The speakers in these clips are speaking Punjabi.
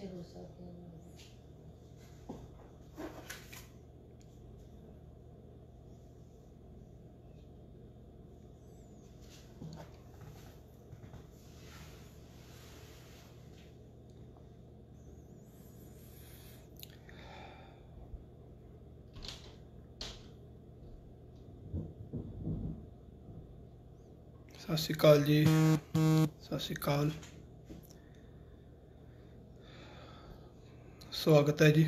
ਅੱਛੇ ਹੋ ਸਕਦੇ ਸਤਿ ਸ਼੍ਰੀ ਅਕਾਲ ਜੀ ਸਤਿ ਸ਼੍ਰੀ ਅਕਾਲ ਸਵਾਗਤ ਹੈ ਜੀ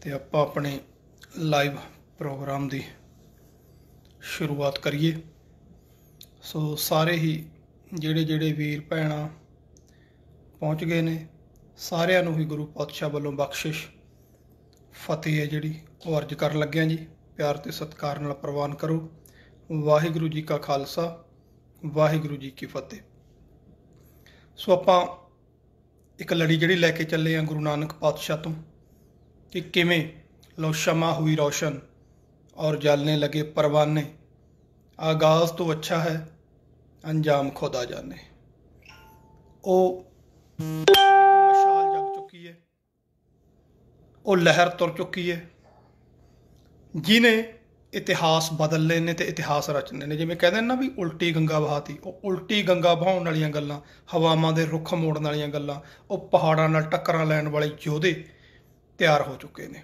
ਤੇ ਆਪਾਂ ਆਪਣੇ ਲਾਈਵ ਪ੍ਰੋਗਰਾਮ ਦੀ ਸ਼ੁਰੂਆਤ ਕਰੀਏ ਸੋ ਸਾਰੇ ਹੀ ਜਿਹੜੇ ਜਿਹੜੇ ਵੀਰ ਭੈਣਾ ਪਹੁੰਚ ਗਏ ਨੇ ਸਾਰਿਆਂ ਨੂੰ ਹੀ ਗੁਰੂ ਪਾਤਸ਼ਾਹ ਵੱਲੋਂ ਬਖਸ਼ਿਸ਼ ਫਤਿਹ ਹੈ ਜਿਹੜੀ ਉਹ ਅਰਜ ਕਰਨ ਲੱਗਿਆ ਜੀ ਪਿਆਰ ਤੇ ਸਤਿਕਾਰ ਨਾਲ ਪ੍ਰਵਾਨ ਕਰੋ ਵਾਹਿਗੁਰੂ ਜੀ ਕਾ ਖਾਲਸਾ ਵਾਹਿਗੁਰੂ ਜੀ ਕੀ ਫਤਿਹ ਸੋ ਆਪਾਂ ਇੱਕ ਲੜੀ ਜਿਹੜੀ ਲੈ ਕੇ ਚੱਲੇ ਆ ਗੁਰੂ ਨਾਨਕ ਪਾਤਸ਼ਾਹ ਤੋਂ ਕਿ ਕਿਵੇਂ ਲੋ ਸ਼ਮਾ ਹੋਈ ਰੋਸ਼ਨ ਔਰ ਜਲਨੇ ਲਗੇ ਪਰਵਾਨੇ ਆਗਾਜ਼ ਤੋਂ ਅੱਛਾ ਹੈ ਅੰਜਾਮ ਖੁਦਾ ਜਾਣੇ ਉਹ ਮਸ਼ਾਲ ਜਗ ਚੁੱਕੀ ਹੈ ਉਹ ਲਹਿਰ ਤੁਰ ਚੁੱਕੀ ਹੈ ਜਿਨੇ ਇਤਿਹਾਸ ਬਦਲਦੇ ਨੇ ਤੇ ਇਤਿਹਾਸ ਰਚਨੇ ਨੇ ਜਿਵੇਂ ਕਹਿੰਦੇ ਨੇ ਨਾ ਵੀ ਉਲਟੀ ਗੰਗਾ ਵਹਾਤੀ ਉਹ ਉਲਟੀ ਗੰਗਾ ਵਹਾਉਣ ਵਾਲੀਆਂ ਗੱਲਾਂ ਹਵਾਵਾਂ ਦੇ ਰੁੱਖ ਮੋੜਨ ਵਾਲੀਆਂ ਗੱਲਾਂ ਉਹ ਪਹਾੜਾਂ ਨਾਲ ਟੱਕਰਾਂ ਲੈਣ ਵਾਲੇ ਯੋਧੇ ਤਿਆਰ ਹੋ ਚੁੱਕੇ ਨੇ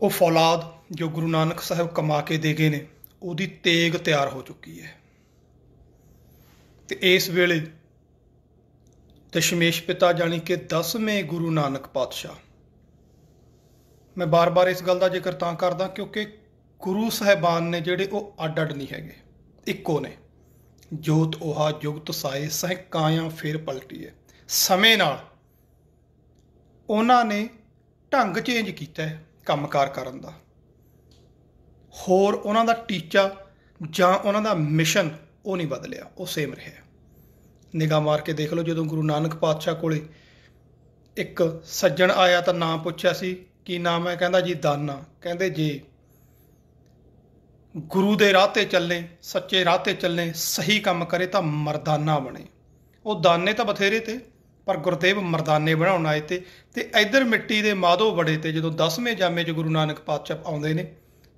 ਉਹ ਫੌਲਾਦ ਜੋ ਗੁਰੂ ਨਾਨਕ ਸਾਹਿਬ ਕਮਾ ਕੇ ਦੇ ਗਏ ਨੇ ਉਹਦੀ ਤੇਗ ਤਿਆਰ ਹੋ ਚੁੱਕੀ ਹੈ ਤੇ ਇਸ ਵੇਲੇ ਦਸ਼ਮੇਸ਼ ਪਿਤਾ ਜਾਨੀ ਕਿ 10ਵੇਂ ਗੁਰੂ ਨਾਨਕ ਪਾਤਸ਼ਾਹ ਮੈਂ ਬਾਰ-ਬਾਰ ਇਸ ਗੱਲ ਦਾ ਜ਼ਿਕਰ ਤਾਂ ਕਰਦਾ ਕਿਉਂਕਿ ਗੁਰੂ ਸਹਿਬਾਨ ਨੇ ਜਿਹੜੇ ਉਹ ਅੱਡ-ਅੱਡ ਨਹੀਂ ਹੈਗੇ ਇੱਕੋ ਨੇ ਜੋਤ ਉਹਾ ਜੁਗਤ ਸਾਏ ਸਹਿ ਕਾਇਆ ਫੇਰ ਪਲਟੀ ਹੈ ਸਮੇਂ ਨਾਲ ਉਹਨਾਂ ਨੇ ਢੰਗ ਚੇਂਜ ਕੀਤਾ ਹੈ ਕੰਮਕਾਰ ਕਰਨ ਦਾ ਹੋਰ ਉਹਨਾਂ ਦਾ ਟੀਚਾ ਜਾਂ ਉਹਨਾਂ ਦਾ ਮਿਸ਼ਨ ਉਹ ਨਹੀਂ ਬਦਲਿਆ ਉਹ ਸੇਮ ਰਿਹਾ ਨਿਗਾਹ ਮਾਰ ਕੇ ਦੇਖ ਲਓ ਜਦੋਂ ਗੁਰੂ ਨਾਨਕ ਪਾਤਸ਼ਾਹ ਕੋਲੇ ਇੱਕ ਸੱਜਣ ਆਇਆ ਤਾਂ ਨਾਂ ਪੁੱਛਿਆ ਸੀ ਕੀ ਨਾਮ ਹੈ ਕਹਿੰਦਾ ਜੀ ਦਾਨਾ ਕਹਿੰਦੇ ਜੇ ਗੁਰੂ ਦੇ ਰਾਹ ਤੇ ਚੱਲੇ ਸੱਚੇ ਰਾਹ ਤੇ ਚੱਲੇ ਸਹੀ ਕੰਮ ਕਰੇ ਤਾਂ ਮਰਦਾਨਾ ਬਣੇ ਉਹ ਦਾਨੇ ਤਾਂ ਬਥੇਰੇ ਤੇ ਪਰ ਗੁਰਦੇਵ ਮਰਦਾਨੇ ਬਣਾਉਣ ਆਏ ਤੇ ਤੇ ਇਧਰ ਮਿੱਟੀ ਦੇ ਮਾਧੋ ਬੜੇ ਤੇ ਜਦੋਂ 10ਵੇਂ ਜਾਮੇ 'ਚ ਗੁਰੂ ਨਾਨਕ ਪਾਤਸ਼ਾਹ ਆਉਂਦੇ ਨੇ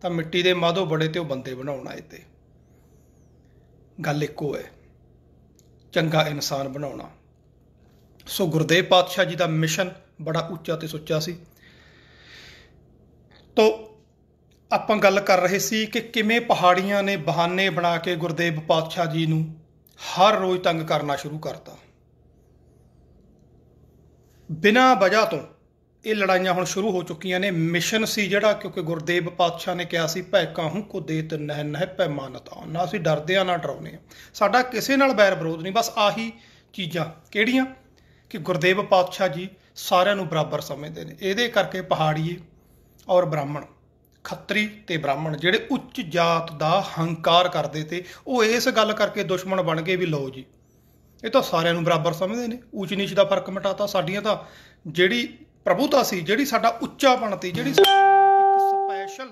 ਤਾਂ ਮਿੱਟੀ ਦੇ ਮਾਧੋ ਬੜੇ ਤੇ ਉਹ ਬੰਦੇ ਬਣਾਉਣ ਆਏ ਤੇ ਗੱਲ ਇੱਕੋ ਹੈ ਚੰਗਾ ਇਨਸਾਨ ਬਣਾਉਣਾ ਸੋ ਗੁਰਦੇਵ ਪਾਤਸ਼ਾਹ ਜੀ ਦਾ ਮਿਸ਼ਨ ਬੜਾ ਉੱਚਾ ਤੇ ਸੁੱਚਾ ਸੀ ਤੋ ਆਪਾਂ ਗੱਲ ਕਰ ਰਹੇ ਸੀ ਕਿ ਕਿਵੇਂ ਪਹਾੜੀਆਂ ਨੇ ਬਹਾਨੇ ਬਣਾ ਕੇ ਗੁਰਦੇਵ ਪਾਤਸ਼ਾਹ ਜੀ ਨੂੰ ਹਰ ਰੋਜ਼ ਤੰਗ ਕਰਨਾ ਸ਼ੁਰੂ ਕਰਤਾ ਬਿਨਾ ਵਜ੍ਹਾ ਤੋਂ ਇਹ ਲੜਾਈਆਂ ਹੁਣ ਸ਼ੁਰੂ ਹੋ ਚੁੱਕੀਆਂ ਨੇ ਮਿਸ਼ਨ ਸੀ ਜਿਹੜਾ ਕਿਉਂਕਿ ਗੁਰਦੇਵ ਪਾਤਸ਼ਾਹ ਨੇ ਕਿਹਾ ਸੀ ਭੈ ਕਾਹੂ ਕੋ ਦੇਤ ਨਹਿ ਨਹਿ ਪੈਮਾਨਤਾ ਨਾ ਅਸੀਂ ਡਰਦੇ ਆ ਨਾ ਡਰਾਉਨੇ ਆ ਸਾਡਾ ਕਿਸੇ ਨਾਲ ਬੈਰ ਵਿਰੋਧ ਨਹੀਂ ਬਸ ਆਹੀ ਚੀਜ਼ਾਂ ਕਿਹੜੀਆਂ ਕਿ ਗੁਰਦੇਵ ਪਾਤਸ਼ਾਹ ਜੀ ਸਾਰਿਆਂ ਨੂੰ ਬਰਾਬਰ ਸਮਝਦੇ ਨੇ ਇਹਦੇ ਕਰਕੇ ਪਹਾੜੀਏ ਔਰ ਬ੍ਰਾਹਮਣ ਖੱਤਰੀ ਤੇ ਬ੍ਰਾਹਮਣ ਜਿਹੜੇ ਉੱਚ ਜਾਤ ਦਾ ਹੰਕਾਰ ਕਰਦੇ ਤੇ ਉਹ ਇਸ ਗੱਲ ਕਰਕੇ ਦੁਸ਼ਮਣ ਬਣ ਗਏ ਵੀ ਲਓ ਜੀ ਇਹ ਤਾਂ ਸਾਰਿਆਂ ਨੂੰ ਬਰਾਬਰ ਸਮਝਦੇ ਨੇ ਉੱਚ ਨੀਚ ਦਾ ਫਰਕ ਮਿਟਾਤਾ ਸਾਡੀਆਂ ਤਾਂ ਜਿਹੜੀ ਪ੍ਰਭੂਤਾ ਸੀ ਜਿਹੜੀ ਸਾਡਾ ਉੱਚਾਪਣ ਸੀ ਜਿਹੜੀ ਇੱਕ ਸਪੈਸ਼ਲ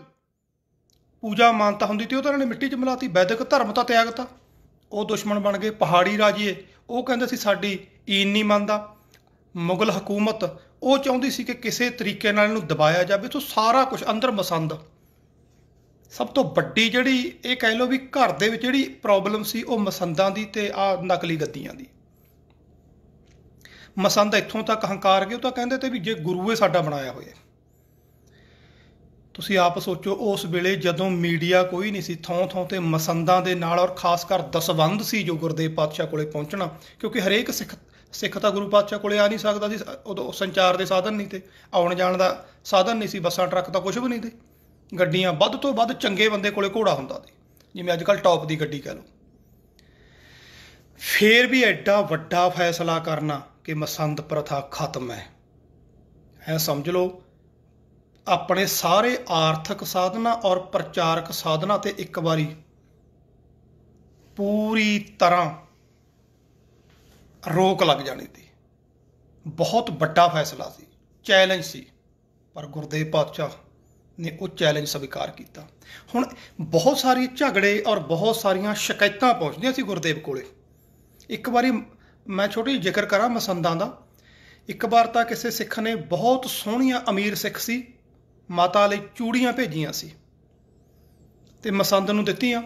ਪੂਜਾ ਮਾਨਤਾ ਹੁੰਦੀ ਤੇ ਉਹ ਤਾਂ ਉਹਨੇ ਨੇ ਮਿੱਟੀ 'ਚ ਮਿਲਾਤੀ ਵੈਦਿਕ ਧਰਮ ਤਾਂ ਤਿਆਗਤਾ ਉਹ ਦੁਸ਼ਮਣ ਬਣ ਗਏ ਪਹਾੜੀ ਰਾਜੀਏ ਉਹ ਕਹਿੰਦੇ ਸੀ ਸਾਡੀ ਈਨ ਨਹੀਂ ਮੰਨਦਾ ਮੁਗਲ ਹਕੂਮਤ ਉਹ ਚਾਹੁੰਦੀ ਸੀ ਕਿ ਕਿਸੇ ਤਰੀਕੇ ਨਾਲ ਇਹਨੂੰ ਦਬਾਇਆ ਜਾਵੇ ਤੋਂ ਸਾਰਾ ਕੁਝ ਅੰਦਰ ਮਸੰਦ ਸਭ ਤੋਂ ਵੱਡੀ ਜਿਹੜੀ ਇਹ ਕਹਿ ਲਓ ਵੀ ਘਰ ਦੇ ਵਿੱਚ ਜਿਹੜੀ ਪ੍ਰੋਬਲਮ ਸੀ ਉਹ ਮਸੰਦਾਂ ਦੀ ਤੇ ਆ ਨਕਲੀ ਗੱਦੀਆਂ ਦੀ ਮਸੰਦ ਇੱਥੋਂ ਤੱਕ ਹੰਕਾਰ ਗਿਆ ਉਹ ਤਾਂ ਕਹਿੰਦੇ ਤੇ ਵੀ ਜੇ ਗੁਰੂ ਏ ਸਾਡਾ ਬਣਾਇਆ ਹੋਇਆ ਤੁਸੀਂ ਆਪ ਸੋਚੋ ਉਸ ਵੇਲੇ ਜਦੋਂ ਮੀਡੀਆ ਕੋਈ ਨਹੀਂ ਸੀ ਥੋਂ ਥੋਂ ਤੇ ਮਸੰਦਾਂ ਦੇ ਨਾਲ ਔਰ ਖਾਸ ਕਰ ਦਸਵੰਦ ਸੀ ਜੋ ਗੁਰਦੇਵ ਪਾਤਸ਼ਾਹ ਕੋਲੇ ਪਹੁੰਚਣਾ ਕਿਉਂਕਿ ਹਰੇਕ ਸਿੱਖ ਸਿੱਖ ਤਾਂ ਗੁਰੂ ਪਾਤਸ਼ਾਹ ਕੋਲੇ ਆ ਨਹੀਂ ਸਕਦਾ ਸੀ ਉਦੋਂ ਸੰਚਾਰ ਦੇ ਸਾਧਨ ਨਹੀਂ ਤੇ ਆਉਣ ਜਾਣ ਦਾ ਸਾਧਨ ਨਹੀਂ ਸੀ ਬੱਸਾਂ ਟਰੱਕ ਤਾਂ ਕੁਝ ਵੀ ਨਹੀਂ ਤੇ ਗੱਡੀਆਂ ਵੱਧ ਤੋਂ ਵੱਧ ਚੰਗੇ ਬੰਦੇ ਕੋਲੇ ਘੋੜਾ ਹੁੰਦਾ ਸੀ ਜਿਵੇਂ ਅੱਜ ਕੱਲ ਟੌਪ ਦੀ ਗੱਡੀ ਕਹ ਲਓ ਫੇਰ ਵੀ ਐਡਾ ਵੱਡਾ ਫੈਸਲਾ ਕਰਨਾ ਕਿ ਮਸੰਦ ਪ੍ਰਥਾ ਖਤਮ ਹੈ ਐ ਸਮਝ ਲਓ ਆਪਣੇ ਸਾਰੇ ਆਰਥਿਕ ਸਾਧਨਾ ਔਰ ਪ੍ਰਚਾਰਕ ਸਾਧਨਾ ਤੇ ਇੱਕ ਵਾਰੀ ਪੂਰੀ ਤਰ੍ਹਾਂ ਰੋਕ ਲੱਗ ਜਾਣੀ ਸੀ ਬਹੁਤ ਵੱਡਾ ਫੈਸਲਾ ਸੀ ਚੈਲੰਜ ਸੀ ਪਰ ਗੁਰਦੇਵ ਪਾਤਸ਼ਾਹ ਨੇ ਉਹ ਚੈਲੰਜ ਸਵੀਕਾਰ ਕੀਤਾ ਹੁਣ ਬਹੁਤ ਸਾਰੇ ਝਗੜੇ ਔਰ ਬਹੁਤ ਸਾਰੀਆਂ ਸ਼ਿਕਾਇਤਾਂ ਪਹੁੰਚਦੀਆਂ ਸੀ ਗੁਰਦੇਵ ਕੋਲੇ ਇੱਕ ਵਾਰੀ ਮੈਂ ਛੋਟੀ ਜ਼ਿਕਰ ਕਰਾਂ ਮਸੰਦਾਂ ਦਾ ਇੱਕ ਵਾਰ ਤਾਂ ਕਿਸੇ ਸਿੱਖ ਨੇ ਬਹੁਤ ਸੋਹਣੀਆਂ ਅਮੀਰ ਸਿੱਖ ਸੀ ਮਾਤਾ ਲਈ ਚੂੜੀਆਂ ਭੇਜੀਆਂ ਸੀ ਤੇ ਮਸੰਦ ਨੂੰ ਦਿੱਤੀਆਂ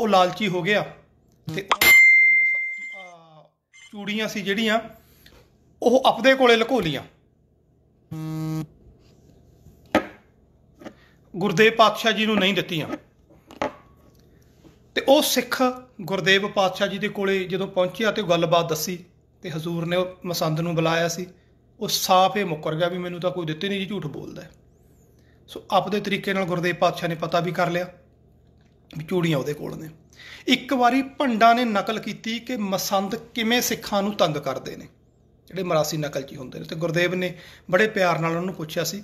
ਉਹ ਲਾਲਚੀ ਹੋ ਗਿਆ ਤੇ ਚੂੜੀਆਂ ਸੀ ਜਿਹੜੀਆਂ ਉਹ ਆਪਦੇ ਕੋਲੇ ਲੁਕੋ ਲੀਆਂ ਗੁਰਦੇਵ ਪਾਤਸ਼ਾਹ ਜੀ ਨੂੰ ਨਹੀਂ ਦਿੱਤੀਆਂ ਤੇ ਉਹ ਸਿੱਖ ਗੁਰਦੇਵ ਪਾਤਸ਼ਾਹ ਜੀ ਦੇ ਕੋਲੇ ਜਦੋਂ ਪਹੁੰਚਿਆ ਤੇ ਗੱਲਬਾਤ ਦੱਸੀ ਤੇ ਹਜ਼ੂਰ ਨੇ ਉਹ ਮਸੰਦ ਨੂੰ ਬੁਲਾਇਆ ਸੀ ਉਹ ਸਾਫ਼ ਇਹ ਮੁਕਰ ਗਿਆ ਵੀ ਮੈਨੂੰ ਤਾਂ ਕੋਈ ਦਿੱਤੇ ਨਹੀਂ ਜੀ ਝੂਠ ਬੋਲਦਾ ਸੋ ਆਪਦੇ ਤਰੀਕੇ ਨਾਲ ਗੁਰਦੇਵ ਪਾਤਸ਼ਾਹ ਨੇ ਪਤਾ ਵੀ ਕਰ ਲਿਆ ਵੀ ਚੂੜੀਆਂ ਉਹਦੇ ਕੋਲ ਨੇ ਇੱਕ ਵਾਰੀ ਭੰਡਾ ਨੇ ਨਕਲ ਕੀਤੀ ਕਿ ਮਸੰਦ ਕਿਵੇਂ ਸਿੱਖਾਂ ਨੂੰ ਤੰਗ ਕਰਦੇ ਨੇ ਜਿਹੜੇ ਮਰਾਸੀ ਨਕਲਚੀ ਹੁੰਦੇ ਨੇ ਤੇ ਗੁਰਦੇਵ ਨੇ ਬੜੇ ਪਿਆਰ ਨਾਲ ਉਹਨੂੰ ਪੁੱਛਿਆ ਸੀ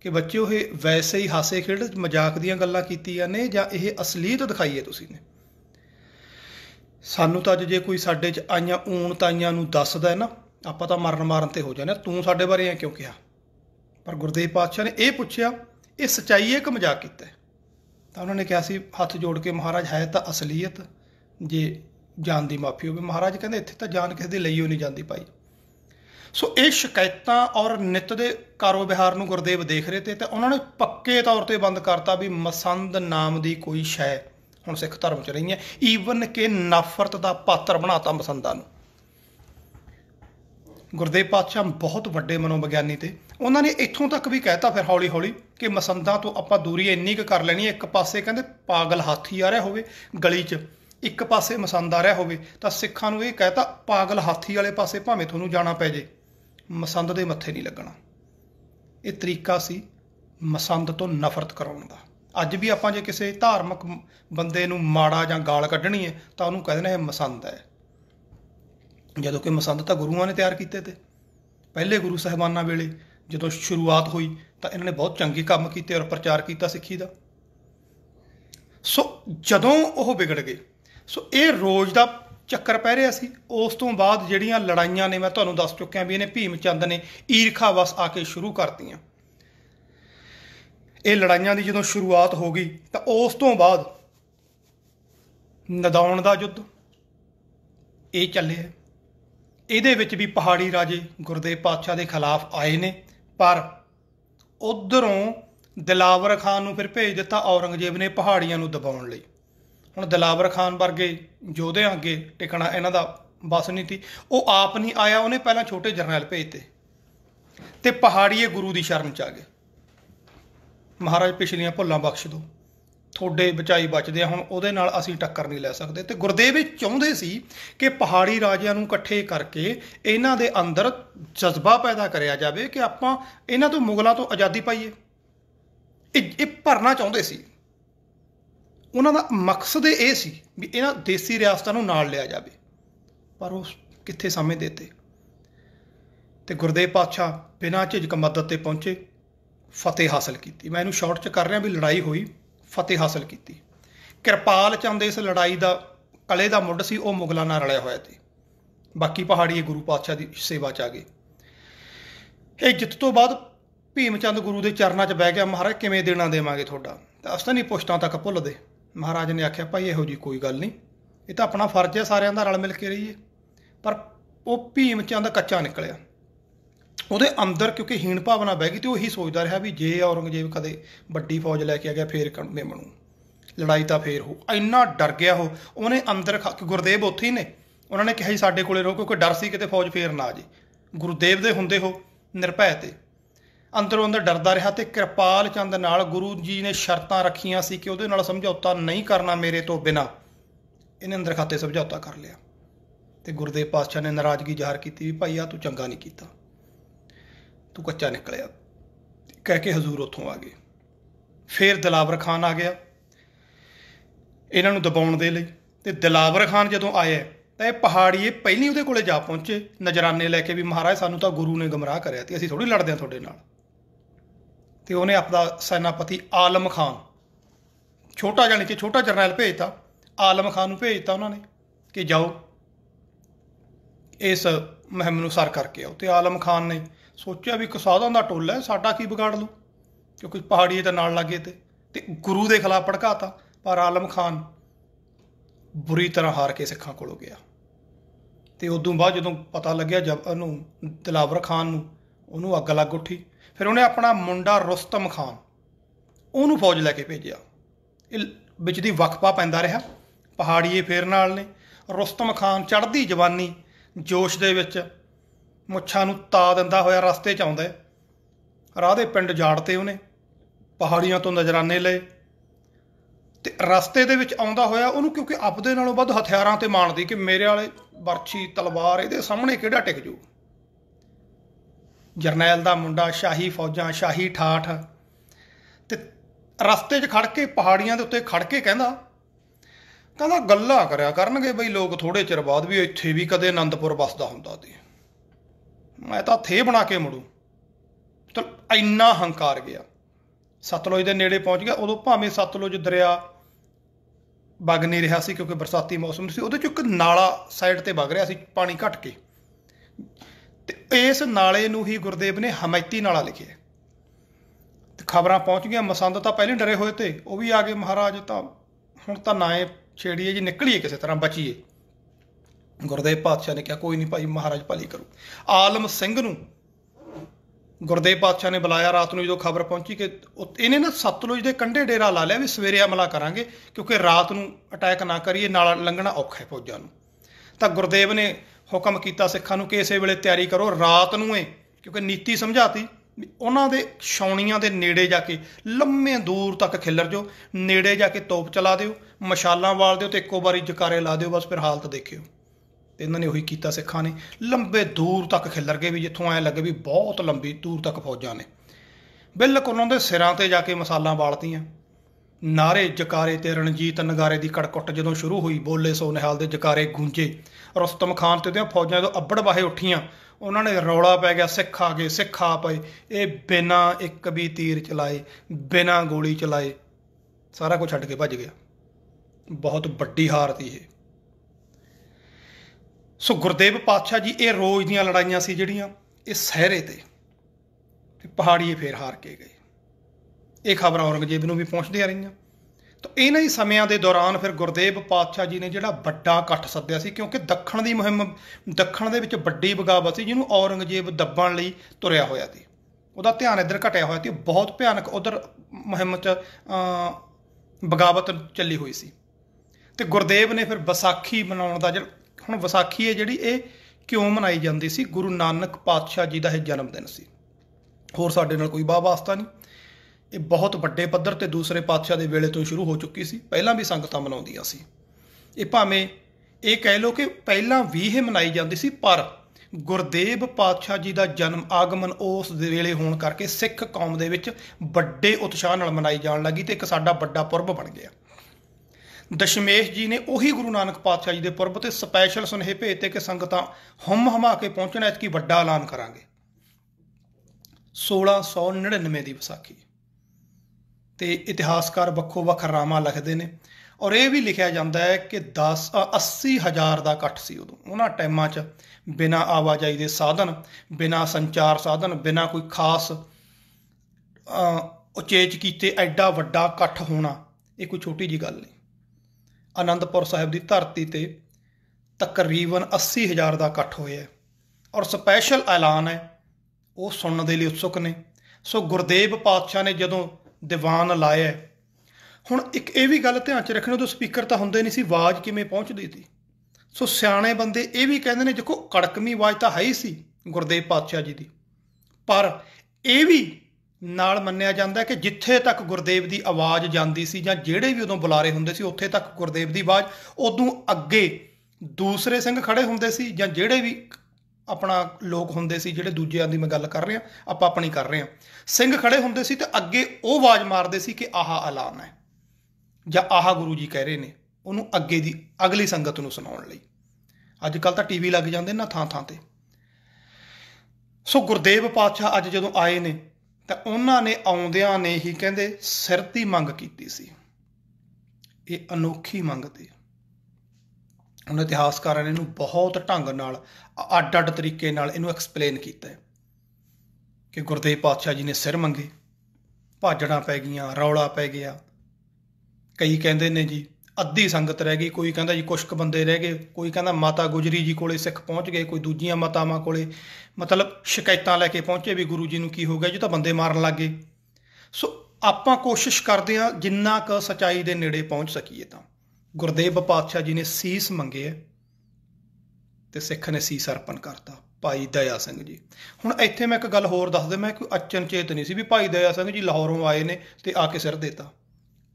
ਕਿ ਬੱਚਿਓ ਇਹ ਵੈਸੇ ਹੀ ਹਾਸੇ ਖੇਡ ਮਜ਼ਾਕ ਦੀਆਂ ਗੱਲਾਂ ਕੀਤੀਆਂ ਨੇ ਜਾਂ ਇਹ ਅਸਲੀਅਤ ਦਿਖਾਈਏ ਤੁਸੀਂ ਨੇ ਸਾਨੂੰ ਤਾਂ ਅੱਜ ਜੇ ਕੋਈ ਸਾਡੇ 'ਚ ਆਈਆਂ ਊਣ ਤਾਈਆਂ ਨੂੰ ਦੱਸਦਾ ਹੈ ਨਾ ਆਪਾਂ ਤਾਂ ਮਰਨ ਮਾਰਨ ਤੇ ਹੋ ਜਾਣਾ ਤੂੰ ਸਾਡੇ ਬਾਰੇ ਐ ਕਿਉਂ ਕਿਹਾ ਪਰ ਗੁਰਦੇਵ ਪਾਤਸ਼ਾਹ ਨੇ ਇਹ ਪੁੱਛਿਆ ਇਹ ਸਚਾਈ ਹੈ ਕਿ ਮਜ਼ਾਕ ਕੀਤਾ ਹੈ ਤਾਂ ਉਹਨਾਂ ਨੇ ਕਿਹਾ ਸੀ ਹੱਥ ਜੋੜ ਕੇ ਮਹਾਰਾਜ ਹੈ ਤਾਂ ਅਸਲੀਅਤ ਜੇ ਜਾਨ ਦੀ ਮਾਫੀ ਹੋਵੇ ਮਹਾਰਾਜ ਕਹਿੰਦੇ ਇੱਥੇ ਤਾਂ ਜਾਨ ਕਿਸੇ ਦੇ ਲਈ ਹੋ ਨਹੀਂ ਜਾਂਦੀ ਭਾਈ ਸੋ ਇਹ ਸ਼ਿਕਾਇਤਾਂ ਔਰ ਨਿਤ ਦੇ ਕਾਰੋਬਾਰ ਨੂੰ ਗੁਰਦੇਵ ਦੇਖ ਰਹੇ ਤੇ ਤੇ ਉਹਨਾਂ ਨੇ ਪੱਕੇ ਤੌਰ ਤੇ ਬੰਦ ਕਰਤਾ ਵੀ ਮਸੰਦ ਨਾਮ ਦੀ ਕੋਈ ਸ਼ੈ ਹੁਣ ਸਿੱਖ ਧਰਮ ਚ ਰਹੀ ਹੈ ਈਵਨ ਕਿ ਨਫ਼ਰਤ ਦਾ ਪਾਤਰ ਬਣਾਤਾ ਮਸੰਦਾਂ ਨੂੰ ਗੁਰਦੇਵ ਪਾਤਸ਼ਾਹ ਬਹੁਤ ਵੱਡੇ ਮਨੋਵਿਗਿਆਨੀ ਤੇ ਉਹਨਾਂ ਨੇ ਇੱਥੋਂ ਤੱਕ ਵੀ ਕਹਿਤਾ ਫਿਰ ਹੌਲੀ ਹੌਲੀ ਕਿ ਮਸੰਦਾਂ ਤੋਂ ਆਪਾਂ ਦੂਰੀ ਇੰਨੀ ਕੁ ਕਰ ਲੈਣੀ ਹੈ ਇੱਕ ਪਾਸੇ ਕਹਿੰਦੇ ਪਾਗਲ ਹਾਥੀ ਆ ਰਿਹਾ ਹੋਵੇ ਗਲੀ 'ਚ ਇੱਕ ਪਾਸੇ ਮਸੰਦ ਆ ਰਿਹਾ ਹੋਵੇ ਤਾਂ ਸਿੱਖਾਂ ਨੂੰ ਇਹ ਕਹਿਤਾ ਪਾਗਲ ਹਾਥੀ ਵਾਲੇ ਪਾਸੇ ਭਾਵੇਂ ਤੁਹਾਨੂੰ ਜਾਣਾ ਪੈ ਜੇ ਮਸੰਦ ਦੇ ਮੱਥੇ ਨਹੀਂ ਲੱਗਣਾ ਇਹ ਤਰੀਕਾ ਸੀ ਮਸੰਦ ਤੋਂ ਨਫ਼ਰਤ ਕਰਾਉਣ ਦਾ ਅੱਜ ਵੀ ਆਪਾਂ ਜੇ ਕਿਸੇ ਧਾਰਮਿਕ ਬੰਦੇ ਨੂੰ ਮਾੜਾ ਜਾਂ ਗਾਲ ਕੱਢਣੀ ਹੈ ਤਾਂ ਉਹਨੂੰ ਕਹਿ ਦੇਣਾ ਇਹ ਮਸੰਦ ਹੈ ਜਦੋਂ ਕਿ ਮਸੰਦ ਤਾਂ ਗੁਰੂਆਂ ਨੇ ਤਿਆਰ ਕੀਤੇ ਤੇ ਪਹਿਲੇ ਗੁਰੂ ਸਹਿਬਾਨਾਂ ਵੇਲੇ ਜਦੋਂ ਸ਼ੁਰੂਆਤ ਹੋਈ ਤਾਂ ਇਹਨਾਂ ਨੇ ਬਹੁਤ ਚੰਗੇ ਕੰਮ ਕੀਤੇ ਔਰ ਪ੍ਰਚਾਰ ਕੀਤਾ ਸਿੱਖੀ ਦਾ ਸੋ ਜਦੋਂ ਉਹ ਵਿਗੜ ਗਏ ਸੋ ਇਹ ਰੋਜ ਦਾ ਚੱਕਰ ਪੈ ਰਿਹਾ ਸੀ ਉਸ ਤੋਂ ਬਾਅਦ ਜਿਹੜੀਆਂ ਲੜਾਈਆਂ ਨੇ ਮੈਂ ਤੁਹਾਨੂੰ ਦੱਸ ਚੁੱਕਿਆ ਵੀ ਇਹਨੇ ਭੀਮ ਚੰਦ ਨੇ ਈਰਖਾ ਵਸ ਆ ਕੇ ਸ਼ੁਰੂ ਕਰਤੀਆਂ ਇਹ ਲੜਾਈਆਂ ਦੀ ਜਦੋਂ ਸ਼ੁਰੂਆਤ ਹੋ ਗਈ ਤਾਂ ਉਸ ਤੋਂ ਬਾਅਦ ਨਦੌਣ ਦਾ ਯੁੱਧ ਇਹ ਚੱਲਿਆ ਇਹਦੇ ਵਿੱਚ ਵੀ ਪਹਾੜੀ ਰਾਜੇ ਗੁਰਦੇਵ ਪਾਤਸ਼ਾਹ ਦੇ ਖਿਲਾਫ ਆਏ ਨੇ ਪਰ ਉਧਰੋਂ ਦਿਲਾਵਰ ਖਾਨ ਨੂੰ ਫਿਰ ਭੇਜ ਦਿੱਤਾ ਔਰੰਗਜ਼ੇਬ ਨੇ ਪਹਾੜੀਆਂ ਨੂੰ ਦਬਾਉਣ ਲਈ ਹੁਣ ਦਿਲਾਵਰ ਖਾਨ ਵਰਗੇ ਯੋਧਿਆਂ ਅੱਗੇ ਟਿਕਣਾ ਇਹਨਾਂ ਦਾ ਬਸ ਨਹੀਂ ਸੀ ਉਹ ਆਪ ਨਹੀਂ ਆਇਆ ਉਹਨੇ ਪਹਿਲਾਂ ਛੋਟੇ ਜਰਨੈਲ ਭੇਜਤੇ ਤੇ ਪਹਾੜੀਏ ਗੁਰੂ ਦੀ ਸ਼ਰਨ ਚ ਆ ਗਏ ਮਹਾਰਾਜ ਪਿਛਲੀਆਂ ਭੁੱਲਾਂ ਬਖਸ਼ ਦਿਓ ਥੋੜੇ ਬਚਾਈ ਬਚਦੇ ਹੁਣ ਉਹਦੇ ਨਾਲ ਅਸੀਂ ਟੱਕਰ ਨਹੀਂ ਲੈ ਸਕਦੇ ਤੇ ਗੁਰਦੇਵ ਇਹ ਚਾਹੁੰਦੇ ਸੀ ਕਿ ਪਹਾੜੀ ਰਾਜਿਆਂ ਨੂੰ ਇਕੱਠੇ ਕਰਕੇ ਇਹਨਾਂ ਦੇ ਅੰਦਰ ਜਜ਼ਬਾ ਪੈਦਾ ਕਰਿਆ ਜਾਵੇ ਕਿ ਆਪਾਂ ਇਹਨਾਂ ਤੋਂ ਮੁਗਲਾਂ ਤੋਂ ਆਜ਼ਾਦੀ ਪਾਈਏ ਇਹ ਇਹ ਭਰਨਾ ਚਾਹੁੰਦੇ ਸੀ ਉਹਨਾਂ ਦਾ ਮਕਸਦ ਇਹ ਸੀ ਵੀ ਇਹਨਾਂ ਦੇਸੀ ਰਿਆਸਤਾਂ ਨੂੰ ਨਾਲ ਲਿਆ ਜਾਵੇ ਪਰ ਉਹ ਕਿੱਥੇ ਸਮੇਂ ਦਿੱਤੇ ਤੇ ਗੁਰਦੇਵ ਪਾਤਸ਼ਾਹ ਬਿਨਾਂ ਝਿਜਕ ਮਦਦ ਤੇ ਪਹੁੰਚੇ ਫਤਿਹ ਹਾਸਲ ਕੀਤੀ ਮੈਂ ਇਹਨੂੰ ਸ਼ਾਰਟ ਚ ਕਰ ਰਿਹਾ ਵੀ ਲੜਾਈ ਹੋਈ ਫਤਿਹ ਹਾਸਲ ਕੀਤੀ ਕਿਰਪਾਲ ਚੰਦ ਇਸ ਲੜਾਈ ਦਾ ਕਲੇ ਦਾ ਮੁੱਢ ਸੀ ਉਹ ਮੁਗਲਾਂ ਨਾਲ ਰਲਿਆ ਹੋਇਆ ਸੀ ਬਾਕੀ ਪਹਾੜੀਏ ਗੁਰੂ ਪਾਤਸ਼ਾਹ ਦੀ ਸੇਵਾ ਚ ਆ ਗਏ ਇਹ ਜਿੱਤ ਤੋਂ ਬਾਅਦ ਭੀਮ ਚੰਦ ਗੁਰੂ ਦੇ ਚਰਨਾਂ 'ਚ ਬਹਿ ਗਿਆ ਮਹਾਰਾਜ ਕਿਵੇਂ ਦੇਣਾ ਦੇਵਾਂਗੇ ਤੁਹਾਡਾ ਤਾਂ ਅਸ ਨਹੀਂ ਪੁਸ਼ਤਾਂ ਤੱਕ ਭੁੱਲਦੇ ਮਹਾਰਾਜ ਨੇ ਆਖਿਆ ਭਾਈ ਇਹੋ ਜੀ ਕੋਈ ਗੱਲ ਨਹੀਂ ਇਹ ਤਾਂ ਆਪਣਾ ਫਰਜ਼ ਹੈ ਸਾਰਿਆਂ ਦਾ ਰਲ ਮਿਲ ਕੇ ਰਹੀਏ ਪਰ ਉਹ ਭੀਮ ਚੰਦ ਕੱਚਾ ਨਿਕਲਿਆ ਉਹਦੇ ਅੰਦਰ ਕਿਉਂਕਿ ਹੀਣ ਭਾਵਨਾ ਬਹਿ ਗਈ ਤੇ ਉਹ ਹੀ ਸੋਚਦਾ ਰਿਹਾ ਵੀ ਜੇ ਔਰੰਗਜ਼ੇਬ ਕਦੇ ਵੱਡੀ ਫੌਜ ਲੈ ਕੇ ਆ ਗਿਆ ਫੇਰ ਕੰਮੇ ਨੂੰ ਲੜਾਈ ਤਾਂ ਫੇਰ ਹੋ ਇੰਨਾ ਡਰ ਗਿਆ ਉਹ ਉਹਨੇ ਅੰਦਰ ਗੁਰਦੇਵ ਉੱਥੇ ਹੀ ਨੇ ਉਹਨਾਂ ਨੇ ਕਿਹਾ ਹੀ ਸਾਡੇ ਕੋਲੇ ਰਹੋ ਕਿਉਂਕਿ ਡਰ ਸੀ ਕਿਤੇ ਫੌਜ ਫੇਰ ਨਾ ਆ ਜੇ ਗੁਰਦੇਵ ਦੇ ਹੁੰਦੇ ਹੋ ਨਿਰਭੈ ਤੇ ਅੰਦਰੋਂ ਅੰਦਰ ਡਰਦਾ ਰਿਹਾ ਤੇ ਕਿਰਪਾਲ ਚੰਦ ਨਾਲ ਗੁਰੂ ਜੀ ਨੇ ਸ਼ਰਤਾਂ ਰੱਖੀਆਂ ਸੀ ਕਿ ਉਹਦੇ ਨਾਲ ਸਮਝੌਤਾ ਨਹੀਂ ਕਰਨਾ ਮੇਰੇ ਤੋਂ ਬਿਨਾ ਇਹਨੇ ਅੰਦਰ ਖਾਤੇ ਸਮਝੌਤਾ ਕਰ ਲਿਆ ਤੇ ਗੁਰਦੇਵ ਪਾਤਸ਼ਾਹ ਨੇ ਨਾਰਾਜ਼ਗੀ ਜ਼ਾਹਰ ਕੀਤੀ ਵੀ ਭਾਈ ਆ ਤੂੰ ਚੰਗਾ ਨਹੀਂ ਕੀਤਾ ਤੂੰ ਕੱਚਾ ਨਿਕਲਿਆ ਕਹਿ ਕੇ ਹਜ਼ੂਰ ਉੱਥੋਂ ਆ ਗਏ ਫਿਰ ਦਿਲਾਵਰ ਖਾਨ ਆ ਗਿਆ ਇਹਨਾਂ ਨੂੰ ਦਬਾਉਣ ਦੇ ਲਈ ਤੇ ਦਿਲਾਵਰ ਖਾਨ ਜਦੋਂ ਆਇਆ ਤਾਂ ਇਹ ਪਹਾੜੀਏ ਪਹਿਲੀ ਉਹਦੇ ਕੋਲੇ ਜਾ ਪਹੁੰਚੇ ਨਜਰਾਨੇ ਲੈ ਕੇ ਵੀ ਮਹਾਰਾਜ ਸਾਨੂੰ ਤਾਂ ਗੁਰੂ ਨੇ ਗਮਰਾਹ ਕਰਿਆ ਤੇ ਅਸੀਂ ਥੋੜੀ ਲੜਦੇ ਆ ਤੁਹਾਡੇ ਨਾਲ ਤੇ ਉਹਨੇ ਆਪਣਾ ਸੈਨਾਪਤੀ ਆਲਮ ਖਾਨ ਛੋਟਾ ਜਾਨੀ ਕਿ ਛੋਟਾ ਜਰਨੈਲ ਭੇਜਤਾ ਆਲਮ ਖਾਨ ਨੂੰ ਭੇਜਤਾ ਉਹਨਾਂ ਨੇ ਕਿ ਜਾਓ ਇਸ ਮਹਿਮ ਨੂੰ ਸਰ ਕਰਕੇ ਆਓ ਤੇ ਆਲਮ ਖਾਨ ਨੇ ਸੋਚਿਆ ਵੀ ਇੱਕ ਸਾਧਾਂ ਦਾ ਟੋਲਾ ਹੈ ਸਾਡਾ ਕੀ ਵਿਗਾੜ ਲੂ ਕਿਉਂਕਿ ਪਹਾੜੀਏ ਤਾਂ ਨਾਲ ਲੱਗੇ ਤੇ ਤੇ ਗੁਰੂ ਦੇ ਖਿਲਾਫ ਭੜਕਾਤਾ ਪਰ ਆਲਮ ਖਾਨ ਬੁਰੀ ਤਰ੍ਹਾਂ ਹਾਰ ਕੇ ਸਿੱਖਾਂ ਕੋਲ ਗਿਆ ਤੇ ਉਦੋਂ ਬਾਅਦ ਜਦੋਂ ਪਤਾ ਲੱਗਿਆ ਜਬ ਉਹਨੂੰ ਦਿਲਾਵਰ ਖਾਨ ਨੂੰ ਉਹਨੂੰ ਅੱਗ ਲੱਗ ਉੱਠੀ ਫਿਰ ਉਹਨੇ ਆਪਣਾ ਮੁੰਡਾ ਰੁਸਤਮ ਖਾਨ ਉਹਨੂੰ ਫੌਜ ਲੈ ਕੇ ਭੇਜਿਆ ਇਹ ਵਿੱਚ ਦੀ ਵਕਫਾ ਪੈਂਦਾ ਰਿਹਾ ਪਹਾੜੀਏ ਫੇਰ ਨਾਲ ਨੇ ਰੁਸਤਮ ਖਾਨ ਚੜ੍ਹਦੀ ਜਵਾਨੀ ਜੋਸ਼ ਦੇ ਵਿੱਚ ਮੁੱਛਾਂ ਨੂੰ ਤਾ ਦਿੰਦਾ ਹੋਇਆ ਰਸਤੇ 'ਚ ਆਉਂਦਾ ਰਾਹ ਦੇ ਪਿੰਡ ਜਾੜਤੇ ਉਹਨੇ ਪਹਾੜੀਆਂ ਤੋਂ ਨਜ਼ਰਾਨੇ ਲਏ ਤੇ ਰਸਤੇ ਦੇ ਵਿੱਚ ਆਉਂਦਾ ਹੋਇਆ ਉਹਨੂੰ ਕਿਉਂਕਿ ਆਪਦੇ ਨਾਲੋਂ ਵੱਧ ਹਥਿਆਰਾਂ ਤੇ ਮਾਣਦੀ ਕਿ ਮੇਰੇ ਵਾਲੇ ਬਰਛੀ ਤਲਵਾਰ ਇਹਦੇ ਸਾਹਮਣੇ ਕਿਹੜਾ ਟਿਕ ਜੂ ਜਰਨੈਲ ਦਾ ਮੁੰਡਾ ਸ਼ਾਹੀ ਫੌਜਾਂ ਸ਼ਾਹੀ ਠਾਠ ਤੇ ਰਸਤੇ 'ਚ ਖੜ ਕੇ ਪਹਾੜੀਆਂ ਦੇ ਉੱਤੇ ਖੜ ਕੇ ਕਹਿੰਦਾ ਕਹਿੰਦਾ ਗੱਲਾਂ ਕਰਿਆ ਕਰਨਗੇ ਬਈ ਲੋਕ ਥੋੜੇ ਚਿਰ ਬਾਅਦ ਵੀ ਇੱਥੇ ਵੀ ਕਦੇ ਅਨੰਦਪੁਰ ਵਸਦਾ ਹੁੰਦਾ ਸੀ ਮੈਂ ਤਾਂ ਥੇ ਬਣਾ ਕੇ ਮੁੜੂ ਚਲ ਇੰਨਾ ਹੰਕਾਰ ਗਿਆ ਸਤਲੁਜ ਦੇ ਨੇੜੇ ਪਹੁੰਚ ਗਿਆ ਉਦੋਂ ਭਾਵੇਂ ਸਤਲੁਜ ਦਰਿਆ ਵਗ ਨਹੀਂ ਰਿਹਾ ਸੀ ਕਿਉਂਕਿ ਬਰਸਾਤੀ ਮੌਸਮ ਸੀ ਉਹਦੇ ਚੋਂ ਇੱਕ ਨਾਲਾ ਸਾਈਡ ਤੇ ਵਗ ਰਿਹਾ ਸੀ ਪਾਣੀ ਘਟ ਕੇ ਤੇ ਇਸ ਨਾਲੇ ਨੂੰ ਹੀ ਗੁਰਦੇਵ ਨੇ ਹਮੈਤੀ ਨਾਲਾ ਲਿਖਿਆ ਤੇ ਖਬਰਾਂ ਪਹੁੰਚ ਗਈਆਂ ਮਸੰਦ ਤਾਂ ਪਹਿਲੇ ਡਰੇ ਹੋਏ ਤੇ ਉਹ ਵੀ ਆ ਗਏ ਮਹਾਰਾਜ ਤਾਂ ਹੁਣ ਤਾਂ ਨਾਏ ਛੇੜੀਏ ਜੀ ਨਿਕਲੀਏ ਕਿਸੇ ਤਰ੍ਹਾਂ ਬਚੀਏ ਗੁਰਦੇਵ ਪਾਤਸ਼ਾਹ ਨੇ ਕਿਹਾ ਕੋਈ ਨਹੀਂ ਭਾਈ ਮਹਾਰਾਜ ਭਲੀ ਕਰੋ ਆਲਮ ਸਿੰਘ ਨੂੰ ਗੁਰਦੇਵ ਪਾਤਸ਼ਾਹ ਨੇ ਬੁਲਾਇਆ ਰਾਤ ਨੂੰ ਜਦੋਂ ਖਬਰ ਪਹੁੰਚੀ ਕਿ ਇਹਨੇ ਨਾ ਸਤਲੁਜ ਦੇ ਕੰਢੇ ਡੇਰਾ ਲਾ ਲਿਆ ਵੀ ਸਵੇਰੇ ਹਮਲਾ ਕਰਾਂਗੇ ਕਿਉਂਕਿ ਰਾਤ ਨੂੰ ਅਟੈਕ ਨਾ ਕਰੀਏ ਨਾਲ ਲੰਘਣਾ ਔਖਾ ਹੈ ਫੌਜਾਂ ਨੂੰ ਤਾਂ ਗੁਰਦੇਵ ਨੇ ਹੁਕਮ ਕੀਤਾ ਸਿੱਖਾਂ ਨੂੰ ਕਿ ਇਸੇ ਵੇਲੇ ਤਿਆਰੀ ਕਰੋ ਰਾਤ ਨੂੰ ਏ ਕਿਉਂਕਿ ਨੀਤੀ ਸਮਝਾਤੀ ਉਹਨਾਂ ਦੇ ਛੌਣੀਆਂ ਦੇ ਨੇੜੇ ਜਾ ਕੇ ਲੰਮੇ ਦੂਰ ਤੱਕ ਖਿੱਲਰ ਜੋ ਨੇੜੇ ਜਾ ਕੇ ਤੋਪ ਚਲਾ ਦਿਓ ਮਸ਼ਾਲਾਂ ਵਾਲ ਦਿਓ ਤੇ ਇੱਕੋ ਵਾਰੀ ਜਕਾਰੇ ਲਾ ਦਿਓ ਬਸ ਫਿਰ ਹਾਲਤ ਦੇਖਿਓ ਤੇ ਇਹਨਾਂ ਨੇ ਉਹੀ ਕੀਤਾ ਸਿੱਖਾਂ ਨੇ ਲੰਬੇ ਦੂਰ ਤੱਕ ਖਿਲਰ ਗਏ ਵੀ ਜਿੱਥੋਂ ਐ ਲੱਗੇ ਵੀ ਬਹੁਤ ਲੰਬੀ ਦੂਰ ਤੱਕ ਫੌਜਾਂ ਨੇ ਬਿਲਕੁਲ ਉਹਨਾਂ ਦੇ ਸਿਰਾਂ ਤੇ ਜਾ ਕੇ ਮਸਾਲਾਂ ਬਾਲਤੀਆਂ ਨਾਰੇ ਜਕਾਰੇ ਤੇ ਰਣਜੀਤ ਨਗਾਰੇ ਦੀ ਕੜਕੁੱਟ ਜਦੋਂ ਸ਼ੁਰੂ ਹੋਈ ਬੋਲੇ ਸੋ ਨਿਹਾਲ ਦੇ ਜਕਾਰੇ ਗੂੰਜੇ ਰਸਤਮ ਖਾਨ ਤੇ ਉਹਦੀਆਂ ਫੌਜਾਂ ਜਦੋਂ ਅੱਬੜ ਬਾਹੇ ਉੱਠੀਆਂ ਉਹਨਾਂ ਨੇ ਰੌਲਾ ਪੈ ਗਿਆ ਸਿੱਖ ਆ ਗਏ ਸਿੱਖ ਆ ਪਏ ਇਹ ਬਿਨਾ ਇੱਕ ਵੀ ਤੀਰ ਚਲਾਏ ਬਿਨਾ ਗੋਲੀ ਚਲਾਏ ਸਾਰਾ ਕੁਝ ਛੱਡ ਕੇ ਭੱਜ ਗਿਆ ਬਹੁਤ ਵੱਡੀ ਹਾਰ ਸੀ ਇਹ ਸੋ ਗੁਰਦੇਵ ਪਾਤਸ਼ਾਹ ਜੀ ਇਹ ਰੋਜ਼ ਦੀਆਂ ਲੜਾਈਆਂ ਸੀ ਜਿਹੜੀਆਂ ਇਹ ਸਹਿਰੇ ਤੇ ਤੇ ਪਹਾੜੀਏ ਫੇਰ ਹਾਰ ਕੇ ਗਏ ਇਹ ਖਬਰਾਂ ਔਰੰਗਜ਼ੇਬ ਨੂੰ ਵੀ ਪਹੁੰਚਦੀਆਂ ਰਹੀਆਂ ਤਾਂ ਇਹਨਾਂ ਹੀ ਸਮਿਆਂ ਦੇ ਦੌਰਾਨ ਫਿਰ ਗੁਰਦੇਵ ਪਾਤਸ਼ਾਹ ਜੀ ਨੇ ਜਿਹੜਾ ਵੱਡਾ ਇਕੱਠ ਸੱਦਿਆ ਸੀ ਕਿਉਂਕਿ ਦੱਖਣ ਦੀ ਮੁਹਿੰਮ ਦੱਖਣ ਦੇ ਵਿੱਚ ਵੱਡੀ ਬਗਾਵਤ ਸੀ ਜਿਹਨੂੰ ਔਰੰਗਜ਼ੇਬ ਦੱਬਣ ਲਈ ਤੁਰਿਆ ਹੋਇਆ ਸੀ ਉਹਦਾ ਧਿਆਨ ਇੱਧਰ ਘਟਿਆ ਹੋਇਆ ਸੀ ਬਹੁਤ ਭਿਆਨਕ ਉਧਰ ਮੁਹਿੰਮ 'ਚ ਬਗਾਵਤ ਚੱਲੀ ਹੋਈ ਸੀ ਤੇ ਗੁਰਦੇਵ ਨੇ ਫਿਰ ਵਿਸਾਖੀ ਮਨਾਉਣ ਦਾ ਜਿਹੜਾ ਹੁਣ ਵਿਸਾਖੀ ਹੈ ਜਿਹੜੀ ਇਹ ਕਿਉਂ ਮਨਾਈ ਜਾਂਦੀ ਸੀ ਗੁਰੂ ਨਾਨਕ ਪਾਤਸ਼ਾਹ ਜੀ ਦਾ ਇਹ ਜਨਮ ਦਿਨ ਸੀ ਹੋਰ ਸਾਡੇ ਨਾਲ ਕੋਈ ਬਾਹ ਵਾਸਤਾ ਨਹੀਂ ਇਹ ਬਹੁਤ ਵੱਡੇ ਪੱਧਰ ਤੇ ਦੂਸਰੇ ਪਾਤਸ਼ਾਹ ਦੇ ਵੇਲੇ ਤੋਂ ਸ਼ੁਰੂ ਹੋ ਚੁੱਕੀ ਸੀ ਪਹਿਲਾਂ ਵੀ ਸੰਗਤਾਂ ਮਨਾਉਂਦੀਆਂ ਸੀ ਇਹ ਭਾਵੇਂ ਇਹ ਕਹਿ ਲੋ ਕਿ ਪਹਿਲਾਂ ਵੀ ਇਹ ਮਨਾਈ ਜਾਂਦੀ ਸੀ ਪਰ ਗੁਰਦੇਵ ਪਾਤਸ਼ਾਹ ਜੀ ਦਾ ਜਨਮ ਆਗਮਨ ਉਸ ਦੇ ਵੇਲੇ ਹੋਣ ਕਰਕੇ ਸਿੱਖ ਕੌਮ ਦੇ ਵਿੱਚ ਵੱਡੇ ਉਤਸ਼ਾਹ ਨਾਲ ਮਨਾਈ ਜਾਣ ਲੱਗੀ ਤੇ ਇੱਕ ਸਾਡਾ ਵੱਡਾ ਪੁਰਬ ਬਣ ਗਿਆ ਦਸ਼ਮੇਸ਼ ਜੀ ਨੇ ਉਹੀ ਗੁਰੂ ਨਾਨਕ ਪਾਤਸ਼ਾਹ ਜੀ ਦੇ ਪੁਰਬ ਤੇ ਸਪੈਸ਼ਲ ਸੁਨੇਹੇ ਭੇਜਤੇ ਕਿ ਸੰਗਤਾਂ ਹਮ ਹਮਾ ਕੇ ਪਹੁੰਚਣਾ ਇਸ ਕੀ ਵੱਡਾ ਐਲਾਨ ਕਰਾਂਗੇ 1699 ਦੀ ਵਿਸਾਖੀ ਤੇ ਇਤਿਹਾਸਕਾਰ ਵੱਖੋ ਵੱਖ ਰਾਮਾ ਲਿਖਦੇ ਨੇ ਔਰ ਇਹ ਵੀ ਲਿਖਿਆ ਜਾਂਦਾ ਹੈ ਕਿ 10 80000 ਦਾ ਇਕੱਠ ਸੀ ਉਦੋਂ ਉਹਨਾਂ ਟਾਈਮਾਂ 'ਚ ਬਿਨਾ ਆਵਾਜਾਈ ਦੇ ਸਾਧਨ ਬਿਨਾ ਸੰਚਾਰ ਸਾਧਨ ਬਿਨਾ ਕੋਈ ਖਾਸ ਉਚੇਚ ਕੀਤੇ ਐਡਾ ਵੱਡਾ ਇਕੱਠ ਹੋਣਾ ਇਹ ਕੋਈ ਛੋਟੀ ਜੀ ਗੱਲ ਨਹੀਂ ਅਨੰਦਪੁਰ ਸਾਹਿਬ ਦੀ ਧਰਤੀ ਤੇ ਤਕਰੀਬਨ 80000 ਦਾ ਇਕੱਠ ਹੋਇਆ ਔਰ ਸਪੈਸ਼ਲ ਐਲਾਨ ਹੈ ਉਹ ਸੁਣਨ ਦੇ ਲਈ ਉਤਸੁਕ ਨੇ ਸੋ ਗੁਰਦੇਵ ਪਾਤਸ਼ਾਹ ਨੇ ਜਦੋਂ ਦੀਵਾਨ ਲਾਇਆ ਹੁਣ ਇੱਕ ਇਹ ਵੀ ਗੱਲ ਧਿਆਨ 'ਚ ਰੱਖਣੀ ਉਦੋਂ ਸਪੀਕਰ ਤਾਂ ਹੁੰਦੇ ਨਹੀਂ ਸੀ ਆਵਾਜ਼ ਕਿਵੇਂ ਪਹੁੰਚਦੀ ਸੀ ਸੋ ਸਿਆਣੇ ਬੰਦੇ ਇਹ ਵੀ ਕਹਿੰਦੇ ਨੇ ਦੇਖੋ ਕੜਕਮੀ ਆਵਾਜ਼ ਤਾਂ ਹੈ ਹੀ ਸੀ ਗੁਰਦੇਵ ਪਾਤਸ਼ਾਹ ਜੀ ਦੀ ਪਰ ਇਹ ਵੀ ਨਾਲ ਮੰਨਿਆ ਜਾਂਦਾ ਕਿ ਜਿੱਥੇ ਤੱਕ ਗੁਰਦੇਵ ਦੀ ਆਵਾਜ਼ ਜਾਂਦੀ ਸੀ ਜਾਂ ਜਿਹੜੇ ਵੀ ਉਦੋਂ ਬੁਲਾਰੇ ਹੁੰਦੇ ਸੀ ਉੱਥੇ ਤੱਕ ਗੁਰਦੇਵ ਦੀ ਆਵਾਜ਼ ਉਦੋਂ ਅੱਗੇ ਦੂਸਰੇ ਸਿੰਘ ਖੜੇ ਹੁੰਦੇ ਸੀ ਜਾਂ ਜਿਹੜੇ ਵੀ ਆਪਣਾ ਲੋਕ ਹੁੰਦੇ ਸੀ ਜਿਹੜੇ ਦੂਜਿਆਂ ਦੀ ਮੈਂ ਗੱਲ ਕਰ ਰਿਹਾ ਆਪਾਂ ਆਪਣੀ ਕਰ ਰਹੇ ਹਾਂ ਸਿੰਘ ਖੜੇ ਹੁੰਦੇ ਸੀ ਤੇ ਅੱਗੇ ਉਹ ਆਵਾਜ਼ ਮਾਰਦੇ ਸੀ ਕਿ ਆਹਾ ਐਲਾਨ ਹੈ ਜਾਂ ਆਹਾ ਗੁਰੂ ਜੀ ਕਹਿ ਰਹੇ ਨੇ ਉਹਨੂੰ ਅੱਗੇ ਦੀ ਅਗਲੀ ਸੰਗਤ ਨੂੰ ਸੁਣਾਉਣ ਲਈ ਅੱਜ ਕੱਲ ਤਾਂ ਟੀਵੀ ਲੱਗ ਜਾਂਦੇ ਨਾ ਥਾਂ ਥਾਂ ਤੇ ਸੋ ਗੁਰਦੇਵ ਪਾਤਸ਼ਾਹ ਅੱਜ ਜਦੋਂ ਆਏ ਨੇ ਤਾਂ ਉਹਨਾਂ ਨੇ ਆਉਂਦਿਆਂ ਨੇ ਹੀ ਕਹਿੰਦੇ ਸਿਰ ਦੀ ਮੰਗ ਕੀਤੀ ਸੀ ਇਹ ਅਨੋਖੀ ਮੰਗ ਤੇ ਉਹਨਾਂ ਇਤਿਹਾਸਕਾਰਾਂ ਨੇ ਇਹਨੂੰ ਬਹੁਤ ਢੰਗ ਨਾਲ ਅੱਡ-ਅੱਡ ਤਰੀਕੇ ਨਾਲ ਇਹਨੂੰ ਐਕਸਪਲੇਨ ਕੀਤਾ ਕਿ ਗੁਰਦੇਵ ਪਾਤਸ਼ਾਹ ਜੀ ਨੇ ਸਿਰ ਮੰਗੇ ਭਾਜੜਾਂ ਪੈ ਗਈਆਂ ਰੌਲਾ ਪੈ ਗਿਆ ਕਈ ਕਹਿੰਦੇ ਨੇ ਜੀ ਅੱਧੀ ਸੰਗਤ ਰਹਿ ਗਈ ਕੋਈ ਕਹਿੰਦਾ ਜੀ ਕੁਸ਼ਕ ਬੰਦੇ ਰਹਿ ਗਏ ਕੋਈ ਕਹਿੰਦਾ ਮਾਤਾ ਗੁਜਰੀ ਜੀ ਕੋਲੇ ਸਿੱਖ ਪਹੁੰਚ ਗਏ ਕੋਈ ਦੂਜੀਆਂ ਮਾਤਾਵਾਂ ਕੋਲੇ ਮਤਲਬ ਸ਼ਿਕਾਇਤਾਂ ਲੈ ਕੇ ਪਹੁੰਚੇ ਵੀ ਗੁਰੂ ਜੀ ਨੂੰ ਕੀ ਹੋ ਗਿਆ ਜੀ ਤਾਂ ਬੰਦੇ ਮਾਰਨ ਲੱਗ ਗਏ ਸੋ ਆਪਾਂ ਕੋਸ਼ਿਸ਼ ਕਰਦੇ ਆ ਜਿੰਨਾ ਕੁ ਸਚਾਈ ਦੇ ਨੇੜੇ ਪਹੁੰਚ ਸਕੀਏ ਤਾਂ ਗੁਰਦੇਵ ਪਾਤਸ਼ਾਹ ਜੀ ਨੇ ਸੀਸ ਮੰਗੇ ਤੇ ਸਿੱਖ ਨੇ ਸੀਸ ਅਰਪਣ ਕਰਤਾ ਭਾਈ ਦਇਆ ਸਿੰਘ ਜੀ ਹੁਣ ਇੱਥੇ ਮੈਂ ਇੱਕ ਗੱਲ ਹੋਰ ਦੱਸ ਦੇ ਮੈਂ ਕੋਈ ਅਚਨ ਚੇਤ ਨਹੀਂ ਸੀ ਵੀ ਭਾਈ ਦਇਆ ਸਿੰਘ ਜੀ ਲਾਹੌਰੋਂ ਆਏ ਨੇ ਤੇ ਆ ਕੇ ਸਿਰ ਦੇਤਾ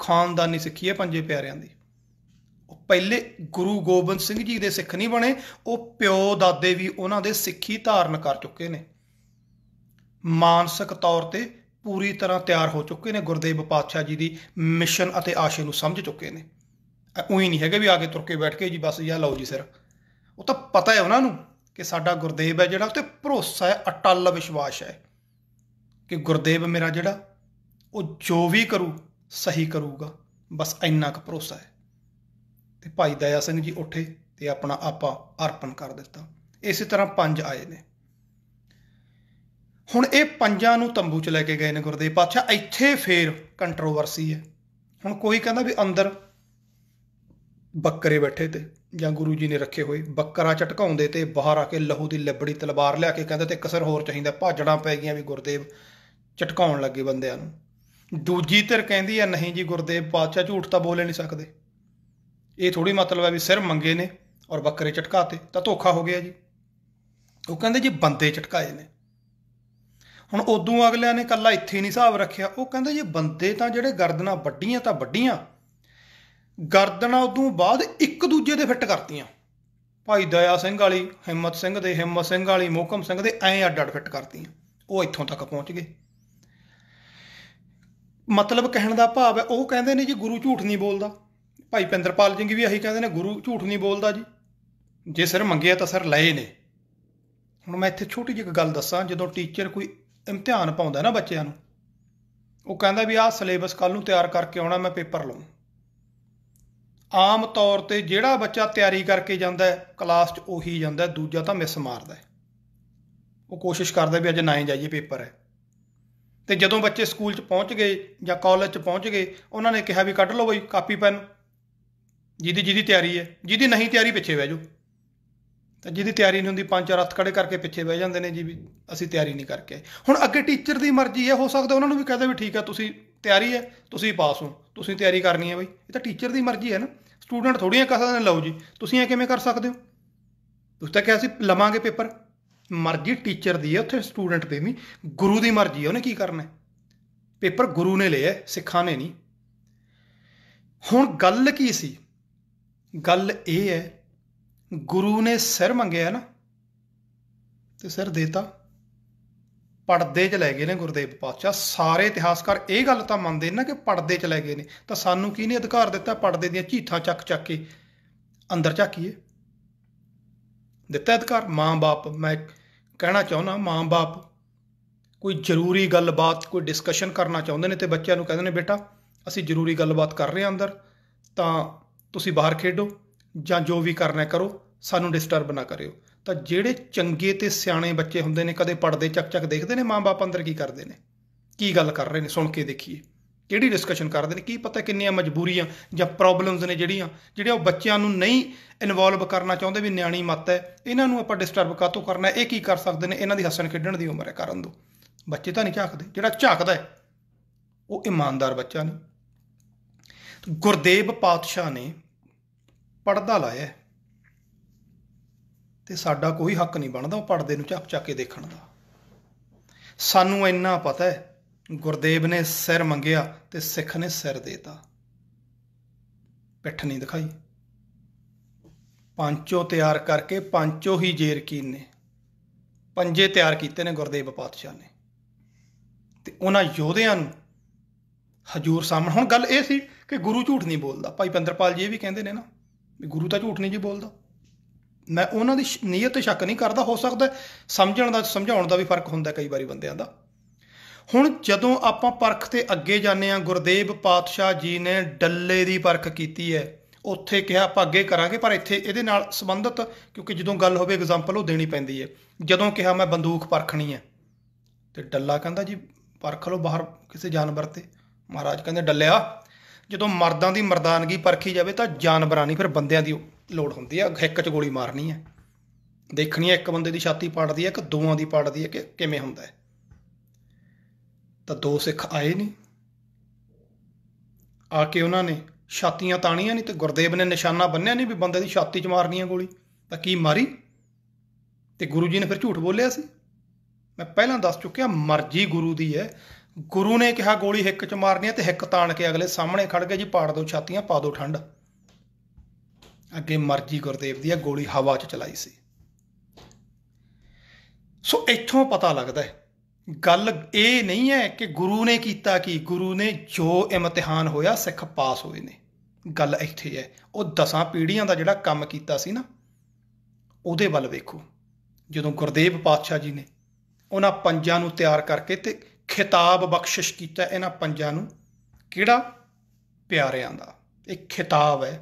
ਖਾਨਦਾਨੀ ਸਿੱਖੀ ਹੈ ਪੰਜੇ ਪਿਆਰਿਆਂ ਦੀ ਉਹ ਪਹਿਲੇ ਗੁਰੂ ਗੋਬਿੰਦ ਸਿੰਘ ਜੀ ਦੇ ਸਿੱਖ ਨਹੀਂ ਬਣੇ ਉਹ ਪਿਓ ਦਾਦੇ ਵੀ ਉਹਨਾਂ ਦੇ ਸਿੱਖੀ ਧਾਰਨ ਕਰ ਚੁੱਕੇ ਨੇ ਮਾਨਸਿਕ ਤੌਰ ਤੇ ਪੂਰੀ ਤਰ੍ਹਾਂ ਤਿਆਰ ਹੋ ਚੁੱਕੇ ਨੇ ਗੁਰਦੇਵ ਪਾਤਸ਼ਾਹ ਜੀ ਦੀ ਮਿਸ਼ਨ ਅਤੇ ਆਸ਼ੇ ਨੂੰ ਸਮਝ ਚੁੱਕੇ ਨੇ ਉਹੀ ਨਹੀਂ ਹੈਗੇ ਵੀ ਆ ਕੇ ਤੁਰ ਕੇ ਬੈਠ ਕੇ ਜੀ ਬਸ ਜਾ ਲਓ ਜੀ ਸਿਰ ਉਹ ਤਾਂ ਪਤਾ ਹੈ ਉਹਨਾਂ ਨੂੰ ਕਿ ਸਾਡਾ ਗੁਰਦੇਵ ਹੈ ਜਿਹੜਾ ਉਤੇ ਭਰੋਸਾ ਹੈ ਅਟਲ ਵਿਸ਼ਵਾਸ ਹੈ ਕਿ ਗੁਰਦੇਵ ਮੇਰਾ ਜਿਹੜਾ ਉਹ ਜੋ ਵੀ ਕਰੂ ਸਹੀ ਕਰੂਗਾ ਬਸ ਇੰਨਾ ਕੁ ਭਰੋਸਾ ਹੈ ਤੇ ਭਾਈ ਦਇਆ ਸਿੰਘ ਜੀ ਉੱਠੇ ਤੇ ਆਪਣਾ ਆਪਾ ਅਰਪਣ ਕਰ ਦਿੱਤਾ ਇਸੇ ਤਰ੍ਹਾਂ ਪੰਜ ਆਏ ਨੇ ਹੁਣ ਇਹ ਪੰਜਾਂ ਨੂੰ ਤੰਬੂ 'ਚ ਲੈ ਕੇ ਗਏ ਨੇ ਗੁਰਦੇਵ ਪਾਤਸ਼ਾਹ ਇੱਥੇ ਫੇਰ ਕੰਟਰੋਵਰਸੀ ਹੈ ਹੁਣ ਕੋਈ ਕਹਿੰਦਾ ਵੀ ਅੰਦਰ ਬੱਕਰੇ ਬੈਠੇ ਤੇ ਜਾਂ ਗੁਰੂ ਜੀ ਨੇ ਰੱਖੇ ਹੋਏ ਬੱਕਰਾ ਝਟਕਾਉਂਦੇ ਤੇ ਬਾਹਰ ਆ ਕੇ ਲਹੂ ਦੀ ਲੱਬੜੀ ਤਲਵਾਰ ਲਿਆ ਕੇ ਕਹਿੰਦੇ ਤੇ ਕਸਰ ਹੋਰ ਚਾਹੀਦਾ ਭਾਜੜਾਂ ਪੈ ਗਈਆਂ ਵੀ ਗੁਰਦੇਵ ਝਟਕਾਉਣ ਲੱਗੇ ਬੰਦਿਆਂ ਨੂੰ ਦੂਜੀ ਧਿਰ ਕਹਿੰਦੀ ਆ ਨਹੀਂ ਜੀ ਗੁਰਦੇਵ ਪਾਤਸ਼ਾਹ ਝੂਠ ਤਾਂ ਬੋਲੇ ਨਹੀਂ ਸਕਦੇ ਇਹ ਥੋੜੀ ਮਤਲਬ ਹੈ ਵੀ ਸਿਰ ਮੰਗੇ ਨੇ ਔਰ ਬੱਕਰੇ ਝਟਕਾਤੇ ਤਾਂ ਧੋਖਾ ਹੋ ਗਿਆ ਜੀ ਉਹ ਕਹਿੰਦੇ ਜੀ ਬੰਦੇ ਝਟਕਾਏ ਨੇ ਹੁਣ ਉਦੋਂ ਅਗਲਿਆਂ ਨੇ ਕੱਲਾ ਇੱਥੇ ਨਹੀਂ ਹਿਸਾਬ ਰੱਖਿਆ ਉਹ ਕਹਿੰਦੇ ਜੀ ਬੰਦੇ ਤਾਂ ਜਿਹੜੇ ਗਰਦਨਾਂ ਵੱਡੀਆਂ ਤਾਂ ਵੱਡੀਆਂ ਗਰਦਨਾਂ ਉਦੋਂ ਬਾਅਦ ਇੱਕ ਦੂਜੇ ਦੇ ਫਿੱਟ ਕਰਤੀਆਂ ਭਾਈ ਦਇਆ ਸਿੰਘ ਵਾਲੀ ਹਿੰਮਤ ਸਿੰਘ ਦੇ ਹਿੰਮਤ ਸਿੰਘ ਵਾਲੀ ਮੋਕਮ ਸਿੰਘ ਦੇ ਐਂ ਅੱਡ ਅੱਡ ਫਿੱਟ ਕਰਤੀਆਂ ਉਹ ਇੱਥੋਂ ਤੱਕ ਪਹੁੰਚ ਗਏ ਮਤਲਬ ਕਹਿਣ ਦਾ ਭਾਵ ਹੈ ਉਹ ਕਹਿੰਦੇ ਨੇ ਜੀ ਗੁਰੂ ਝੂਠ ਨਹੀਂ ਬੋਲਦਾ ਭਾਈ ਪਿੰਦਰਪਾਲ ਸਿੰਘ ਵੀ ਆਹੀ ਕਹਿੰਦੇ ਨੇ ਗੁਰੂ ਝੂਠ ਨਹੀਂ ਬੋਲਦਾ ਜੀ ਜੇ ਸਿਰ ਮੰਗਿਆ ਤਾਂ ਸਿਰ ਲਏ ਨੇ ਹੁਣ ਮੈਂ ਇੱਥੇ ਛੋਟੀ ਜਿਹੀ ਗੱਲ ਦੱਸਾਂ ਜਦੋਂ ਟੀਚਰ ਕੋਈ ਇਮਤਿਹਾਨ ਪਾਉਂਦਾ ਨਾ ਬੱਚਿਆਂ ਨੂੰ ਉਹ ਕਹਿੰਦਾ ਵੀ ਆਹ ਸਿਲੇਬਸ ਕੱਲ ਨੂੰ ਤਿਆਰ ਕਰਕੇ ਆਉਣਾ ਮੈਂ ਪੇਪਰ ਲਵਾਂ ਆਮ ਤੌਰ ਤੇ ਜਿਹੜਾ ਬੱਚਾ ਤਿਆਰੀ ਕਰਕੇ ਜਾਂਦਾ ਹੈ ਕਲਾਸ 'ਚ ਉਹੀ ਜਾਂਦਾ ਦੂਜਾ ਤਾਂ ਮਿਸ ਮਾਰਦਾ ਉਹ ਕੋਸ਼ਿਸ਼ ਕਰਦਾ ਵੀ ਅੱਜ ਨਾ ਹੀ ਜਾਈਏ ਪੇਪਰ ਹੈ ਤੇ ਜਦੋਂ ਬੱਚੇ ਸਕੂਲ 'ਚ ਪਹੁੰਚ ਗਏ ਜਾਂ ਕਾਲਜ 'ਚ ਪਹੁੰਚ ਗਏ ਉਹਨਾਂ ਨੇ ਕਿਹਾ ਵੀ ਕੱਢ ਲਓ ਬਈ ਕਾਪੀ ਪੈਨ ਜਿਹਦੀ ਜਿਹਦੀ ਤਿਆਰੀ ਹੈ ਜਿਹਦੀ ਨਹੀਂ ਤਿਆਰੀ ਪਿੱਛੇ ਬਹਿ ਜਾਓ ਤਾਂ ਜਿਹਦੀ ਤਿਆਰੀ ਨਹੀਂ ਹੁੰਦੀ ਪੰਜ ਚਾਰ ਹੱਥ ਖੜੇ ਕਰਕੇ ਪਿੱਛੇ ਬਹਿ ਜਾਂਦੇ ਨੇ ਜੀ ਵੀ ਅਸੀਂ ਤਿਆਰੀ ਨਹੀਂ ਕਰਕੇ ਹੁਣ ਅੱਗੇ ਟੀਚਰ ਦੀ ਮਰਜ਼ੀ ਹੈ ਹੋ ਸਕਦਾ ਉਹਨਾਂ ਨੂੰ ਵੀ ਕਹਦੇ ਵੀ ਠੀਕ ਹੈ ਤੁਸੀਂ ਤਿਆਰੀ ਹੈ ਤੁਸੀਂ ਪਾਸ ਹੋ ਤੁਸੀਂ ਤਿਆਰੀ ਕਰਨੀ ਹੈ ਬਈ ਇਹ ਤਾਂ ਟੀਚਰ ਦੀ ਮਰਜ਼ੀ ਹੈ ਨਾ ਸਟੂਡੈਂਟ ਥੋੜੀਆਂ ਕਹਾਂ ਨੇ ਲਓ ਜੀ ਤੁਸੀਂ ਇਹ ਕਿਵੇਂ ਕਰ ਸਕਦੇ ਹੋ ਤੁਸੀਂ ਤਾਂ ਕਿਹਾ ਸੀ ਲਵਾਂਗੇ ਪੇਪਰ ਮਰਜ਼ੀ ਟੀਚਰ ਦੀ ਹੈ ਉੱਥੇ ਸਟੂਡੈਂਟ ਦੀ ਨਹੀਂ ਗੁਰੂ ਦੀ ਮਰਜ਼ੀ ਹੈ ਉਹਨੇ ਕੀ ਕਰਨਾ ਹੈ ਪੇਪਰ ਗੁਰੂ ਨੇ ਲਿਆ ਸਿੱਖਾਂ ਨੇ ਨਹੀਂ ਹੁਣ ਗੱਲ ਕੀ ਸੀ ਗੱਲ ਇਹ ਹੈ ਗੁਰੂ ਨੇ ਸਿਰ ਮੰਗਿਆ ਨਾ ਤੇ ਸਿਰ ਦੇਤਾ ਪਰਦੇ 'ਚ ਲੈ ਗਏ ਨੇ ਗੁਰਦੇਵ ਪਾਤਸ਼ਾਹ ਸਾਰੇ ਇਤਿਹਾਸਕਾਰ ਇਹ ਗੱਲ ਤਾਂ ਮੰਨਦੇ ਨੇ ਨਾ ਕਿ ਪਰਦੇ 'ਚ ਲੈ ਗਏ ਨੇ ਤਾਂ ਸਾਨੂੰ ਕੀ ਨਹੀਂ ਅਧਿਕਾਰ ਦਿੱਤਾ ਪਰਦੇ ਦੀਆਂ ਝੀਠਾਂ ਚੱਕ ਚੱਕ ਕੇ ਅੰਦਰ ਝਾਕੀਏ ਦਿੱਤਾ ਅਧਿਕਾਰ ਮਾਂ-ਬਾਪ ਮੈਂ ਕਹਿਣਾ ਚਾਹੁੰਦਾ ਮਾਂ-ਬਾਪ ਕੋਈ ਜ਼ਰੂਰੀ ਗੱਲਬਾਤ ਕੋਈ ਡਿਸਕਸ਼ਨ ਕਰਨਾ ਚਾਹੁੰਦੇ ਨੇ ਤੇ ਬੱਚਿਆਂ ਨੂੰ ਕਹਿੰਦੇ ਨੇ ਬੇਟਾ ਅਸੀਂ ਜ਼ਰੂਰੀ ਗੱਲਬਾਤ ਕਰ ਰਹੇ ਹਾਂ ਅੰਦਰ ਤਾਂ ਤੁਸੀਂ ਬਾਹਰ ਖੇਡੋ ਜਾਂ ਜੋ ਵੀ ਕਰਨਾ ਕਰੋ ਸਾਨੂੰ ਡਿਸਟਰਬ ਨਾ ਕਰਿਓ ਤਾਂ ਜਿਹੜੇ ਚੰਗੇ ਤੇ ਸਿਆਣੇ ਬੱਚੇ ਹੁੰਦੇ ਨੇ ਕਦੇ ਪੜਦੇ ਚੱਕ ਚੱਕ ਦੇਖਦੇ ਨੇ ਮਾਂ-ਬਾਪ ਅੰਦਰ ਕੀ ਕਰਦੇ ਨੇ ਕੀ ਗੱਲ ਕਰ ਰਹੇ ਨੇ ਸੁਣ ਕੇ ਦੇਖੀਏ ਕਿਹੜੀ ਡਿਸਕਸ਼ਨ ਕਰਦੇ ਨੇ ਕੀ ਪਤਾ ਕਿੰਨੀਆਂ ਮਜਬੂਰੀਆਂ ਜਾਂ ਪ੍ਰੋਬਲਮਸ ਨੇ ਜਿਹੜੀਆਂ ਜਿਹੜੇ ਉਹ ਬੱਚਿਆਂ ਨੂੰ ਨਹੀਂ ਇਨਵੋਲਵ ਕਰਨਾ ਚਾਹੁੰਦੇ ਵੀ ਨਿਆਣੀ ਮੱਤ ਹੈ ਇਹਨਾਂ ਨੂੰ ਆਪਾਂ ਡਿਸਟਰਬ ਕਾਤੋਂ ਕਰਨਾ ਇਹ ਕੀ ਕਰ ਸਕਦੇ ਨੇ ਇਹਨਾਂ ਦੀ ਹੱਸਣ ਖੇਡਣ ਦੀ ਉਮਰ ਹੈ ਕਰਨ ਦੋ ਬੱਚੇ ਤਾਂ ਨਹੀਂ ਝਾਕਦੇ ਜਿਹੜਾ ਝਾਕਦਾ ਹੈ ਉਹ ਇਮਾਨਦਾਰ ਬੱਚਾ ਨਹੀਂ ਗੁਰਦੇਵ ਪਾਤਸ਼ਾਹ ਨੇ ਪੜਦਾ ਲਾਇਆ ਤੇ ਸਾਡਾ ਕੋਈ ਹੱਕ ਨਹੀਂ ਬਣਦਾ ਉਹ ਪੜਦੇ ਨੂੰ ਚੱਕ ਚੱਕ ਕੇ ਦੇਖਣ ਦਾ ਸਾਨੂੰ ਇੰਨਾ ਪਤਾ ਹੈ ਗੁਰਦੇਵ ਨੇ ਸਿਰ ਮੰਗਿਆ ਤੇ ਸਿੱਖ ਨੇ ਸਿਰ ਦੇਤਾ ਪਿੱਠ ਨਹੀਂ ਦਿਖਾਈ ਪੰਜੋ ਤਿਆਰ ਕਰਕੇ ਪੰਜੋ ਹੀ ਜੇਰ ਕੀਨੇ ਪੰਜੇ ਤਿਆਰ ਕੀਤੇ ਨੇ ਗੁਰਦੇਵ ਪਾਤਸ਼ਾਹ ਨੇ ਤੇ ਉਹਨਾਂ ਯੋਧਿਆਂ ਨੂੰ ਹਜੂਰ ਸਾਹਮਣੇ ਹੁਣ ਗੱਲ ਇਹ ਸੀ ਕਿ ਗੁਰੂ ਝੂਠ ਨਹੀਂ ਬੋਲਦਾ ਭਾਈ ਪੰਦਰਪਾਲ ਜੀ ਇਹ ਵੀ ਕਹਿੰਦੇ ਨੇ ਨਾ ਵੀ ਗੁਰੂ ਤਾਂ ਝੂਠ ਨਹੀਂ ਜੀ ਬੋਲਦਾ ਮੈਂ ਉਹਨਾਂ ਦੀ ਨੀਅਤ ਤੇ ਸ਼ੱਕ ਨਹੀਂ ਕਰਦਾ ਹੋ ਸਕਦਾ ਸਮਝਣ ਦਾ ਸਮਝਾਉਣ ਦਾ ਵੀ ਫਰਕ ਹੁੰਦਾ ਕਈ ਵਾਰੀ ਬੰਦਿਆਂ ਦਾ ਹੁਣ ਜਦੋਂ ਆਪਾਂ ਪਰਖ ਤੇ ਅੱਗੇ ਜਾਂਦੇ ਆ ਗੁਰਦੇਵ ਪਾਤਸ਼ਾਹ ਜੀ ਨੇ ਡੱਲੇ ਦੀ ਪਰਖ ਕੀਤੀ ਹੈ ਉੱਥੇ ਕਿਹਾ ਆਪਾਂ ਅੱਗੇ ਕਰਾਂਗੇ ਪਰ ਇੱਥੇ ਇਹਦੇ ਨਾਲ ਸੰਬੰਧਿਤ ਕਿਉਂਕਿ ਜਦੋਂ ਗੱਲ ਹੋਵੇ ਐਗਜ਼ਾਮਪਲ ਉਹ ਦੇਣੀ ਪੈਂਦੀ ਹੈ ਜਦੋਂ ਕਿਹਾ ਮੈਂ ਬੰਦੂਕ ਪਰਖਣੀ ਹੈ ਤੇ ਡੱਲਾ ਕਹਿੰਦਾ ਜੀ ਪਰਖ ਲਓ ਬਾਹਰ ਕਿਸੇ ਜਾਨਵਰ ਤੇ ਮਹਾਰਾਜ ਕਹਿੰਦੇ ਡੱਲਿਆ ਜਦੋਂ ਮਰਦਾਂ ਦੀ ਮਰਦਾਨਗੀ ਪਰਖੀ ਜਾਵੇ ਤਾਂ ਜਾਨਵਰਾਂ ਨਹੀਂ ਫਿਰ ਬੰਦਿਆਂ ਦੀ ਲੋੜ ਹੁੰਦੀ ਆ ਹਿੱਕ 'ਚ ਗੋਲੀ ਮਾਰਨੀ ਆ ਦੇਖਣੀ ਆ ਇੱਕ ਬੰਦੇ ਦੀ ਛਾਤੀ ਪਾੜਦੀ ਆ ਕਿ ਦੋਵਾਂ ਦੀ ਪਾੜਦੀ ਆ ਕਿ ਕਿਵੇਂ ਹੁੰਦਾ ਹੈ ਤਾਂ ਦੋ ਸਿੱਖ ਆਏ ਨਹੀਂ ਆ ਕੇ ਉਹਨਾਂ ਨੇ ਛਾਤੀਆਂ ਤਾਣੀਆਂ ਨਹੀਂ ਤੇ ਗੁਰਦੇਵ ਨੇ ਨਿਸ਼ਾਨਾ ਬੰਨਿਆ ਨਹੀਂ ਵੀ ਬੰਦੇ ਦੀ ਛਾਤੀ 'ਚ ਮਾਰਨੀ ਆ ਗੋਲੀ ਤਾਂ ਕੀ ਮਾਰੀ ਤੇ ਗੁਰੂ ਜੀ ਨੇ ਫਿਰ ਝੂਠ ਬੋਲਿਆ ਸੀ ਮੈਂ ਪਹਿਲਾਂ ਦੱਸ ਚੁੱਕਿਆ ਮਰਜ਼ੀ ਗੁਰੂ ਦੀ ਹੈ ਗੁਰੂ ਨੇ ਕਿਹਾ ਗੋਲੀ ਹਿੱਕ 'ਚ ਮਾਰਨੀ ਹੈ ਤੇ ਹਿੱਕ ਤਾਣ ਕੇ ਅਗਲੇ ਸਾਹਮਣੇ ਖੜ ਗਏ ਜੀ ਪਾੜ ਦੋ ਛਾਤੀਆਂ ਪਾ ਦੋ ਠੰਡ ਅੱਗੇ ਮਰਜੀ ਗੁਰਦੇਵ ਦੀ ਆ ਗੋਲੀ ਹਵਾ 'ਚ ਚਲਾਈ ਸੀ ਸੋ ਇੱਥੋਂ ਪਤਾ ਲੱਗਦਾ ਹੈ ਗੱਲ ਇਹ ਨਹੀਂ ਹੈ ਕਿ ਗੁਰੂ ਨੇ ਕੀਤਾ ਕੀ ਗੁਰੂ ਨੇ ਜੋ ਇਮਤਿਹਾਨ ਹੋਇਆ ਸਿੱਖ ਪਾਸ ਹੋਏ ਨੇ ਗੱਲ ਇੱਥੇ ਹੈ ਉਹ ਦਸਾਂ ਪੀੜ੍ਹੀਆਂ ਦਾ ਜਿਹੜਾ ਕੰਮ ਕੀਤਾ ਸੀ ਨਾ ਉਹਦੇ ਵੱਲ ਵੇਖੋ ਜਦੋਂ ਗੁਰਦੇਵ ਪਾਤਸ਼ਾਹ ਜੀ ਨੇ ਉਹਨਾਂ ਪੰਜਾਂ ਨੂੰ ਤਿਆਰ ਕਰਕੇ ਤੇ ਖਿਤਾਬ ਬਖਸ਼ਿਸ਼ ਕੀਤਾ ਇਹਨਾਂ ਪੰਜਾਂ ਨੂੰ ਕਿਹੜਾ ਪਿਆਰਿਆਂ ਦਾ ਇਹ ਖਿਤਾਬ ਹੈ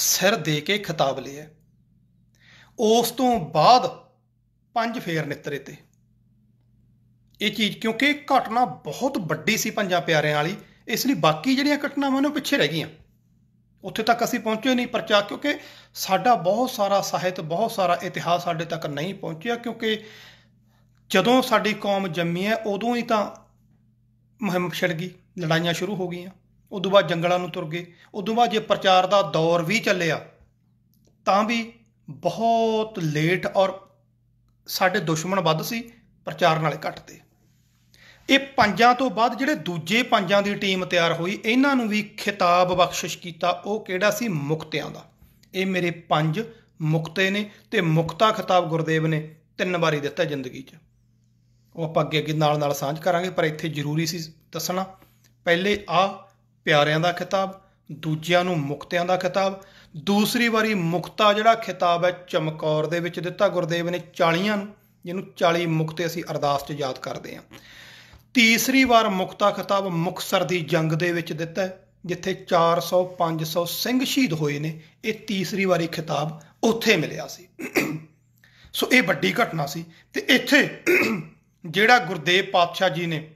ਸਿਰ ਦੇ ਕੇ ਖਿਤਾਬ ਲਿਆ ਉਸ ਤੋਂ ਬਾਅਦ ਪੰਜ ਫੇਰ ਨਿਤਰੇ ਤੇ ਇਹ ਚੀਜ਼ ਕਿਉਂਕਿ ਘਟਨਾ ਬਹੁਤ ਵੱਡੀ ਸੀ ਪੰਜਾਂ ਪਿਆਰਿਆਂ ਵਾਲੀ ਇਸ ਲਈ ਬਾਕੀ ਜਿਹੜੀਆਂ ਘਟਨਾਵਾਂ ਨੇ ਉਹ ਪਿੱਛੇ ਰਹਿ ਗਈਆਂ ਉੱਥੇ ਤੱਕ ਅਸੀਂ ਪਹੁੰਚੇ ਨਹੀਂ ਪਰਚਾ ਕਿਉਂਕਿ ਸਾਡਾ ਬਹੁਤ ਸਾਰਾ ਸਾਹਿਤ ਬਹੁਤ ਸਾਰਾ ਇਤਿਹਾਸ ਸਾਡੇ ਤੱਕ ਨਹੀਂ ਪਹੁੰਚਿਆ ਕਿਉਂਕਿ ਜਦੋਂ ਸਾਡੀ ਕੌਮ ਜੰਮੀ ਹੈ ਉਦੋਂ ਹੀ ਤਾਂ ਮੁਹਿੰਮ ਛਿੜ ਗਈ ਲੜਾਈਆਂ ਸ਼ੁਰੂ ਹੋ ਗਈਆਂ ਉਦੋਂ ਬਾਅਦ ਜੰਗਲਾਂ ਨੂੰ ਤੁਰ ਗਏ ਉਦੋਂ ਬਾਅਦ ਜੇ ਪ੍ਰਚਾਰ ਦਾ ਦੌਰ ਵੀ ਚੱਲਿਆ ਤਾਂ ਵੀ ਬਹੁਤ ਲੇਟ ਔਰ ਸਾਡੇ ਦੁਸ਼ਮਣ ਵੱਧ ਸੀ ਪ੍ਰਚਾਰ ਨਾਲੇ ਘਟਦੇ ਇਹ ਪੰਜਾਂ ਤੋਂ ਬਾਅਦ ਜਿਹੜੇ ਦੂਜੇ ਪੰਜਾਂ ਦੀ ਟੀਮ ਤਿਆਰ ਹੋਈ ਇਹਨਾਂ ਨੂੰ ਵੀ ਖਿਤਾਬ ਬਖਸ਼ਿਸ਼ ਕੀਤਾ ਉਹ ਕਿਹੜਾ ਸੀ ਮੁਕਤਿਆਂ ਦਾ ਇਹ ਮੇਰੇ ਪੰਜ ਮੁਕਤੇ ਨੇ ਤੇ ਮੁਕਤਾ ਖਿਤਾਬ ਗੁਰਦੇਵ ਨੇ ਤਿੰਨ ਵਾਰੀ ਦਿੱਤਾ ਜ਼ਿੰਦਗੀ 'ਚ ਉਹ ਆਪਾਂ ਅੱਗੇ ਅੱਗੇ ਨਾਲ ਨਾਲ ਸਾਂਝ ਕਰਾਂਗੇ ਪਰ ਇੱਥੇ ਜ਼ਰੂਰੀ ਸੀ ਦੱਸਣਾ ਪਹਿਲੇ ਆ ਪਿਆਰਿਆਂ ਦਾ ਖਿਤਾਬ ਦੂਜਿਆਂ ਨੂੰ ਮੁਕਤਿਆਂ ਦਾ ਖਿਤਾਬ ਦੂਸਰੀ ਵਾਰੀ ਮੁਕਤਾ ਜਿਹੜਾ ਖਿਤਾਬ ਹੈ ਚਮਕੌਰ ਦੇ ਵਿੱਚ ਦਿੱਤਾ ਗੁਰਦੇਵ ਨੇ 40 ਨੂੰ ਜਿਹਨੂੰ 40 ਮੁਕਤੇ ਅਸੀਂ ਅਰਦਾਸ 'ਚ ਯਾਦ ਕਰਦੇ ਹਾਂ ਤੀਸਰੀ ਵਾਰ ਮੁਕਤਾ ਖਿਤਾਬ ਮੁਕਸਰ ਦੀ ਜੰਗ ਦੇ ਵਿੱਚ ਦਿੱਤਾ ਹੈ ਜਿੱਥੇ 400 500 ਸਿੰਘ ਸ਼ਹੀਦ ਹੋਏ ਨੇ ਇਹ ਤੀਸਰੀ ਵਾਰੀ ਖਿਤਾਬ ਉੱਥੇ ਮਿਲਿਆ ਸੀ ਸੋ ਇਹ ਵੱਡੀ ਘਟਨਾ ਸੀ ਤੇ ਇੱਥੇ ਜਿਹੜਾ ਗੁਰਦੇਵ ਪਾਤਸ਼ਾਹ ਜੀ ਨੇ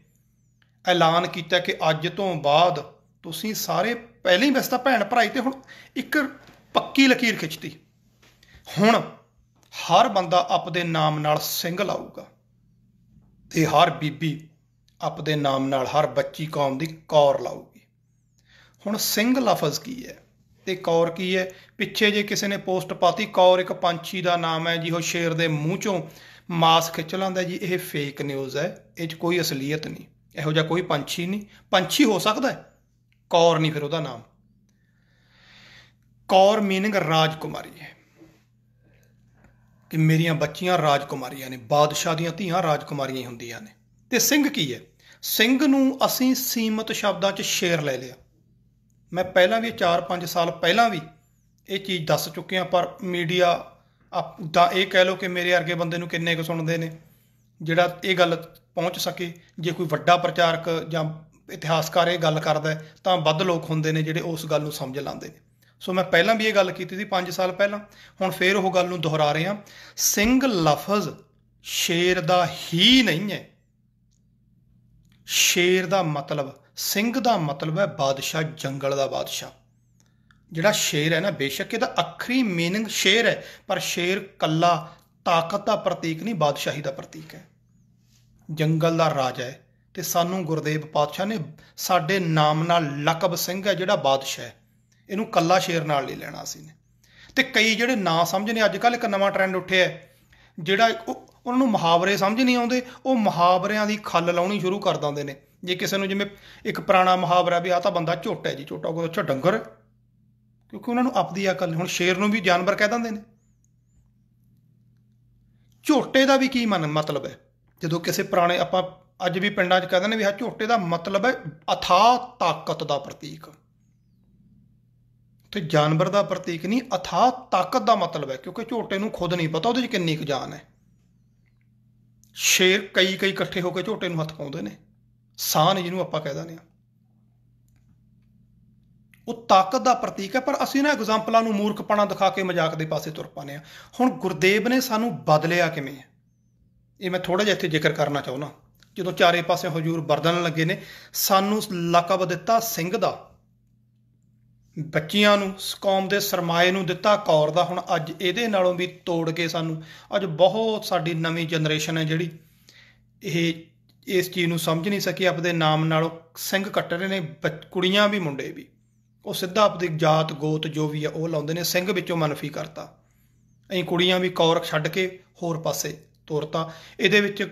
ਐਲਾਨ ਕੀਤਾ ਕਿ ਅੱਜ ਤੋਂ ਬਾਅਦ ਤੁਸੀਂ ਸਾਰੇ ਪਹਿਲੇ ਹੀ ਵਸਤਾ ਤਾਂ ਭੈਣ ਭਰਾਈ ਤੇ ਹੁਣ ਇੱਕ ਪੱਕੀ ਲਕੀਰ ਖਿੱਚਤੀ ਹੁਣ ਹਰ ਬੰਦਾ ਆਪਦੇ ਨਾਮ ਨਾਲ ਸਿੰਘ ਲਾਊਗਾ ਤੇ ਹਰ ਬੀਬੀ ਆਪਦੇ ਨਾਮ ਨਾਲ ਹਰ ਬੱਚੀ ਕੌਮ ਦੀ ਕੌਰ ਲਾਊਗੀ ਹੁਣ ਸਿੰਘ ਲਫ਼ਜ਼ ਕੀ ਹੈ ਤੇ ਕੌਰ ਕੀ ਹੈ ਪਿੱਛੇ ਜੇ ਕਿਸੇ ਨੇ ਪੋਸਟ ਪਾਤੀ ਕੌਰ ਇੱਕ ਪੰਛੀ ਦਾ ਨਾਮ ਹੈ ਜਿਹੋ ਸ਼ੇਰ ਦੇ ਮੂੰਹ ਚੋਂ ਮਾਸ ਖਿੱਚ ਲਾਂਦਾ ਜੀ ਇਹ ਫੇਕ ਨਿਊਜ਼ ਹੈ ਇਹ 'ਚ ਕੋਈ ਅਸਲੀਅਤ ਨਹੀਂ ਇਹੋ ਜਿਹਾ ਕੋਈ ਪੰਛੀ ਨਹੀਂ ਪੰਛੀ ਹੋ ਸਕਦਾ ਹੈ ਕੌਰ ਨਹੀਂ ਫਿਰ ਉਹਦਾ ਨਾਮ ਕੌਰ ਮੀਨਿੰਗ ਰਾਜਕੁਮਾਰੀ ਹੈ ਕਿ ਮੇਰੀਆਂ ਬੱਚੀਆਂ ਰਾਜਕੁਮਾਰੀਆਂ ਨੇ ਬਾਦਸ਼ਾਹ ਦੀਆਂ ਧੀਆਂ ਰਾਜਕੁਮਾਰੀਆਂ ਹੀ ਹੁੰਦੀਆਂ ਨੇ ਤੇ ਸਿੰਘ ਕੀ ਹੈ ਸਿੰਘ ਨੂੰ ਅਸੀਂ ਸੀਮਤ ਸ਼ਬਦਾਂ 'ਚ ਸ਼ੇਰ ਲੈ ਲਿਆ ਮੈਂ ਪਹਿਲਾਂ ਵੀ 4-5 ਸਾਲ ਪਹਿਲਾਂ ਵੀ ਇਹ ਚੀਜ਼ ਦੱਸ ਚੁੱਕਿਆ ਪਰ ਮੀਡੀਆ ਤਾਂ ਇਹ ਕਹਿ ਲਓ ਕਿ ਮੇਰੇ ਵਰਗੇ ਬੰਦੇ ਨੂੰ ਕਿੰਨੇ ਕੁ ਸੁਣਦੇ ਨੇ ਜਿਹੜਾ ਇਹ ਗੱਲ ਪਹੁੰਚ ਸਕੇ ਜੇ ਕੋਈ ਵੱਡਾ ਪ੍ਰਚਾਰਕ ਜਾਂ ਇਤਿਹਾਸਕਾਰ ਇਹ ਗੱਲ ਕਰਦਾ ਤਾਂ ਵੱਧ ਲੋਕ ਹੁੰਦੇ ਨੇ ਜਿਹੜੇ ਉਸ ਗੱਲ ਨੂੰ ਸਮਝ ਲਾਂਦੇ ਨੇ ਸੋ ਮੈਂ ਪਹਿਲਾਂ ਵੀ ਇਹ ਗੱਲ ਕੀਤੀ ਸੀ 5 ਸਾਲ ਪਹਿਲਾਂ ਹੁਣ ਫੇਰ ਉਹ ਗੱਲ ਨੂੰ ਦੁਹਰਾ ਰਿਹਾ ਸਿੰਘ ਲਫ਼ਜ਼ ਸ਼ੇਰ ਦਾ ਹੀ ਨਹੀਂ ਹੈ ਸ਼ੇਰ ਦਾ ਮਤਲਬ ਸਿੰਘ ਦਾ ਮਤਲਬ ਹੈ ਬਾਦਸ਼ਾਹ ਜੰਗਲ ਦਾ ਬਾਦਸ਼ਾਹ ਜਿਹੜਾ ਸ਼ੇਰ ਹੈ ਨਾ ਬੇਸ਼ੱਕ ਇਹਦਾ ਅਖਰੀ मीनिंग ਸ਼ੇਰ ਹੈ ਪਰ ਸ਼ੇਰ ਕੱਲਾ ਤਾਕਤ ਦਾ ਪ੍ਰਤੀਕ ਨਹੀਂ ਬਾਦਸ਼ਾਹੀ ਦਾ ਪ੍ਰਤੀਕ ਹੈ ਜੰਗਲ ਦਾ ਰਾਜਾ ਹੈ ਤੇ ਸਾਨੂੰ ਗੁਰਦੇਵ ਪਾਤਸ਼ਾਹ ਨੇ ਸਾਡੇ ਨਾਮ ਨਾਲ ਲਕਬ ਸਿੰਘ ਹੈ ਜਿਹੜਾ ਬਾਦਸ਼ਾਹ ਇਹਨੂੰ ਕੱਲਾ ਸ਼ੇਰ ਨਾਲ ਨਹੀਂ ਲੈਣਾ ਸੀ ਨੇ ਤੇ ਕਈ ਜਿਹੜੇ ਨਾ ਸਮਝਨੇ ਅੱਜ ਕੱਲ ਇੱਕ ਨਵਾਂ ਟ੍ਰੈਂਡ ਉੱਠਿਆ ਜਿਹੜਾ ਉਹਨਾਂ ਨੂੰ ਮੁਹਾਵਰੇ ਸਮਝ ਨਹੀਂ ਆਉਂਦੇ ਉਹ ਮੁਹਾਵਰਿਆਂ ਦੀ ਖੱਲ ਲਾਉਣੀ ਸ਼ੁਰੂ ਕਰ ਦਿੰਦੇ ਨੇ ਜੇ ਕਿਸੇ ਨੂੰ ਜਿਵੇਂ ਇੱਕ ਪੁਰਾਣਾ ਮੁਹਾਵਰਾ ਵੀ ਆ ਤਾਂ ਬੰਦਾ ਝੋਟਾ ਜੀ ਝੋਟਾ ਕੋਈ ਅੱਛਾ ਡੰਗਰ ਕਿਉਂਕਿ ਉਹਨਾਂ ਨੂੰ ਆਪਦੀ ਅਕਲ ਨਹੀਂ ਹੁਣ ਸ਼ੇਰ ਨੂੰ ਵੀ ਜਾਨਵਰ ਕਹਿ ਦਿੰਦੇ ਨੇ ਝੋਟੇ ਦਾ ਵੀ ਕੀ ਮਨ ਮਤਲਬ ਹੈ ਜਦੋਂ ਕਿਸੇ ਪੁਰਾਣੇ ਆਪਾਂ ਅੱਜ ਵੀ ਪਿੰਡਾਂ 'ਚ ਕਹਿੰਦੇ ਨੇ ਵੀ ਆ ਝੋਟੇ ਦਾ ਮਤਲਬ ਹੈ ਅਥਾ ਤਾਕਤ ਦਾ ਪ੍ਰਤੀਕ ਤੇ ਜਾਨਵਰ ਦਾ ਪ੍ਰਤੀਕ ਨਹੀਂ ਅਥਾ ਤਾਕਤ ਦਾ ਮਤਲਬ ਹੈ ਕਿਉਂਕਿ ਝੋਟੇ ਨੂੰ ਖੁਦ ਨਹੀਂ ਪਤਾ ਉਹਦੇ 'ਚ ਕਿੰਨੀ ਕੁ ਜਾਨ ਹੈ ਸ਼ੇਰ ਕਈ ਕਈ ਇਕੱਠੇ ਹੋ ਕੇ ਝੋਟੇ ਨੂੰ ਹੱਥ ਪਾਉਂਦੇ ਨੇ ਸਾਹ ਜਿਹਨੂੰ ਆਪਾਂ ਕਹਿ ਦਿੰਦੇ ਆ ਉਹ ਤਾਕਤ ਦਾ ਪ੍ਰਤੀਕ ਹੈ ਪਰ ਅਸੀਂ ਨਾ ਐਗਜ਼ਾਮਪਲਾਂ ਨੂੰ ਮੂਰਖਪਣਾ ਦਿਖਾ ਕੇ ਮਜ਼ਾਕ ਦੇ ਪਾਸੇ ਤੁਰ ਪਾਨੇ ਆ ਹੁਣ ਗੁਰਦੇਵ ਨੇ ਸਾਨੂੰ ਬਦਲਿਆ ਕਿਵੇਂ ਇਹ ਮੈਂ ਥੋੜਾ ਜਿਹਾ ਇੱਥੇ ਜ਼ਿਕਰ ਕਰਨਾ ਚਾਹੁੰਦਾ ਜਦੋਂ ਚਾਰੇ ਪਾਸੇ ਹਜੂਰ ਵਰਦਨ ਲੱਗੇ ਨੇ ਸਾਨੂੰ ਲਕਬ ਦਿੱਤਾ ਸਿੰਘ ਦਾ ਬੱਚਿਆਂ ਨੂੰ ਕੌਮ ਦੇ ਸਰਮਾਏ ਨੂੰ ਦਿੱਤਾ ਕੌਰ ਦਾ ਹੁਣ ਅੱਜ ਇਹਦੇ ਨਾਲੋਂ ਵੀ ਤੋੜ ਕੇ ਸਾਨੂੰ ਅੱਜ ਬਹੁਤ ਸਾਡੀ ਨਵੀਂ ਜਨਰੇਸ਼ਨ ਹੈ ਜਿਹੜੀ ਇਹ ਇਸ ਚੀਜ਼ ਨੂੰ ਸਮਝ ਨਹੀਂ ਸਕੀ ਆਪਦੇ ਨਾਮ ਨਾਲੋਂ ਸਿੰਘ ਕੱਟ ਰਹੇ ਨੇ ਕੁੜੀਆਂ ਵੀ ਮੁੰਡੇ ਵੀ ਉਹ ਸਿੱਧਾ ਆਪਣੀ ਜਾਤ ਗੋਤ ਜੋ ਵੀ ਆ ਉਹ ਲਾਉਂਦੇ ਨੇ ਸਿੰਘ ਵਿੱਚੋਂ ਮਨਫੀ ਕਰਤਾ ਅਹੀਂ ਕੁੜੀਆਂ ਵੀ ਕੌਰ ਛੱਡ ਕੇ ਹੋਰ ਪਾਸੇ ਤੋਰਤਾ ਇਹਦੇ ਵਿੱਚ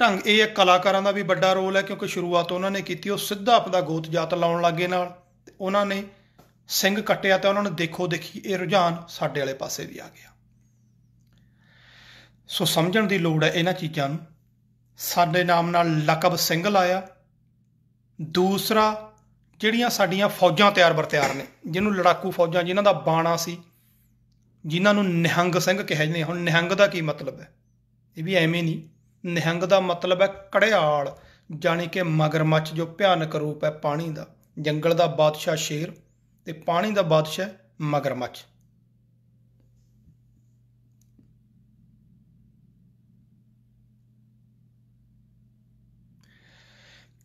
ਢੰਗ ਇਹ ਹੈ ਕਲਾਕਾਰਾਂ ਦਾ ਵੀ ਵੱਡਾ ਰੋਲ ਹੈ ਕਿਉਂਕਿ ਸ਼ੁਰੂਆਤ ਉਹਨਾਂ ਨੇ ਕੀਤੀ ਉਹ ਸਿੱਧਾ ਆਪਦਾ ਗੋਤ ਜਾਤ ਲਾਉਣ ਲੱਗੇ ਨਾਲ ਤੇ ਉਹਨਾਂ ਨੇ ਸਿੰਘ ਕੱਟਿਆ ਤਾਂ ਉਹਨਾਂ ਨੇ ਦੇਖੋ ਦੇਖੀ ਇਹ ਰੁਝਾਨ ਸਾਡੇ ਵਾਲੇ ਪਾਸੇ ਵੀ ਆ ਗਿਆ ਸੋ ਸਮਝਣ ਦੀ ਲੋੜ ਹੈ ਇਹਨਾਂ ਚੀਜ਼ਾਂ ਨੂੰ ਸਾਡੇ ਨਾਮ ਨਾਲ ਲਕਬ ਸਿੰਘ ਲਾਇਆ ਦੂਸਰਾ ਜਿਹੜੀਆਂ ਸਾਡੀਆਂ ਫੌਜਾਂ ਤਿਆਰ ਬਰ ਤਿਆਰ ਨੇ ਜਿਹਨੂੰ ਲੜਾਕੂ ਫੌਜਾਂ ਜਿਨ੍ਹਾਂ ਦਾ ਬਾਣਾ ਸੀ ਜਿਨ੍ਹਾਂ ਨੂੰ ਨਿਹੰਗ ਸਿੰਘ ਕਿਹਾ ਜਾਂਦੇ ਹੁਣ ਨਿਹੰਗ ਦਾ ਕੀ ਮਤਲਬ ਹੈ ਇਹ ਵੀ ਐਵੇਂ ਨਹੀਂ ਨਿਹੰਗ ਦਾ ਮਤਲਬ ਹੈ ਕੜਿਆਲ ਜਾਨੀ ਕਿ ਮਗਰਮੱਛ ਜੋ ਭਿਆਨਕ ਰੂਪ ਹੈ ਪਾਣੀ ਦਾ ਜੰਗਲ ਦਾ ਬਾਦਸ਼ਾਹ ਸ਼ੇਰ ਤੇ ਪਾਣੀ ਦਾ ਬਾਦਸ਼ਾਹ ਮਗਰਮੱਛ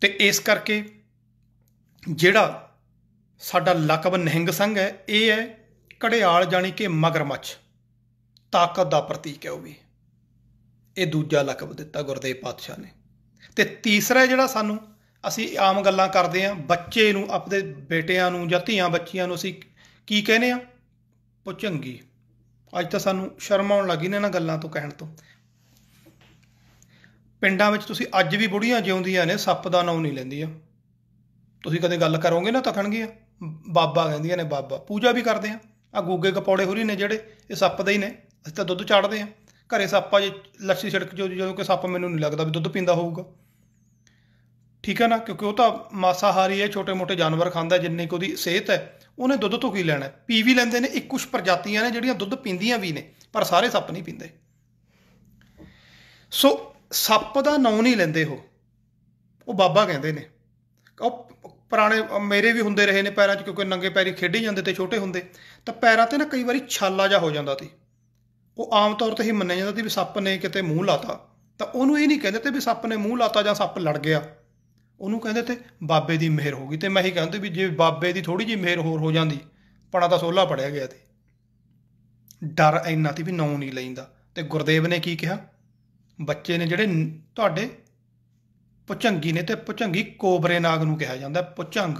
ਤੇ ਇਸ ਕਰਕੇ ਜਿਹੜਾ ਸਾਡਾ ਲਕਬ ਨਿਹੰਗ ਸਿੰਘ ਹੈ ਇਹ ਹੈ ਕੜਿਆਲ ਜਾਨੀ ਕਿ ਮਗਰਮੱਛ ਤਾਕਤ ਦਾ ਪ੍ਰਤੀਕ ਹੈ ਉਹ ਵੀ ਇਹ ਦੂਜਾ ਲਕਬ ਦਿੱਤਾ ਗੁਰਦੇਵ ਪਾਤਸ਼ਾਹ ਨੇ ਤੇ ਤੀਸਰਾ ਜਿਹੜਾ ਸਾਨੂੰ ਅਸੀਂ ਆਮ ਗੱਲਾਂ ਕਰਦੇ ਆ ਬੱਚੇ ਨੂੰ ਆਪਣੇ ਬੇਟਿਆਂ ਨੂੰ ਜਾਂ ਧੀਆਂ ਬੱਚੀਆਂ ਨੂੰ ਅਸੀਂ ਕੀ ਕਹਿੰਦੇ ਆ ਚੰਗੀ ਅੱਜ ਤਾਂ ਸਾਨੂੰ ਸ਼ਰਮ ਆਉਣ ਲੱਗੀ ਨੇ ਇਹਨਾਂ ਗੱਲਾਂ ਤੋਂ ਕਹਿਣ ਤੋਂ ਪਿੰਡਾਂ ਵਿੱਚ ਤੁਸੀਂ ਅੱਜ ਵੀ ਬੁੜੀਆਂ ਜਿਉਂਦੀਆਂ ਨੇ ਸੱਪ ਦਾ ਨਾਂ ਨਹੀਂ ਲੈਂਦੀਆਂ ਤੁਸੀਂ ਕਦੇ ਗੱਲ ਕਰੋਗੇ ਨਾ ਆ ਬਾਬਾ ਕਹਿੰਦੀਆਂ ਨੇ ਬਾਬਾ ਪੂਜਾ ਵੀ ਕਰਦੇ ਆ ਆ ਗੂਗੇ ਕਪੌੜੇ ਹੋਰੀ ਨੇ ਜਿਹੜੇ ਇਹ ਸੱਪ ਦੇ ਹੀ ਨੇ ਅਸੀਂ ਤਾਂ ਦੁੱਧ ਚਾੜਦੇ ਆ ਘਰੇ ਸੱਪਾ ਜੇ ਲੱਸੀ ਛਿੜਕ ਜੋ ਜਦੋਂ ਕਿ ਸੱਪ ਮੈਨੂੰ ਨਹੀਂ ਲੱਗਦਾ ਵੀ ਦੁੱਧ ਪੀਂਦਾ ਹੋਊਗਾ ਠੀਕ ਹੈ ਨਾ ਕਿਉਂਕਿ ਉਹ ਤਾਂ ਮਾਸਾਹਾਰੀ ਹੈ ਛੋਟੇ-ਮੋਟੇ ਜਾਨਵਰ ਖਾਂਦਾ ਜਿੰਨੇ ਕੋ ਦੀ ਸਿਹਤ ਹੈ ਉਹਨੇ ਦੁੱਧ ਤੋਂ ਕੀ ਲੈਣਾ ਪੀ ਵੀ ਲੈਂਦੇ ਨੇ ਇੱਕ ਕੁਝ ਪ੍ਰਜਾਤੀਆਂ ਨੇ ਜਿਹੜੀਆਂ ਦੁੱਧ ਪੀਂਦੀਆਂ ਵੀ ਨੇ ਪਰ ਸਾਰੇ ਸੱਪ ਨਹੀਂ ਪੀਂਦੇ ਸੋ ਸੱਪ ਦਾ ਨਾਂ ਨਹੀਂ ਲੈਂਦੇ ਉਹ ਉਹ ਬਾਬਾ ਕਹਿੰਦੇ ਨੇ ਉਹ ਪੁਰਾਣੇ ਮੇਰੇ ਵੀ ਹੁੰਦੇ ਰਹੇ ਨੇ ਪੈਰਾਂ 'ਚ ਕਿਉਂਕਿ ਨੰਗੇ ਪੈਰੀ ਖੇਡੀ ਜਾਂਦੇ ਤੇ ਛੋਟੇ ਹੁੰਦੇ ਤਾਂ ਪੈਰਾਂ ਤੇ ਨਾ ਕਈ ਵਾਰੀ ਛਾਲਾ ਜਾ ਹੋ ਜਾਂਦਾ ਸੀ ਉਹ ਆਮ ਤੌਰ ਤੇ ਹੀ ਮੰਨਿਆ ਜਾਂਦਾ ਸੀ ਵੀ ਸੱਪ ਨੇ ਕਿਤੇ ਮੂੰਹ ਲਾਤਾ ਤਾਂ ਉਹਨੂੰ ਇਹ ਨਹੀਂ ਕਹਿੰਦੇ ਤੇ ਵੀ ਸੱਪ ਨੇ ਮੂੰਹ ਲਾਤਾ ਜਾਂ ਸੱਪ ਲੜ ਗਿਆ ਉਹਨੂੰ ਕਹਿੰਦੇ ਤੇ ਬਾਬੇ ਦੀ ਮਿਹਰ ਹੋ ਗਈ ਤੇ ਮੈਂ ਹੀ ਕਹਿੰਦਾ ਵੀ ਜੇ ਬਾਬੇ ਦੀ ਥੋੜੀ ਜਿਹੀ ਮਿਹਰ ਹੋਰ ਹੋ ਜਾਂਦੀ ਪਣਾ ਤਾਂ ਸੋਲਾ ਪੜਿਆ ਗਿਆ ਤੇ ਡਰ ਇੰਨਾ ਸੀ ਵੀ ਨੌ ਨਹੀਂ ਲੈਂਦਾ ਤੇ ਗੁਰਦੇਵ ਨੇ ਕੀ ਕਿਹਾ ਬੱਚੇ ਨੇ ਜਿਹੜੇ ਤੁਹਾਡੇ ਪੁਚੰਗੀ ਨੇ ਤੇ ਪੁਚੰਗੀ ਕੋਬਰੇ ਨਾਗ ਨੂੰ ਕਿਹਾ ਜਾਂਦਾ ਪੁਚੰਗ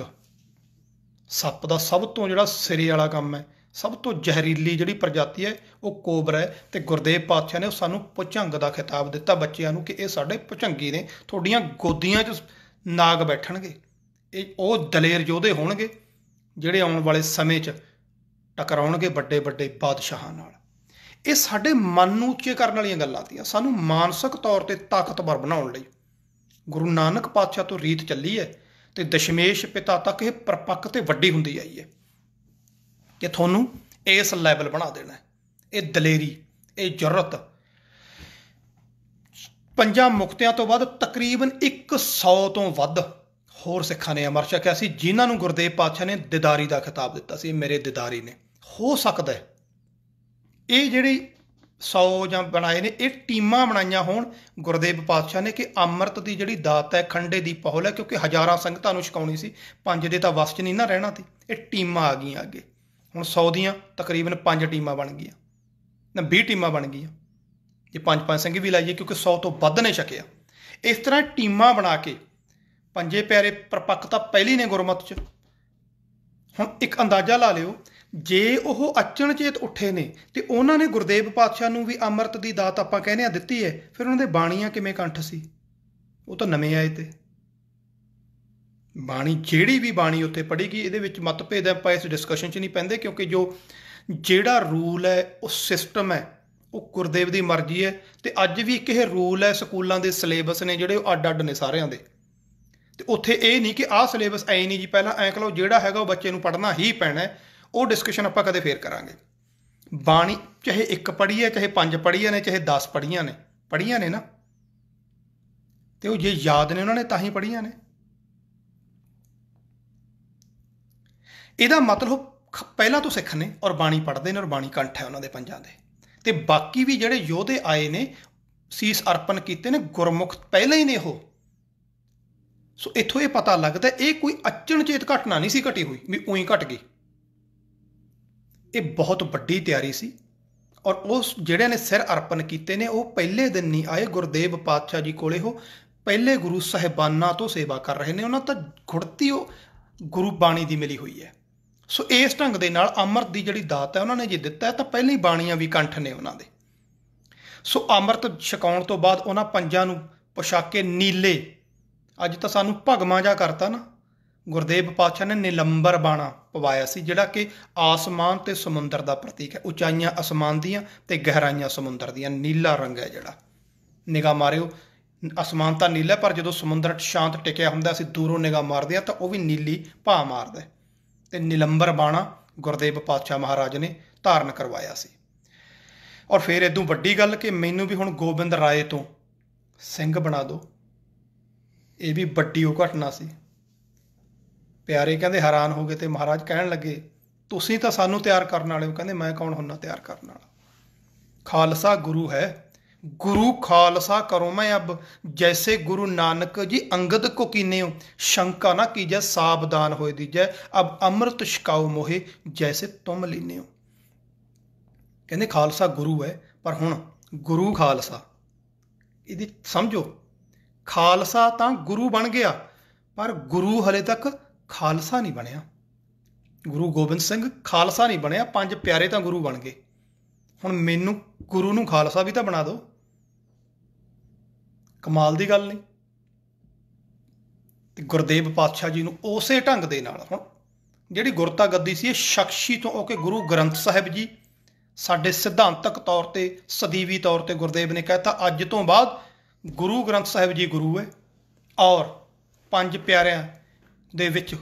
ਸੱਪ ਦਾ ਸਭ ਤੋਂ ਜਿਹੜਾ ਸਿਰੇ ਵਾਲਾ ਕੰਮ ਹੈ ਸਭ ਤੋਂ ਜ਼ਹਿਰੀਲੀ ਜਿਹੜੀ ਪ੍ਰਜਾਤੀ ਹੈ ਉਹ ਕੋਬਰਾ ਹੈ ਤੇ ਗੁਰਦੇਵ ਪਾਤਸ਼ਾਹ ਨੇ ਉਹ ਸਾਨੂੰ ਪੁਚੰਗ ਦਾ ਖਿਤਾਬ ਦਿੱਤਾ ਬੱਚਿਆਂ ਨੂੰ ਕਿ ਇਹ ਸਾਡੇ ਪੁਚੰਗੀ ਨੇ ਤੁਹਾਡੀਆਂ ਗੋਦੀਆਂ 'ਚ ਨਾਗ ਬੈਠਣਗੇ ਇਹ ਉਹ ਦਲੇਰ ਯੋਧੇ ਹੋਣਗੇ ਜਿਹੜੇ ਆਉਣ ਵਾਲੇ ਸਮੇਂ 'ਚ ਟਕਰਾਉਣਗੇ ਵੱਡੇ ਵੱਡੇ ਬਾਦਸ਼ਾਹਾਂ ਨਾਲ ਇਹ ਸਾਡੇ ਮਨ ਨੂੰ ਉੱਚੇ ਕਰਨ ਵਾਲੀਆਂ ਗੱਲਾਂ ਆਤੀਆਂ ਸਾਨੂੰ ਮਾਨਸਿਕ ਤੌਰ ਤੇ ਤਾਕਤਵਰ ਬਣਾਉਣ ਲਈ ਗੁਰੂ ਨਾਨਕ ਪਾਤਸ਼ਾਹ ਤੋਂ ਰੀਤ ਚੱਲੀ ਹੈ ਤੇ ਦਸ਼ਮੇਸ਼ ਪਿਤਾ ਤੱਕ ਇਹ ਪਰਪੱਕ ਤੇ ਵੱਡੀ ਹੁੰਦੀ ਆਈ ਹੈ ਕਿ ਤੁਹਾਨੂੰ ਇਸ ਲੈਵਲ ਬਣਾ ਦੇਣਾ ਇਹ ਦਲੇਰੀ ਇਹ ਜਰਤ ਪੰਜਾਂ ਮੁਕਤਿਆਂ ਤੋਂ ਬਾਅਦ ਤਕਰੀਬਨ 100 ਤੋਂ ਵੱਧ ਹੋਰ ਸਿੱਖਾਂ ਨੇ ਅਮਰ ਛਕਿਆ ਸੀ ਜਿਨ੍ਹਾਂ ਨੂੰ ਗੁਰਦੇਵ ਪਾਤਸ਼ਾਹ ਨੇ ਦਿਦਾਰੀ ਦਾ ਖਿਤਾਬ ਦਿੱਤਾ ਸੀ ਮੇਰੇ ਦਿਦਾਰੀ ਨੇ ਹੋ ਸਕਦਾ ਹੈ ਇਹ ਜਿਹੜੀ 100 ਜਾਂ ਬਣਾਏ ਨੇ ਇਹ ਟੀਮਾਂ ਬਣਾਈਆਂ ਹੋਣ ਗੁਰਦੇਵ ਪਾਤਸ਼ਾਹ ਨੇ ਕਿ ਅੰਮ੍ਰਿਤ ਦੀ ਜਿਹੜੀ ਦਾਤ ਹੈ ਖੰਡੇ ਦੀ ਪਹੁਲ ਹੈ ਕਿਉਂਕਿ ਹਜ਼ਾਰਾਂ ਸੰਗਤਾਂ ਨੂੰ ਛਕਾਉਣੀ ਸੀ ਪੰਜ ਦੇ ਤਾਂ ਵਸ 'ਚ ਨਹੀਂ ਨਾ ਰਹਿਣਾ ਤੇ ਇਹ ਟੀਮਾਂ ਆ ਗਈਆਂ ਅੱਗੇ ਹੁਣ 100 ਦੀਆਂ ਤਕਰੀਬਨ ਪੰਜ ਟੀਮਾਂ ਬਣ ਗਈਆਂ ਨਾ 20 ਟੀਮਾਂ ਬਣ ਗਈਆਂ ਜੇ ਪੰਜ ਪੰਜ ਸਿੰਘ ਵੀ ਲਾਈਏ ਕਿਉਂਕਿ 100 ਤੋਂ ਵੱਧ ਨੇ ਛਕਿਆ ਇਸ ਤਰ੍ਹਾਂ ਟੀਮਾਂ ਬਣਾ ਕੇ ਪੰਜੇ ਪਿਆਰੇ ਪਰਪੱਕਤਾ ਪਹਿਲੀ ਨੇ ਗੁਰਮਤਿ 'ਚ ਹੁਣ ਇੱਕ ਅੰਦਾਜ਼ਾ ਲਾ ਲਿਓ ਜੇ ਉਹ ਅਚਨਚੇਤ ਉੱਠੇ ਨੇ ਤੇ ਉਹਨਾਂ ਨੇ ਗੁਰਦੇਵ ਪਾਤਸ਼ਾਹ ਨੂੰ ਵੀ ਅੰਮ੍ਰਿਤ ਦੀ ਦਾਤ ਆਪਾਂ ਕਹਿੰਦੇ ਆ ਦਿੱਤੀ ਹੈ ਫਿਰ ਉਹਨਾਂ ਦੇ ਬਾਣੀਆਂ ਕਿਵੇਂ ਕੰਠ ਸੀ ਉਹ ਤਾਂ ਨਵੇਂ ਆਏ ਤੇ ਬਾਣੀ ਜਿਹੜੀ ਵੀ ਬਾਣੀ ਉੱਥੇ ਪੜੀਗੀ ਇਹਦੇ ਵਿੱਚ ਮਤਭੇਦ ਆਪਾਂ ਇਸ ਡਿਸਕਸ਼ਨ 'ਚ ਨਹੀਂ ਪੈਂਦੇ ਕਿਉਂਕਿ ਜੋ ਜਿਹੜਾ ਰੂਲ ਹੈ ਉਹ ਸਿਸਟਮ ਹੈ ਉਹ ਗੁਰਦੇਵ ਦੀ ਮਰਜ਼ੀ ਹੈ ਤੇ ਅੱਜ ਵੀ ਇੱਕ ਇਹ ਰੂਲ ਹੈ ਸਕੂਲਾਂ ਦੇ ਸਿਲੇਬਸ ਨੇ ਜਿਹੜੇ ਉਹ ਅੱਡ-ਅੱਡ ਨੇ ਸਾਰਿਆਂ ਦੇ ਤੇ ਉੱਥੇ ਇਹ ਨਹੀਂ ਕਿ ਆਹ ਸਿਲੇਬਸ ਐ ਨਹੀਂ ਜੀ ਪਹਿਲਾਂ ਐ ਕਹੋ ਜਿਹੜਾ ਹੈਗਾ ਉਹ ਬੱਚੇ ਨੂੰ ਪੜ੍ਹਨਾ ਹੀ ਪੈਣਾ ਹੈ ਉਹ ਡਿਸਕਸ਼ਨ ਆਪਾਂ ਕਦੇ ਫੇਰ ਕਰਾਂਗੇ ਬਾਣੀ ਚਾਹੇ ਇੱਕ ਪੜ੍ਹੀ ਹੈ ਚਾਹੇ ਪੰਜ ਪੜ੍ਹੀਆਂ ਨੇ ਚਾਹੇ 10 ਪੜ੍ਹੀਆਂ ਨੇ ਪੜ੍ਹੀਆਂ ਨੇ ਨਾ ਤੇ ਉਹ ਜੇ ਯਾਦ ਨੇ ਉਹਨਾਂ ਨੇ ਤਾਂ ਹੀ ਪੜ੍ਹੀਆਂ ਨੇ ਇਹਦਾ ਮਤਲਬ ਪਹਿਲਾਂ ਤੋਂ ਸਿੱਖ ਨੇ ਔਰ ਬਾਣੀ ਪੜ੍ਹਦੇ ਨੇ ਔਰ ਬਾਣੀ ਕੰਠ ਹੈ ਉਹਨਾਂ ਦੇ ਪੰਜਾਂ ਦੇ ਤੇ ਬਾਕੀ ਵੀ ਜਿਹੜੇ ਯੋਧੇ ਆਏ ਨੇ ਸੀਸ ਅਰਪਣ ਕੀਤੇ ਨੇ ਗੁਰਮੁਖ ਪਹਿਲਾਂ ਹੀ ਨੇ ਉਹ ਸੋ ਇਥੋਂ ਇਹ ਪਤਾ ਲੱਗਦਾ ਇਹ ਕੋਈ ਅਚਨਚੇਤ ਘਟਨਾ ਨਹੀਂ ਸੀ ਘਟੀ ਹੋਈ ਵੀ ਉਹੀ ਘਟ ਗਈ ਇਹ ਬਹੁਤ ਵੱਡੀ ਤਿਆਰੀ ਸੀ ਔਰ ਉਸ ਜਿਹੜਿਆਂ ਨੇ ਸਿਰ ਅਰਪਣ ਕੀਤੇ ਨੇ ਉਹ ਪਹਿਲੇ ਦਿਨ ਨਹੀਂ ਆਏ ਗੁਰਦੇਵ ਪਾਤਸ਼ਾਹ ਜੀ ਕੋਲੇ ਹੋ ਪਹਿਲੇ ਗੁਰੂ ਸਹਿਬਾਨਾਂ ਤੋਂ ਸੇਵਾ ਕਰ ਰਹੇ ਨੇ ਉਹਨਾਂ ਤਾਂ ਘੁੜਤੀ ਉਹ ਗੁਰੂ ਬਾਣੀ ਦੀ ਮਿਲੀ ਹੋਈ ਹੈ ਸੋ ਇਸ ਢੰਗ ਦੇ ਨਾਲ ਅੰਮ੍ਰਿਤ ਦੀ ਜਿਹੜੀ ਦਾਤ ਹੈ ਉਹਨਾਂ ਨੇ ਜੇ ਦਿੱਤਾ ਤਾਂ ਪਹਿਲੀ ਬਾਣੀਆਂ ਵੀ ਕੰਠ ਨੇ ਉਹਨਾਂ ਦੇ ਸੋ ਅੰਮ੍ਰਿਤ ਛਕਾਉਣ ਤੋਂ ਬਾਅਦ ਉਹਨਾਂ ਪੰਜਾਂ ਨੂੰ ਪੋਸ਼ਾਕੇ ਨੀਲੇ ਅੱਜ ਤਾਂ ਸਾਨੂੰ ਭਗਮਾ ਜਾ ਕਰਤਾ ਨਾ ਗੁਰਦੇਵ ਪਾਤਸ਼ਾਹ ਨੇ ਨਿਲੰਬਰ ਬਾਣਾ ਪਵਾਇਆ ਸੀ ਜਿਹੜਾ ਕਿ ਆਸਮਾਨ ਤੇ ਸਮੁੰਦਰ ਦਾ ਪ੍ਰਤੀਕ ਹੈ ਉਚਾਈਆਂ ਅਸਮਾਨ ਦੀਆਂ ਤੇ ਗਹਿਰਾਈਆਂ ਸਮੁੰਦਰ ਦੀਆਂ ਨੀਲਾ ਰੰਗ ਹੈ ਜਿਹੜਾ ਨਿਗਾ ਮਾਰਿਓ ਅਸਮਾਨ ਤਾਂ ਨੀਲਾ ਪਰ ਜਦੋਂ ਸਮੁੰਦਰ ਸ਼ਾਂਤ ਟਿਕਿਆ ਹੁੰਦਾ ਅਸੀਂ ਦੂਰੋਂ ਨਿਗਾ ਮਾਰਦੇ ਆ ਤਾਂ ਉਹ ਵੀ ਨੀਲੀ ਭਾ ਮਾਰਦਾ ਤੇ ਨਿਲੰਬਰ ਬਾਣਾ ਗੁਰਦੇਵ ਪਾਤਸ਼ਾਹ ਮਹਾਰਾਜ ਨੇ ਧਾਰਨ ਕਰਵਾਇਆ ਸੀ ਔਰ ਫਿਰ ਇਦੋਂ ਵੱਡੀ ਗੱਲ ਕਿ ਮੈਨੂੰ ਵੀ ਹੁਣ ਗੋਬਿੰਦ ਰਾਏ ਤੋਂ ਸਿੰਘ ਬਣਾ ਦਿਓ ਇਹ ਵੀ ਵੱਡੀ ਉਹ ਘਟਨਾ ਸੀ ਪਿਆਰੇ ਕਹਿੰਦੇ ਹੈਰਾਨ ਹੋ ਗਏ ਤੇ ਮਹਾਰਾਜ ਕਹਿਣ ਲੱਗੇ ਤੁਸੀਂ ਤਾਂ ਸਾਨੂੰ ਤਿਆਰ ਕਰਨ ਵਾਲੇ ਹੋ ਕਹਿੰਦੇ ਮੈਂ ਕੌਣ ਹੁੰਨਾ ਤਿਆਰ ਕਰਨ ਵਾਲਾ ਖਾਲਸਾ ਗੁਰੂ ਹੈ ਗੁਰੂ ਖਾਲਸਾ ਕਰੋ ਮੈਂ ਅਬ ਜੈਸੇ ਗੁਰੂ ਨਾਨਕ ਜੀ ਅੰਗਦ ਕੋ ਹੋ ਸ਼ੰਕਾ ਨਾ ਕੀਜੈ ਸਾਵਧਾਨ ਹੋਏ ਦੀਜੈ ਅਬ ਅੰਮ੍ਰਿਤ ਛਕਾਓ ਮੋਹੇ ਜੈਸੇ ਤੁਮ ਹੋ ਕਹਿੰਦੇ ਖਾਲਸਾ ਗੁਰੂ ਹੈ ਪਰ ਹੁਣ ਗੁਰੂ ਖਾਲਸਾ ਇਹਦੀ ਸਮਝੋ ਖਾਲਸਾ ਤਾਂ ਗੁਰੂ ਬਣ ਗਿਆ ਪਰ ਗੁਰੂ ਹਲੇ ਤੱਕ ਖਾਲਸਾ ਨਹੀਂ ਬਣਿਆ ਗੁਰੂ ਗੋਬਿੰਦ ਸਿੰਘ ਖਾਲਸਾ ਨਹੀਂ ਬਣਿਆ ਪੰਜ ਪਿਆਰੇ ਤਾਂ ਗੁਰੂ ਬਣ ਗਏ ਹੁਣ ਮੈਨੂੰ ਗੁਰੂ ਨੂੰ ਖਾਲਸਾ ਵੀ ਤਾਂ ਬਣਾ ਦਿਓ ਕਮਾਲ ਦੀ ਗੱਲ ਨਹੀਂ ਤੇ ਗੁਰਦੇਵ ਪਾਤਸ਼ਾਹ ਜੀ ਨੂੰ ਉਸੇ ਢੰਗ ਦੇ ਨਾਲ ਹੁਣ ਜਿਹੜੀ ਗੁਰਤਾ ਗੱਦੀ ਸੀ ਇਹ ਸ਼ਖਸ਼ੀ ਤੋਂ ਓਕੇ ਗੁਰੂ ਗ੍ਰੰਥ ਸਾਹਿਬ ਜੀ ਸਾਡੇ ਸਿਧਾਂਤਕ ਤੌਰ ਤੇ ਸਦੀਵੀ ਤੌਰ ਤੇ ਗੁਰਦੇਵ ਨੇ ਕਹਿਤਾ ਅੱਜ ਤੋਂ ਬਾਅਦ ਗੁਰੂ ਗ੍ਰੰਥ ਸਾਹਿਬ ਜੀ ਗੁਰੂ ਹੈ ਔਰ ਪੰਜ ਪਿਆਰਿਆਂ ਦੇ ਵਿੱਚ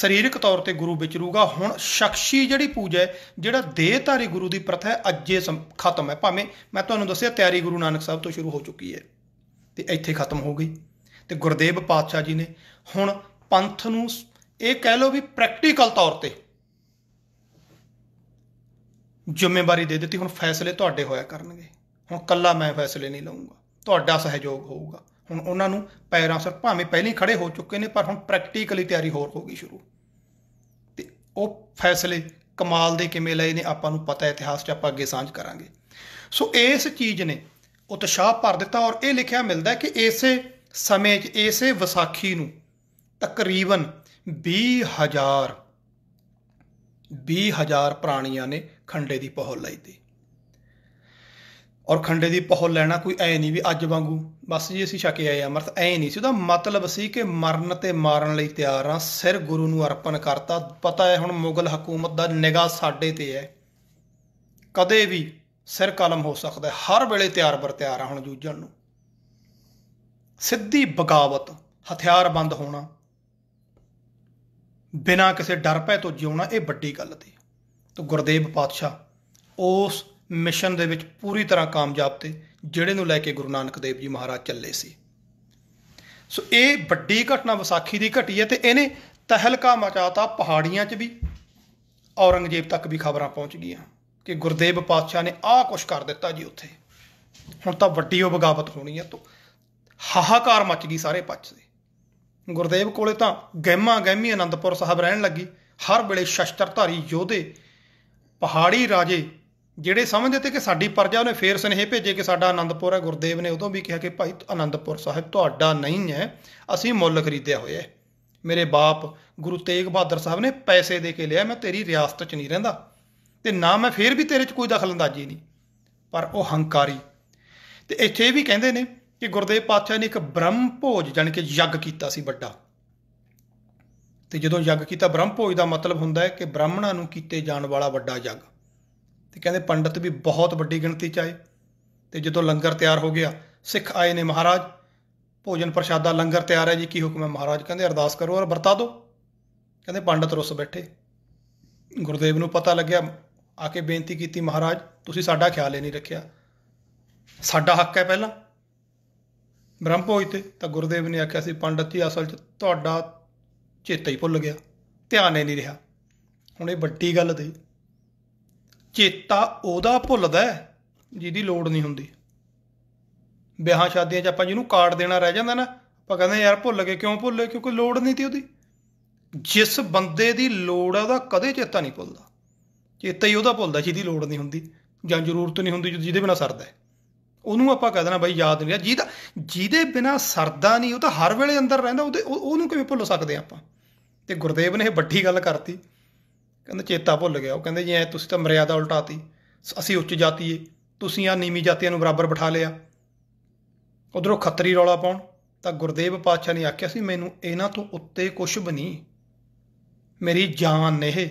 ਸਰੀਰਕ ਤੌਰ ਤੇ ਗੁਰੂ ਵਿੱਚ ਰੂਗਾ ਹੁਣ ਸ਼ਖਸੀ ਜਿਹੜੀ ਪੂਜਾ ਹੈ ਜਿਹੜਾ ਦੇਹਧਾਰੀ ਗੁਰੂ ਦੀ ਪ੍ਰਥਾ ਹੈ ਅੱਜੇ ਖਤਮ ਹੈ ਭਾਵੇਂ ਮੈਂ ਤੁਹਾਨੂੰ ਦੱਸਿਆ ਤਿਆਰੀ ਗੁਰੂ ਨਾਨਕ ਸਾਹਿਬ ਤੋਂ ਸ਼ੁਰੂ ਹੋ ਚੁੱਕੀ ਹੈ ਤੇ ਇੱਥੇ ਖਤਮ ਹੋ ਗਈ ਤੇ ਗੁਰਦੇਵ ਪਾਤਸ਼ਾਹ ਜੀ ਨੇ ਹੁਣ ਪੰਥ ਨੂੰ ਇਹ ਕਹਿ ਲਓ ਵੀ ਪ੍ਰੈਕਟੀਕਲ ਤੌਰ ਤੇ ਜ਼ਿੰਮੇਵਾਰੀ ਦੇ ਦਿੱਤੀ ਹੁਣ ਫੈਸਲੇ ਤੁਹਾਡੇ ਹੋਇਆ ਕਰਨਗੇ ਹੁਣ ਕੱਲਾ ਮੈਂ ਫੈਸਲੇ ਨਹੀਂ ਲਵਾਂਗਾ ਤੁਹਾਡਾ ਸਹਿਯੋਗ ਹੋਊਗਾ ਹੁਣ ਉਹਨਾਂ ਨੂੰ ਪੈਰਾਂ ਸਰ ਭਾਵੇਂ ਪਹਿਲਾਂ ਖੜੇ ਹੋ ਚੁੱਕੇ ਨੇ ਪਰ ਹੁਣ ਪ੍ਰੈਕਟੀਕਲੀ ਤਿਆਰੀ ਹੋਰ ਹੋ ਗਈ ਸ਼ੁਰੂ ਤੇ ਉਹ ਫੈਸਲੇ ਕਮਾਲ ਦੇ ਕਿਵੇਂ ਲਏ ਨੇ ਆਪਾਂ ਨੂੰ ਪਤਾ ਇਤਿਹਾਸ 'ਚ ਆਪਾਂ ਅੱਗੇ ਸਾਂਝ ਕਰਾਂਗੇ ਸੋ ਇਸ ਚੀਜ਼ ਨੇ ਉਤਸ਼ਾਹ ਭਰ ਦਿੱਤਾ ਔਰ ਇਹ ਲਿਖਿਆ ਮਿਲਦਾ ਕਿ ਇਸੇ ਸਮੇਂ 'ਚ ਇਸੇ ਵਿਸਾਖੀ ਨੂੰ ਤਕਰੀਬਨ 20000 20000 ਪ੍ਰਾਣੀਆਂ ਨੇ ਖੰਡੇ ਦੀ ਪਹੁਲ ਲਈ ਤੇ ਔਰ ਖੰਡੇ ਦੀ ਪਹੁਲ ਲੈਣਾ ਕੋਈ ਐ ਨਹੀਂ ਵੀ ਅੱਜ ਵਾਂਗੂ ਬਸ ਜੀ ਅਸੀਂ ਛੱਕੇ ਆਏ ਅਮਰਤ ਐ ਨਹੀਂ ਸੀ ਉਹਦਾ ਮਤਲਬ ਸੀ ਕਿ ਮਰਨ ਤੇ ਮਾਰਨ ਲਈ ਤਿਆਰ ਆ ਸਿਰ ਗੁਰੂ ਨੂੰ ਅਰਪਣ ਕਰਤਾ ਪਤਾ ਹੈ ਹੁਣ ਮੁਗਲ ਹਕੂਮਤ ਦਾ ਨਿਗਾਹ ਸਾਡੇ ਤੇ ਹੈ ਕਦੇ ਵੀ ਸਿਰ ਕਲਮ ਹੋ ਸਕਦਾ ਹਰ ਵੇਲੇ ਤਿਆਰ ਬਰ ਤਿਆਰ ਆ ਹੁਣ ਜੂਝਣ ਨੂੰ ਸਿੱਧੀ ਬਗਾਵਤ ਹਥਿਆਰਬੰਦ ਹੋਣਾ ਬਿਨਾ ਕਿਸੇ ਡਰ ਭੈ ਤੋਂ ਜਿਉਣਾ ਇਹ ਵੱਡੀ ਗੱਲ ਤੇ ਤੋ ਗੁਰਦੇਵ ਪਾਤਸ਼ਾਹ ਉਸ ਮਿਸ਼ਨ ਦੇ ਵਿੱਚ ਪੂਰੀ ਤਰ੍ਹਾਂ ਕਾਮਯਾਬ ਤੇ ਜਿਹੜੇ ਨੂੰ ਲੈ ਕੇ ਗੁਰੂ ਨਾਨਕ ਦੇਵ ਜੀ ਮਹਾਰਾਜ ਚੱਲੇ ਸੀ ਸੋ ਇਹ ਵੱਡੀ ਘਟਨਾ ਵਿਸਾਖੀ ਦੀ ਘਟੀ ਹੈ ਤੇ ਇਹਨੇ ਤਹਿਲਕਾ ਮਚਾਤਾ ਪਹਾੜੀਆਂ 'ਚ ਵੀ ਔਰੰਗਜ਼ੇਬ ਤੱਕ ਵੀ ਖਬਰਾਂ ਪਹੁੰਚ ਗਈਆਂ ਕਿ ਗੁਰਦੇਵ ਪਾਤਸ਼ਾਹ ਨੇ ਆਹ ਕੁਝ ਕਰ ਦਿੱਤਾ ਜੀ ਉੱਥੇ ਹੁਣ ਤਾਂ ਵੱਡੀ ਉਹ ਬਗਾਵਤ ਹੋਣੀ ਹੈ ਤੋ ਹਾਹਾਕਾਰ ਮਚ ਗਈ ਸਾਰੇ ਪਾਸੇ ਗੁਰਦੇਵ ਕੋਲੇ ਤਾਂ ਗਹਿਮਾ ਗਹਿਮੀ ਆਨੰਦਪੁਰ ਸਾਹਿਬ ਰਹਿਣ ਲੱਗੀ ਹਰ ਵੇਲੇ ਸ਼ਸਤਰਧਾਰੀ ਯੋਧੇ ਪਹਾੜੀ ਰਾਜੇ ਜਿਹੜੇ ਸਮਝਦੇ ਤੇ ਕਿ ਸਾਡੀ ਪਰਜਾ ਉਹਨੇ ਫੇਰ ਸੁਨੇਹੇ ਭੇਜੇ ਕਿ ਸਾਡਾ ਆਨੰਦਪੁਰ ਹੈ ਗੁਰਦੇਵ ਨੇ ਉਦੋਂ ਵੀ ਕਿਹਾ ਕਿ ਭਾਈ ਆਨੰਦਪੁਰ ਸਾਹਿਬ ਤੁਹਾਡਾ ਨਹੀਂ ਹੈ ਅਸੀਂ ਮੁੱਲ ਖਰੀਦਿਆ ਹੋਇਆ ਹੈ ਮੇਰੇ ਬਾਪ ਗੁਰੂ ਤੇਗ ਬਹਾਦਰ ਸਾਹਿਬ ਨੇ ਪੈਸੇ ਦੇ ਕੇ ਲਿਆ ਮੈਂ ਤੇਰੀ ਰਿਆਸਤ 'ਚ ਨਹੀਂ ਰਹਿੰਦਾ ਤੇ ਨਾ ਮੈਂ ਫੇਰ ਵੀ ਤੇਰੇ 'ਚ ਕੋਈ ਦਖਲਅੰਦਾਜ਼ੀ ਨਹੀਂ ਪਰ ਉਹ ਹੰਕਾਰੀ ਤੇ ਇੱਥੇ ਵੀ ਕਹਿੰਦੇ ਨੇ ਕਿ ਗੁਰਦੇਵ ਪਾਤਸ਼ਾਹ ਨੇ ਇੱਕ ਬ੍ਰਹਮ ਭੋਜ ਜਾਨ ਯੱਗ ਕੀਤਾ ਸੀ ਵੱਡਾ ਤੇ ਜਦੋਂ ਯੱਗ ਕੀਤਾ ਬ੍ਰਹਮ ਭੋਜ ਦਾ ਮਤਲਬ ਹੁੰਦਾ ਹੈ ਕਿ ਬ੍ਰਾਹਮਣਾਂ ਨੂੰ ਕੀਤੇ ਜਾਣ ਵਾਲਾ ਵੱਡਾ ਯੱਗ ਤੇ ਕਹਿੰਦੇ ਪੰਡਤ ਵੀ ਬਹੁਤ ਵੱਡੀ ਗਿਣਤੀ 'ਚ ਆਏ ਤੇ ਜਦੋਂ ਲੰਗਰ ਤਿਆਰ ਹੋ ਗਿਆ ਸਿੱਖ ਆਏ ਨੇ ਮਹਾਰਾਜ ਭੋਜਨ ਪ੍ਰਸ਼ਾਦਾ ਲੰਗਰ ਤਿਆਰ ਹੈ ਜੀ ਕੀ ਹੁਕਮ ਹੈ ਮਹਾਰਾਜ ਕਹਿੰਦੇ ਅਰਦਾਸ ਕਰੋ ਔਰ ਵਰਤਾ ਦਿਓ ਕਹਿੰਦੇ ਪੰਡਤ ਰੁੱਸ ਬੈਠੇ ਗੁਰਦੇਵ ਨੂੰ ਪਤਾ ਲੱਗਿਆ ਆ ਕੇ ਬੇਨਤੀ ਕੀਤੀ ਮਹਾਰਾਜ ਤੁਸੀਂ ਸਾਡਾ ਖਿਆਲ ਹੀ ਨਹੀਂ ਰੱਖਿਆ ਸਾਡਾ ਹੱਕ ਹੈ ਪਹਿਲਾਂ ਬ੍ਰਹਮ ਭੋਜ ਤੇ ਤਾਂ ਗੁਰਦੇਵ ਨੇ ਆਖਿਆ ਸੀ ਪੰਡਤ ਜੀ ਅਸਲ 'ਚ ਤੁਹਾਡਾ ਚੇਤਾ ਹੀ ਭੁੱਲ ਗਿਆ ਧਿਆਨ ਹੀ ਨਹੀਂ ਰਿਹਾ ਹੁਣ ਇਹ ਵੱਡੀ ਗੱਲ ਦੇ ਚੇਤਾ ਉਹਦਾ ਭੁੱਲਦਾ ਜਿਹਦੀ ਲੋੜ ਨਹੀਂ ਹੁੰਦੀ ਵਿਆਹਾਂ ਸ਼ਾਦੀਆਂ 'ਚ ਆਪਾਂ ਜਿਹਨੂੰ ਕਾਰਡ ਦੇਣਾ ਰਹਿ ਜਾਂਦਾ ਨਾ ਆਪਾਂ ਕਹਿੰਦੇ ਯਾਰ ਭੁੱਲ ਗਏ ਕਿਉਂ ਭੁੱਲੇ ਕਿਉਂਕਿ ਲੋੜ ਨਹੀਂ ਤੀ ਉਹਦੀ ਜਿਸ ਬੰਦੇ ਦੀ ਲੋੜ ਆ ਉਹਦਾ ਕਦੇ ਚੇਤਾ ਨਹੀਂ ਭੁੱਲਦਾ ਚੇਤਾ ਹੀ ਉਹਦਾ ਭੁੱਲਦਾ ਜਿਹਦੀ ਲੋੜ ਨਹੀਂ ਹੁੰਦੀ ਜਾਂ ਜ਼ਰੂਰਤ ਨਹੀਂ ਹੁੰਦੀ ਜਿਹਦੇ ਬਿਨਾ ਸਰਦਾ ਉਹਨੂੰ ਆਪਾਂ ਕਹਿ ਦੇਣਾ ਬਾਈ ਯਾਦ ਨਹੀਂ ਰਿਹਾ ਜਿਹਦਾ ਜਿਹਦੇ ਬਿਨਾ ਸਰਦਾ ਨਹੀਂ ਉਹ ਤਾਂ ਹਰ ਵੇਲੇ ਅੰਦਰ ਰਹਿੰਦਾ ਉਹਦੇ ਉਹਨੂੰ ਕਿਵੇਂ ਭੁੱਲ ਸਕਦੇ ਆਪਾਂ ਤੇ ਗੁਰਦੇਵ ਨੇ ਇਹ ਵੱਡੀ ਗੱਲ ਕਰਤੀ ਕਹਿੰਦੇ ਚੇਤਾ ਭੁੱਲ ਗਿਆ ਉਹ ਕਹਿੰਦੇ ਜੀ ਐ ਤੁਸੀਂ ਤਾਂ ਮਰਿਆਦਾ ਉਲਟਾਤੀ ਅਸੀਂ ਉੱਚ ਜਾਤੀਏ ਤੁਸੀਂ ਆ ਨੀਵੀਂ ਜਾਤੀਆਂ ਨੂੰ ਬਰਾਬਰ ਬਿਠਾ ਲਿਆ ਉਧਰੋਂ ਖੱਤਰੀ ਰੌਲਾ ਪਾਉਣ ਤਾਂ ਗੁਰਦੇਵ ਪਾਤਸ਼ਾਹ ਨੇ ਆਖਿਆ ਸੀ ਮੈਨੂੰ ਇਹਨਾਂ ਤੋਂ ਉੱਤੇ ਕੁਝ ਵੀ ਨਹੀਂ ਮੇਰੀ ਜਾਨ ਨੇ ਇਹ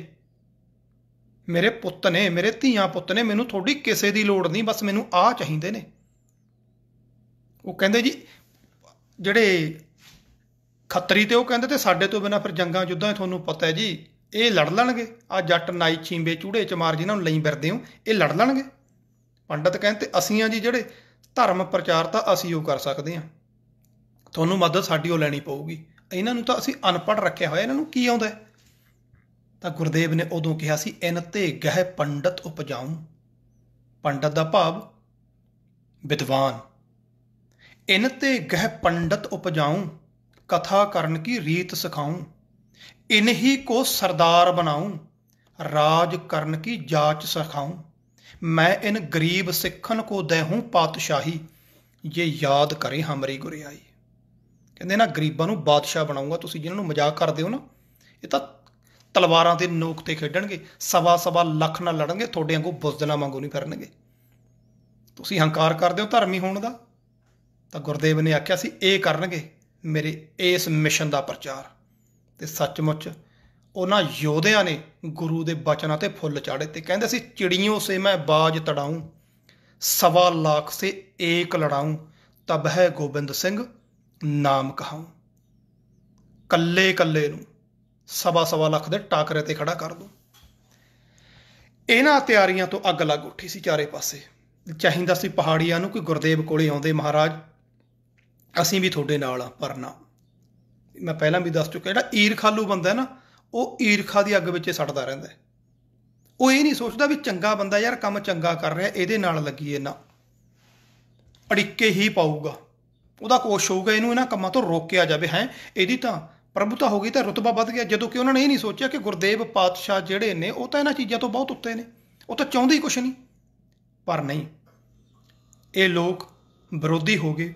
ਮੇਰੇ ਪੁੱਤ ਨੇ ਮੇਰੇ ਧੀਆ ਪੁੱਤ ਨੇ ਮੈਨੂੰ ਥੋੜੀ ਕਿਸੇ ਦੀ ਲੋੜ ਨਹੀਂ ਬਸ ਮੈਨੂੰ ਆ ਚਾਹੀਦੇ ਨੇ ਉਹ ਕਹਿੰਦੇ ਜੀ ਜਿਹੜੇ ਖੱਤਰੀ ਤੇ ਉਹ ਕਹਿੰਦੇ ਤੇ ਸਾਡੇ ਤੋਂ ਬਿਨਾ ਫਿਰ ਜੰਗਾਂ ਜੁੱਧਾਂ ਤੁਹਾਨੂੰ ਪਤਾ ਹੈ ਜੀ ਇਹ ਲੜ ਲੈਣਗੇ ਆ ਜੱਟ ਨਾਈ ਛੀਂਬੇ ਚੂੜੇ ਚ ਮਾਰ ਜਿਨ੍ਹਾਂ ਨੂੰ ਲਈ ਫਿਰਦੇ ਹੋ ਇਹ ਲੜ ਲੈਣਗੇ ਪੰਡਤ ਕਹਿੰਦੇ ਅਸੀਂ ਆ ਜੀ ਜਿਹੜੇ ਧਰਮ ਪ੍ਰਚਾਰ ਤਾਂ ਅਸੀਂ ਉਹ ਕਰ ਸਕਦੇ ਆ ਤੁਹਾਨੂੰ ਮਦਦ ਸਾਡੀ ਉਹ ਲੈਣੀ ਪਊਗੀ ਇਹਨਾਂ ਨੂੰ ਤਾਂ ਅਸੀਂ ਅਨਪੜ ਰੱਖਿਆ ਹੋਇਆ ਇਹਨਾਂ ਨੂੰ ਕੀ ਆਉਂਦਾ ਤਾਂ ਗੁਰਦੇਵ ਨੇ ਉਦੋਂ ਕਿਹਾ ਸੀ ਇਨ ਤੇ ਗਹਿ ਪੰਡਤ ਉਪਜਾਉਂ ਪੰਡਤ ਦਾ ਭਾਵ ਵਿਦਵਾਨ ਇਨ ਤੇ ਗਹਿ ਪੰਡਤ ਉਪਜਾਉਂ ਕਥਾ ਕਰਨ ਕੀ ਰੀਤ ਸਿਖਾਉਂ ਇਨਹੀ ਕੋ ਸਰਦਾਰ ਬਣਾਉਂ ਰਾਜ ਕਰਨ ਕੀ ਜਾਚ ਸਿਖਾਉਂ ਮੈਂ ਇਨ ਗਰੀਬ ਸਿੱਖਨ ਕੋ ਦੇਹੂੰ ਪਾਤਸ਼ਾਹੀ ਇਹ ਯਾਦ ਕਰੇ ਹਮਰੀ ਗੁਰਿਆਈ ਕਹਿੰਦੇ ਨਾ ਗਰੀਬਾਂ ਨੂੰ ਬਾਦਸ਼ਾਹ ਬਣਾਉਂਗਾ ਤੁਸੀਂ ਜਿਨ੍ਹਾਂ ਨੂੰ ਮਜ਼ਾਕ ਕਰਦੇ ਹੋ ਨਾ ਇਹ ਤਾਂ ਤਲਵਾਰਾਂ ਤੇ ਨੋਕ ਤੇ ਖੇਡਣਗੇ ਸਵਾ ਸਵਾ ਲੱਖ ਨਾਲ ਲੜਨਗੇ ਤੁਹਾਡੇ ਵਾਂਗੂ ਬੁਜ਼ਦਲਾ ਵਾਂਗੂ ਨਹੀਂ ਕਰਨਗੇ ਤੁਸੀਂ ਹੰਕਾਰ ਕਰਦੇ ਹੋ ਧਰਮੀ ਹੋਣ ਦਾ ਤਾਂ ਗੁਰਦੇਵ ਨੇ ਆਖਿਆ ਸੀ ਇਹ ਕਰਨਗੇ ਮੇਰੇ ਇਸ ਮਿਸ਼ਨ ਦਾ ਪ੍ਰਚਾਰ ਤੇ ਸੱਚਮੁੱਚ ਉਹਨਾਂ ਯੋਧਿਆਂ ਨੇ ਗੁਰੂ ਦੇ ਬਚਨਾਂ ਤੇ ਫੁੱਲ ਚਾੜੇ ਤੇ ਕਹਿੰਦੇ ਸੀ ਚਿੜੀਆਂ ਸੇ ਮੈਂ ਬਾਜ ਤੜਾਉਂ ਸਵਾ ਲੱਖ ਸੇ ਏਕ ਲੜਾਉਂ ਤਬ ਹੈ ਗੋਬਿੰਦ ਸਿੰਘ ਨਾਮ ਕਹਾਉਂ ਕੱਲੇ ਕੱਲੇ ਨੂੰ ਸਵਾ ਸਵਾ ਲੱਖ ਦੇ ਟਾਕਰੇ ਤੇ ਖੜਾ ਕਰ ਦੋ ਇਹਨਾਂ ਤਿਆਰੀਆਂ ਤੋਂ ਅੱਗ ਲੱਗ ਉੱਠੀ ਸੀ ਚਾਰੇ ਪਾਸੇ ਚਾਹੀਦਾ ਸੀ ਪਹਾੜੀਆਂ ਨੂੰ ਕੋਈ ਗੁਰਦੇਵ ਕੋਲੇ ਆਉਂਦੇ ਮਹਾਰਾਜ ਅਸੀਂ ਵੀ ਤੁਹਾਡੇ ਨਾਲ ਆ ਮੈਂ ਪਹਿਲਾਂ ਵੀ ਦੱਸ ਚੁੱਕਾ ਜਿਹੜਾ ਈਰਖਾਲੂ ਬੰਦਾ ਹੈ ਨਾ ਉਹ ਈਰਖਾ ਦੀ ਅੱਗ ਵਿੱਚ ਸੜਦਾ ਰਹਿੰਦਾ ਉਹ ਇਹ ਨਹੀਂ ਸੋਚਦਾ ਵੀ ਚੰਗਾ ਬੰਦਾ ਯਾਰ ਕੰਮ ਚੰਗਾ ਕਰ ਰਿਹਾ ਇਹਦੇ ਨਾਲ ਲੱਗੀਏ ਨਾ ਅੜਿੱਕੇ ਹੀ ਪਾਊਗਾ ਉਹਦਾ ਕੋਸ਼ ਹੋਊਗਾ ਇਹਨੂੰ ਇਹਨਾਂ ਕੰਮਾਂ ਤੋਂ ਰੋਕਿਆ ਜਾਵੇ ਹੈ ਇਹਦੀ ਤਾਂ ਪ੍ਰਭੂਤਾ ਹੋ ਗਈ ਤਾਂ ਰਤਬਾ ਵੱਧ ਗਿਆ ਜਦੋਂ ਕਿ ਉਹਨਾਂ ਨੇ ਇਹ ਨਹੀਂ ਸੋਚਿਆ ਕਿ ਗੁਰਦੇਵ ਪਾਤਸ਼ਾਹ ਜਿਹੜੇ ਨੇ ਉਹ ਤਾਂ ਇਹਨਾਂ ਚੀਜ਼ਾਂ ਤੋਂ ਬਹੁਤ ਉੱਤੇ ਨੇ ਉਹ ਤਾਂ ਚਾਹੁੰਦੇ ਹੀ ਕੁਝ ਨਹੀਂ ਪਰ ਨਹੀਂ ਇਹ ਲੋਕ ਵਿਰੋਧੀ ਹੋ ਗਏ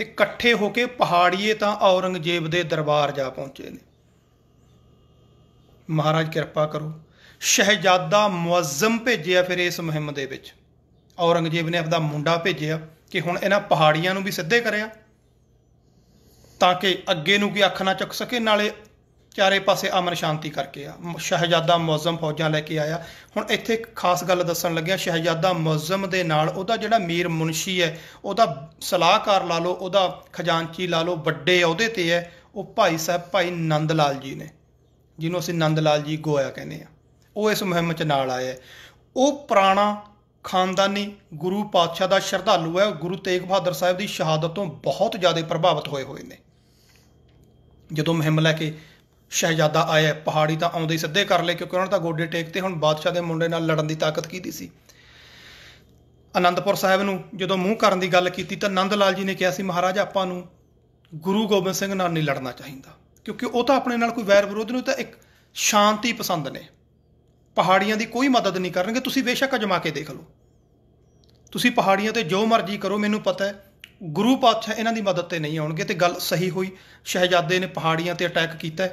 ਤੇ ਇਕੱਠੇ ਹੋ ਕੇ ਪਹਾੜੀਏ ਤਾਂ ਔਰੰਗਜ਼ੇਬ ਦੇ ਦਰਬਾਰ ਜਾ ਪਹੁੰਚੇ ਨੇ ਮਹਾਰਾਜ ਕਿਰਪਾ ਕਰੋ ਸ਼ਹਿਜ਼ਾਦਾ ਮੁਅੱਜ਼ਮ ਭੇਜਿਆ ਫਿਰ ਇਸ ਮਹਿਮ ਦੇ ਵਿੱਚ ਔਰੰਗਜ਼ੇਬ ਨੇ ਆਪਦਾ ਮੁੰਡਾ ਭੇਜਿਆ ਕਿ ਹੁਣ ਇਹਨਾਂ ਪਹਾੜੀਆਂ ਨੂੰ ਵੀ ਸਿੱਧੇ ਕਰਿਆ ਤਾਂ ਕਿ ਅੱਗੇ ਨੂੰ ਕੀ ਅੱਖ ਨਾ ਚੱਕ ਸਕੇ ਨਾਲੇ ਚਾਰੇ ਪਾਸੇ ਅਮਨ ਸ਼ਾਂਤੀ ਕਰਕੇ ਆ ਸ਼ਹਿਜ਼ਾਦਾ ਮੁਅਜ਼ਮ ਫੌਜਾਂ ਲੈ ਕੇ ਆਇਆ ਹੁਣ ਇੱਥੇ ਇੱਕ ਖਾਸ ਗੱਲ ਦੱਸਣ ਲੱਗਿਆ ਸ਼ਹਿਜ਼ਾਦਾ ਮੁਅਜ਼ਮ ਦੇ ਨਾਲ ਉਹਦਾ ਜਿਹੜਾ ਮੀਰ ਮੁਨਸ਼ੀ ਹੈ ਉਹਦਾ ਸਲਾਹਕਾਰ ਲਾ ਲਓ ਉਹਦਾ ਖਜ਼ਾਨਚੀ ਲਾ ਲਓ ਵੱਡੇ ਅਹੁਦੇ ਤੇ ਹੈ ਉਹ ਭਾਈ ਸਾਹਿਬ ਭਾਈ ਨੰਦ ਲਾਲ ਜੀ ਨੇ ਜਿਹਨੂੰ ਅਸੀਂ ਨੰਦ ਲਾਲ ਜੀ ਗੋਇਆ ਕਹਿੰਦੇ ਆ ਉਹ ਇਸ ਮੁਹਿੰਮ 'ਚ ਨਾਲ ਆਇਆ ਉਹ ਪੁਰਾਣਾ ਖਾਨਦਾਨੀ ਗੁਰੂ ਪਾਤਸ਼ਾਹ ਦਾ ਸ਼ਰਧਾਲੂ ਹੈ ਗੁਰੂ ਤੇਗ ਬਹਾਦਰ ਸਾਹਿਬ ਦੀ ਸ਼ਹਾਦਤ ਤੋਂ ਬਹੁਤ ਜ਼ਿਆਦਾ ਪ੍ਰਭਾਵਿਤ ਹੋਏ ਹੋਏ ਨੇ ਜਦੋਂ ਮਹਿਮਲਾ ਲੈ ਕੇ ਸ਼ਹਿਜ਼ਾਦਾ ਆਇਆ ਪਹਾੜੀ ਤਾਂ ਆਉਂਦੇ ਹੀ ਸਿੱਧੇ ਕਰ ਲਏ ਕਿਉਂਕਿ ਉਹਨਾਂ ਨੇ ਤਾਂ ਗੋਡੇ ਟੇਕ ਤੇ ਹੁਣ ਬਾਦਸ਼ਾਹ ਦੇ ਮੁੰਡੇ ਨਾਲ ਲੜਨ ਦੀ ਤਾਕਤ ਕੀਤੀ ਸੀ ਅਨੰਦਪੁਰ ਸਾਹਿਬ ਨੂੰ ਜਦੋਂ ਮੂੰਹ ਕਰਨ ਦੀ ਗੱਲ ਕੀਤੀ ਤਾਂ ਨੰਦ ਲਾਲ ਜੀ ਨੇ ਕਿਹਾ ਸੀ ਮਹਾਰਾਜ ਆਪਾਂ ਨੂੰ ਗੁਰੂ ਗੋਬਿੰਦ ਸਿੰਘ ਨਾਲ ਨਹੀਂ ਲੜਨਾ ਚਾਹੀਦਾ ਕਿਉਂਕਿ ਉਹ ਤਾਂ ਆਪਣੇ ਨਾਲ ਕੋਈ ਵੈਰ ਵਿਰੋਧ ਨਹੀਂ ਤਾਂ ਇੱਕ ਸ਼ਾਂਤੀ ਪਸੰਦ ਨੇ ਪਹਾੜੀਆਂ ਦੀ ਕੋਈ ਮਦਦ ਨਹੀਂ ਕਰਨਗੇ ਤੁਸੀਂ ਬੇਸ਼ੱਕ ਅਜਮਾ ਕੇ ਦੇਖ ਲਓ ਤੁਸੀਂ ਪਹਾੜੀਆਂ ਤੇ ਜੋ ਮਰਜ਼ੀ ਕਰੋ ਮੈਨੂੰ ਪਤਾ ਹੈ ਗੁਰੂ ਪਾਤਸ਼ਾਹ ਇਹਨਾਂ ਦੀ ਮਦਦ ਤੇ ਨਹੀਂ ਆਉਣਗੇ ਤੇ ਗੱਲ ਸਹੀ ਹੋਈ ਸ਼ਹਿਜ਼ਾਦੇ ਨੇ ਪਹਾੜੀਆਂ ਤੇ ਅਟੈਕ ਕੀਤਾ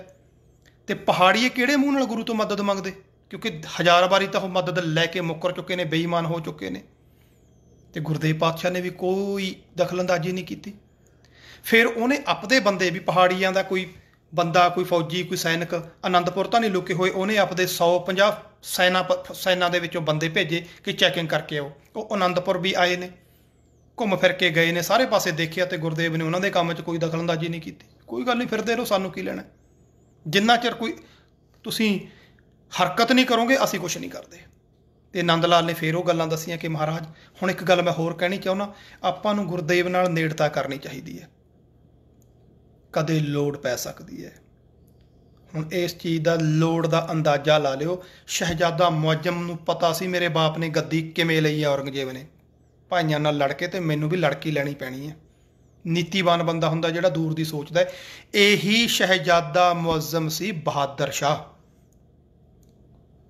ਤੇ ਪਹਾੜੀਏ ਕਿਹੜੇ ਮੂੰਹ ਨਾਲ ਗੁਰੂ ਤੋਂ ਮਦਦ ਮੰਗਦੇ ਕਿਉਂਕਿ ਹਜ਼ਾਰ ਵਾਰੀ ਤਾਂ ਉਹ ਮਦਦ ਲੈ ਕੇ ਮੁੱਕਰ ਚੁੱਕੇ ਨੇ ਬੇਈਮਾਨ ਹੋ ਚੁੱਕੇ ਨੇ ਤੇ ਗੁਰਦੇਵ ਪਾਤਸ਼ਾਹ ਨੇ ਵੀ ਕੋਈ ਦਖਲਅੰਦਾਜ਼ੀ ਨਹੀਂ ਕੀਤੀ ਫਿਰ ਉਹਨੇ ਆਪਦੇ ਬੰਦੇ ਵੀ ਪਹਾੜੀਆਂ ਦਾ ਕੋਈ ਬੰਦਾ ਕੋਈ ਫੌਜੀ ਕੋਈ ਸੈਨਿਕ ਆਨੰਦਪੁਰ ਤਾਂ ਨਹੀਂ ਲੁਕੇ ਹੋਏ ਉਹਨੇ ਆਪਦੇ 150 ਸੈਨਾ ਸੈਨਾ ਦੇ ਵਿੱਚੋਂ ਬੰਦੇ ਭੇਜੇ ਕਿ ਚੈਕਿੰਗ ਕਰਕੇ ਆਓ ਉਹ ਆਨੰਦਪੁਰ ਵੀ ਆਏ ਨੇ ਘੁੰਮ ਫਿਰ ਕੇ ਗਏ ਨੇ ਸਾਰੇ ਪਾਸੇ ਦੇਖਿਆ ਤੇ ਗੁਰਦੇਵ ਨੇ ਉਹਨਾਂ ਦੇ ਕੰਮ 'ਚ ਕੋਈ ਦਖਲਅੰਦਾਜ਼ੀ ਨਹੀਂ ਕੀਤੀ ਕੋਈ ਗੱਲ ਨਹੀਂ ਫਿਰਦੇ ਰਹੋ ਸਾਨੂੰ ਕੀ ਲੈਣਾ ਜਿੰਨਾ ਚਿਰ ਕੋਈ ਤੁਸੀਂ ਹਰਕਤ ਨਹੀਂ ਕਰੋਗੇ ਅਸੀਂ ਕੁਝ ਨਹੀਂ ਕਰਦੇ ਤੇ ਨੰਦ ਲਾਲ ਨੇ ਫੇਰ ਉਹ ਗੱਲਾਂ ਦਸੀਆਂ ਕਿ ਮਹਾਰਾਜ ਹੁਣ ਇੱਕ ਗੱਲ ਮੈਂ ਹੋਰ ਕਹਿਣੀ ਚਾਹੁੰਦਾ ਆਪਾਂ ਨੂੰ ਗੁਰਦੇਵ ਨਾਲ ਨੇੜਤਾ ਕਰਨੀ ਚਾਹੀਦੀ ਹੈ ਕਦੇ ਲੋੜ ਪੈ ਸਕਦੀ ਹੈ ਹੁਣ ਇਸ ਚੀਜ਼ ਦਾ ਲੋੜ ਦਾ ਅੰਦਾਜ਼ਾ ਲਾ ਲਿਓ ਸ਼ਹਿਜ਼ਾਦਾ ਮੁਅਜਮ ਨੂੰ ਪਤਾ ਸੀ ਮੇਰੇ ਬਾਪ ਨੇ ਗੱਦੀ ਕਿਵੇਂ ਲਈ ਔਰੰਗਜ਼ੇਬ ਨੇ ਭਾਈਆਂ ਨਾਲ ਲੜ ਕੇ ਤੇ ਮੈਨੂੰ ਵੀ ਲੜਕੀ ਲੈਣੀ ਪੈਣੀ ਹੈ ਨੀਤੀਵਾਨ ਬੰਦਾ ਹੁੰਦਾ ਜਿਹੜਾ ਦੂਰ ਦੀ ਸੋਚਦਾ ਹੈ ਇਹੀ ਸ਼ਹਿਜ਼ਾਦਾ ਮੁਅੱਜ਼ਮ ਸੀ ਬਹਾਦਰ ਸ਼ਾਹ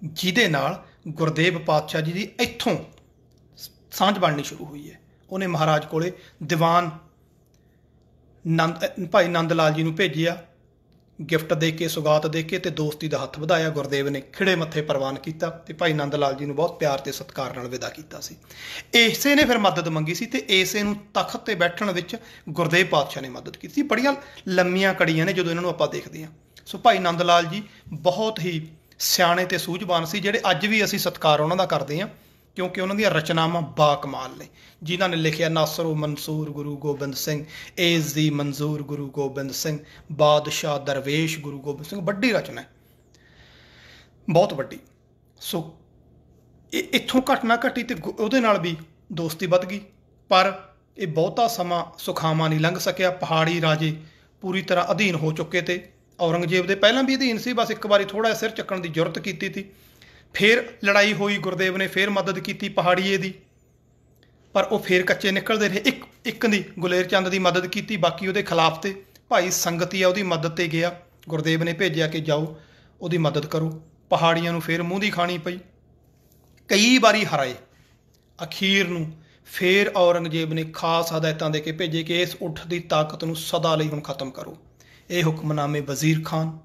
ਜਿਹਦੇ ਨਾਲ ਗੁਰਦੇਵ ਪਾਤਸ਼ਾਹ ਜੀ ਦੀ ਇੱਥੋਂ ਸਾਂਝ ਬਣਨੀ ਸ਼ੁਰੂ ਹੋਈ ਹੈ ਉਹਨੇ ਮਹਾਰਾਜ ਕੋਲੇ ਦੀਵਾਨ ਨੰਦ ਭਾਈ ਨੰਦ ਲਾਲ ਜੀ ਨੂੰ ਭੇਜਿਆ ਗਿਫਟ ਦੇ ਕੇ ਸੁਗਾਤ ਦੇ ਕੇ ਤੇ ਦੋਸਤੀ ਦਾ ਹੱਥ ਵਧਾਇਆ ਗੁਰਦੇਵ ਨੇ ਖਿੜੇ ਮੱਥੇ ਪ੍ਰਵਾਨ ਕੀਤਾ ਤੇ ਭਾਈ ਨੰਦ ਲਾਲ ਜੀ ਨੂੰ ਬਹੁਤ ਪਿਆਰ ਤੇ ਸਤਿਕਾਰ ਨਾਲ ਵਿਦਾ ਕੀਤਾ ਸੀ ਏਸੇ ਨੇ ਫਿਰ ਮਦਦ ਮੰਗੀ ਸੀ ਤੇ ਏਸੇ ਨੂੰ ਤਖਤ ਤੇ ਬੈਠਣ ਵਿੱਚ ਗੁਰਦੇਵ ਪਾਤਸ਼ਾਹ ਨੇ ਮਦਦ ਕੀਤੀ ਬੜੀਆਂ ਲੰਮੀਆਂ ਕੜੀਆਂ ਨੇ ਜਦੋਂ ਇਹਨਾਂ ਨੂੰ ਆਪਾਂ ਦੇਖਦੇ ਹਾਂ ਸੋ ਭਾਈ ਨੰਦ ਲਾਲ ਜੀ ਬਹੁਤ ਹੀ ਸਿਆਣੇ ਤੇ ਸੂਝਵਾਨ ਸੀ ਜਿਹੜੇ ਅੱਜ ਵੀ ਅਸੀਂ ਸਤਿਕਾਰ ਉਹਨਾਂ ਦਾ ਕਰਦੇ ਹਾਂ ਕਿਉਂਕਿ ਉਹਨਾਂ ਦੀਆਂ ਰਚਨਾਵਾਂ ਬਾ ਕਮਾਲ ਨੇ ਜਿਨ੍ਹਾਂ ਨੇ ਲਿਖਿਆ ਨਾਸਰੂ ਮਨਸੂਰ ਗੁਰੂ ਗੋਬਿੰਦ ਸਿੰਘ ਏਜ਼ ਦੀ ਮਨਜ਼ੂਰ ਗੁਰੂ ਗੋਬਿੰਦ ਸਿੰਘ ਬਾਦਸ਼ਾਹ ਦਰਵੇਸ਼ ਗੁਰੂ ਗੋਬਿੰਦ ਸਿੰਘ ਵੱਡੀ ਰਚਨਾ ਹੈ ਬਹੁਤ ਵੱਡੀ ਸੋ ਇਹ ਇੱਥੋਂ ਘਟਨਾ ਘਟੀ ਤੇ ਉਹਦੇ ਨਾਲ ਵੀ ਦੋਸਤੀ ਵੱਧ ਗਈ ਪਰ ਇਹ ਬਹੁਤਾ ਸਮਾਂ ਸੁਖਾਵਾਂ ਨਹੀਂ ਲੰਘ ਸਕਿਆ ਪਹਾੜੀ ਰਾਜੇ ਪੂਰੀ ਤਰ੍ਹਾਂ ਅਧੀਨ ਹੋ ਚੁੱਕੇ ਤੇ ਔਰੰਗਜ਼ੇਬ ਦੇ ਪਹਿਲਾਂ ਵੀ ਅਧੀਨ ਸੀ ਬਸ ਇੱਕ ਵਾਰੀ ਥੋੜਾ ਸਿਰ ਚੱਕਣ ਦੀ ਜ਼ਰੂਰਤ ਕੀਤੀ ਸੀ ਫਿਰ ਲੜਾਈ ਹੋਈ ਗੁਰਦੇਵ ਨੇ ਫਿਰ ਮਦਦ ਕੀਤੀ ਪਹਾੜੀਏ ਦੀ ਪਰ ਉਹ ਫਿਰ ਕੱਚੇ ਨਿਕਲਦੇ ਰਹੇ ਇੱਕ ਇੱਕ ਦੀ ਗੁਲੇਰ ਚੰਦ ਦੀ ਮਦਦ ਕੀਤੀ ਬਾਕੀ ਉਹਦੇ ਖਿਲਾਫ ਤੇ ਭਾਈ ਸੰਗਤੀ ਆ ਉਹਦੀ ਮਦਦ ਤੇ ਗਿਆ ਗੁਰਦੇਵ ਨੇ ਭੇਜਿਆ ਕਿ ਜਾਓ ਉਹਦੀ ਮਦਦ ਕਰੋ ਪਹਾੜੀਆਂ ਨੂੰ ਫੇਰ ਮੂੰਹ ਦੀ ਖਾਣੀ ਪਈ ਕਈ ਵਾਰੀ ਹਰਾਏ ਅਖੀਰ ਨੂੰ ਫੇਰ ਔਰੰਗਜ਼ੇਬ ਨੇ ਖਾਸ ਹਦਾਇਤਾਂ ਦੇ ਕੇ ਭੇਜੇ ਕਿ ਇਸ ਉੱਠ ਦੀ ਤਾਕਤ ਨੂੰ ਸਦਾ ਲਈ ਹੁਣ ਖਤਮ ਕਰੋ ਇਹ ਹੁਕਮਨਾਮੇ ਵਜ਼ੀਰ ਖਾਨ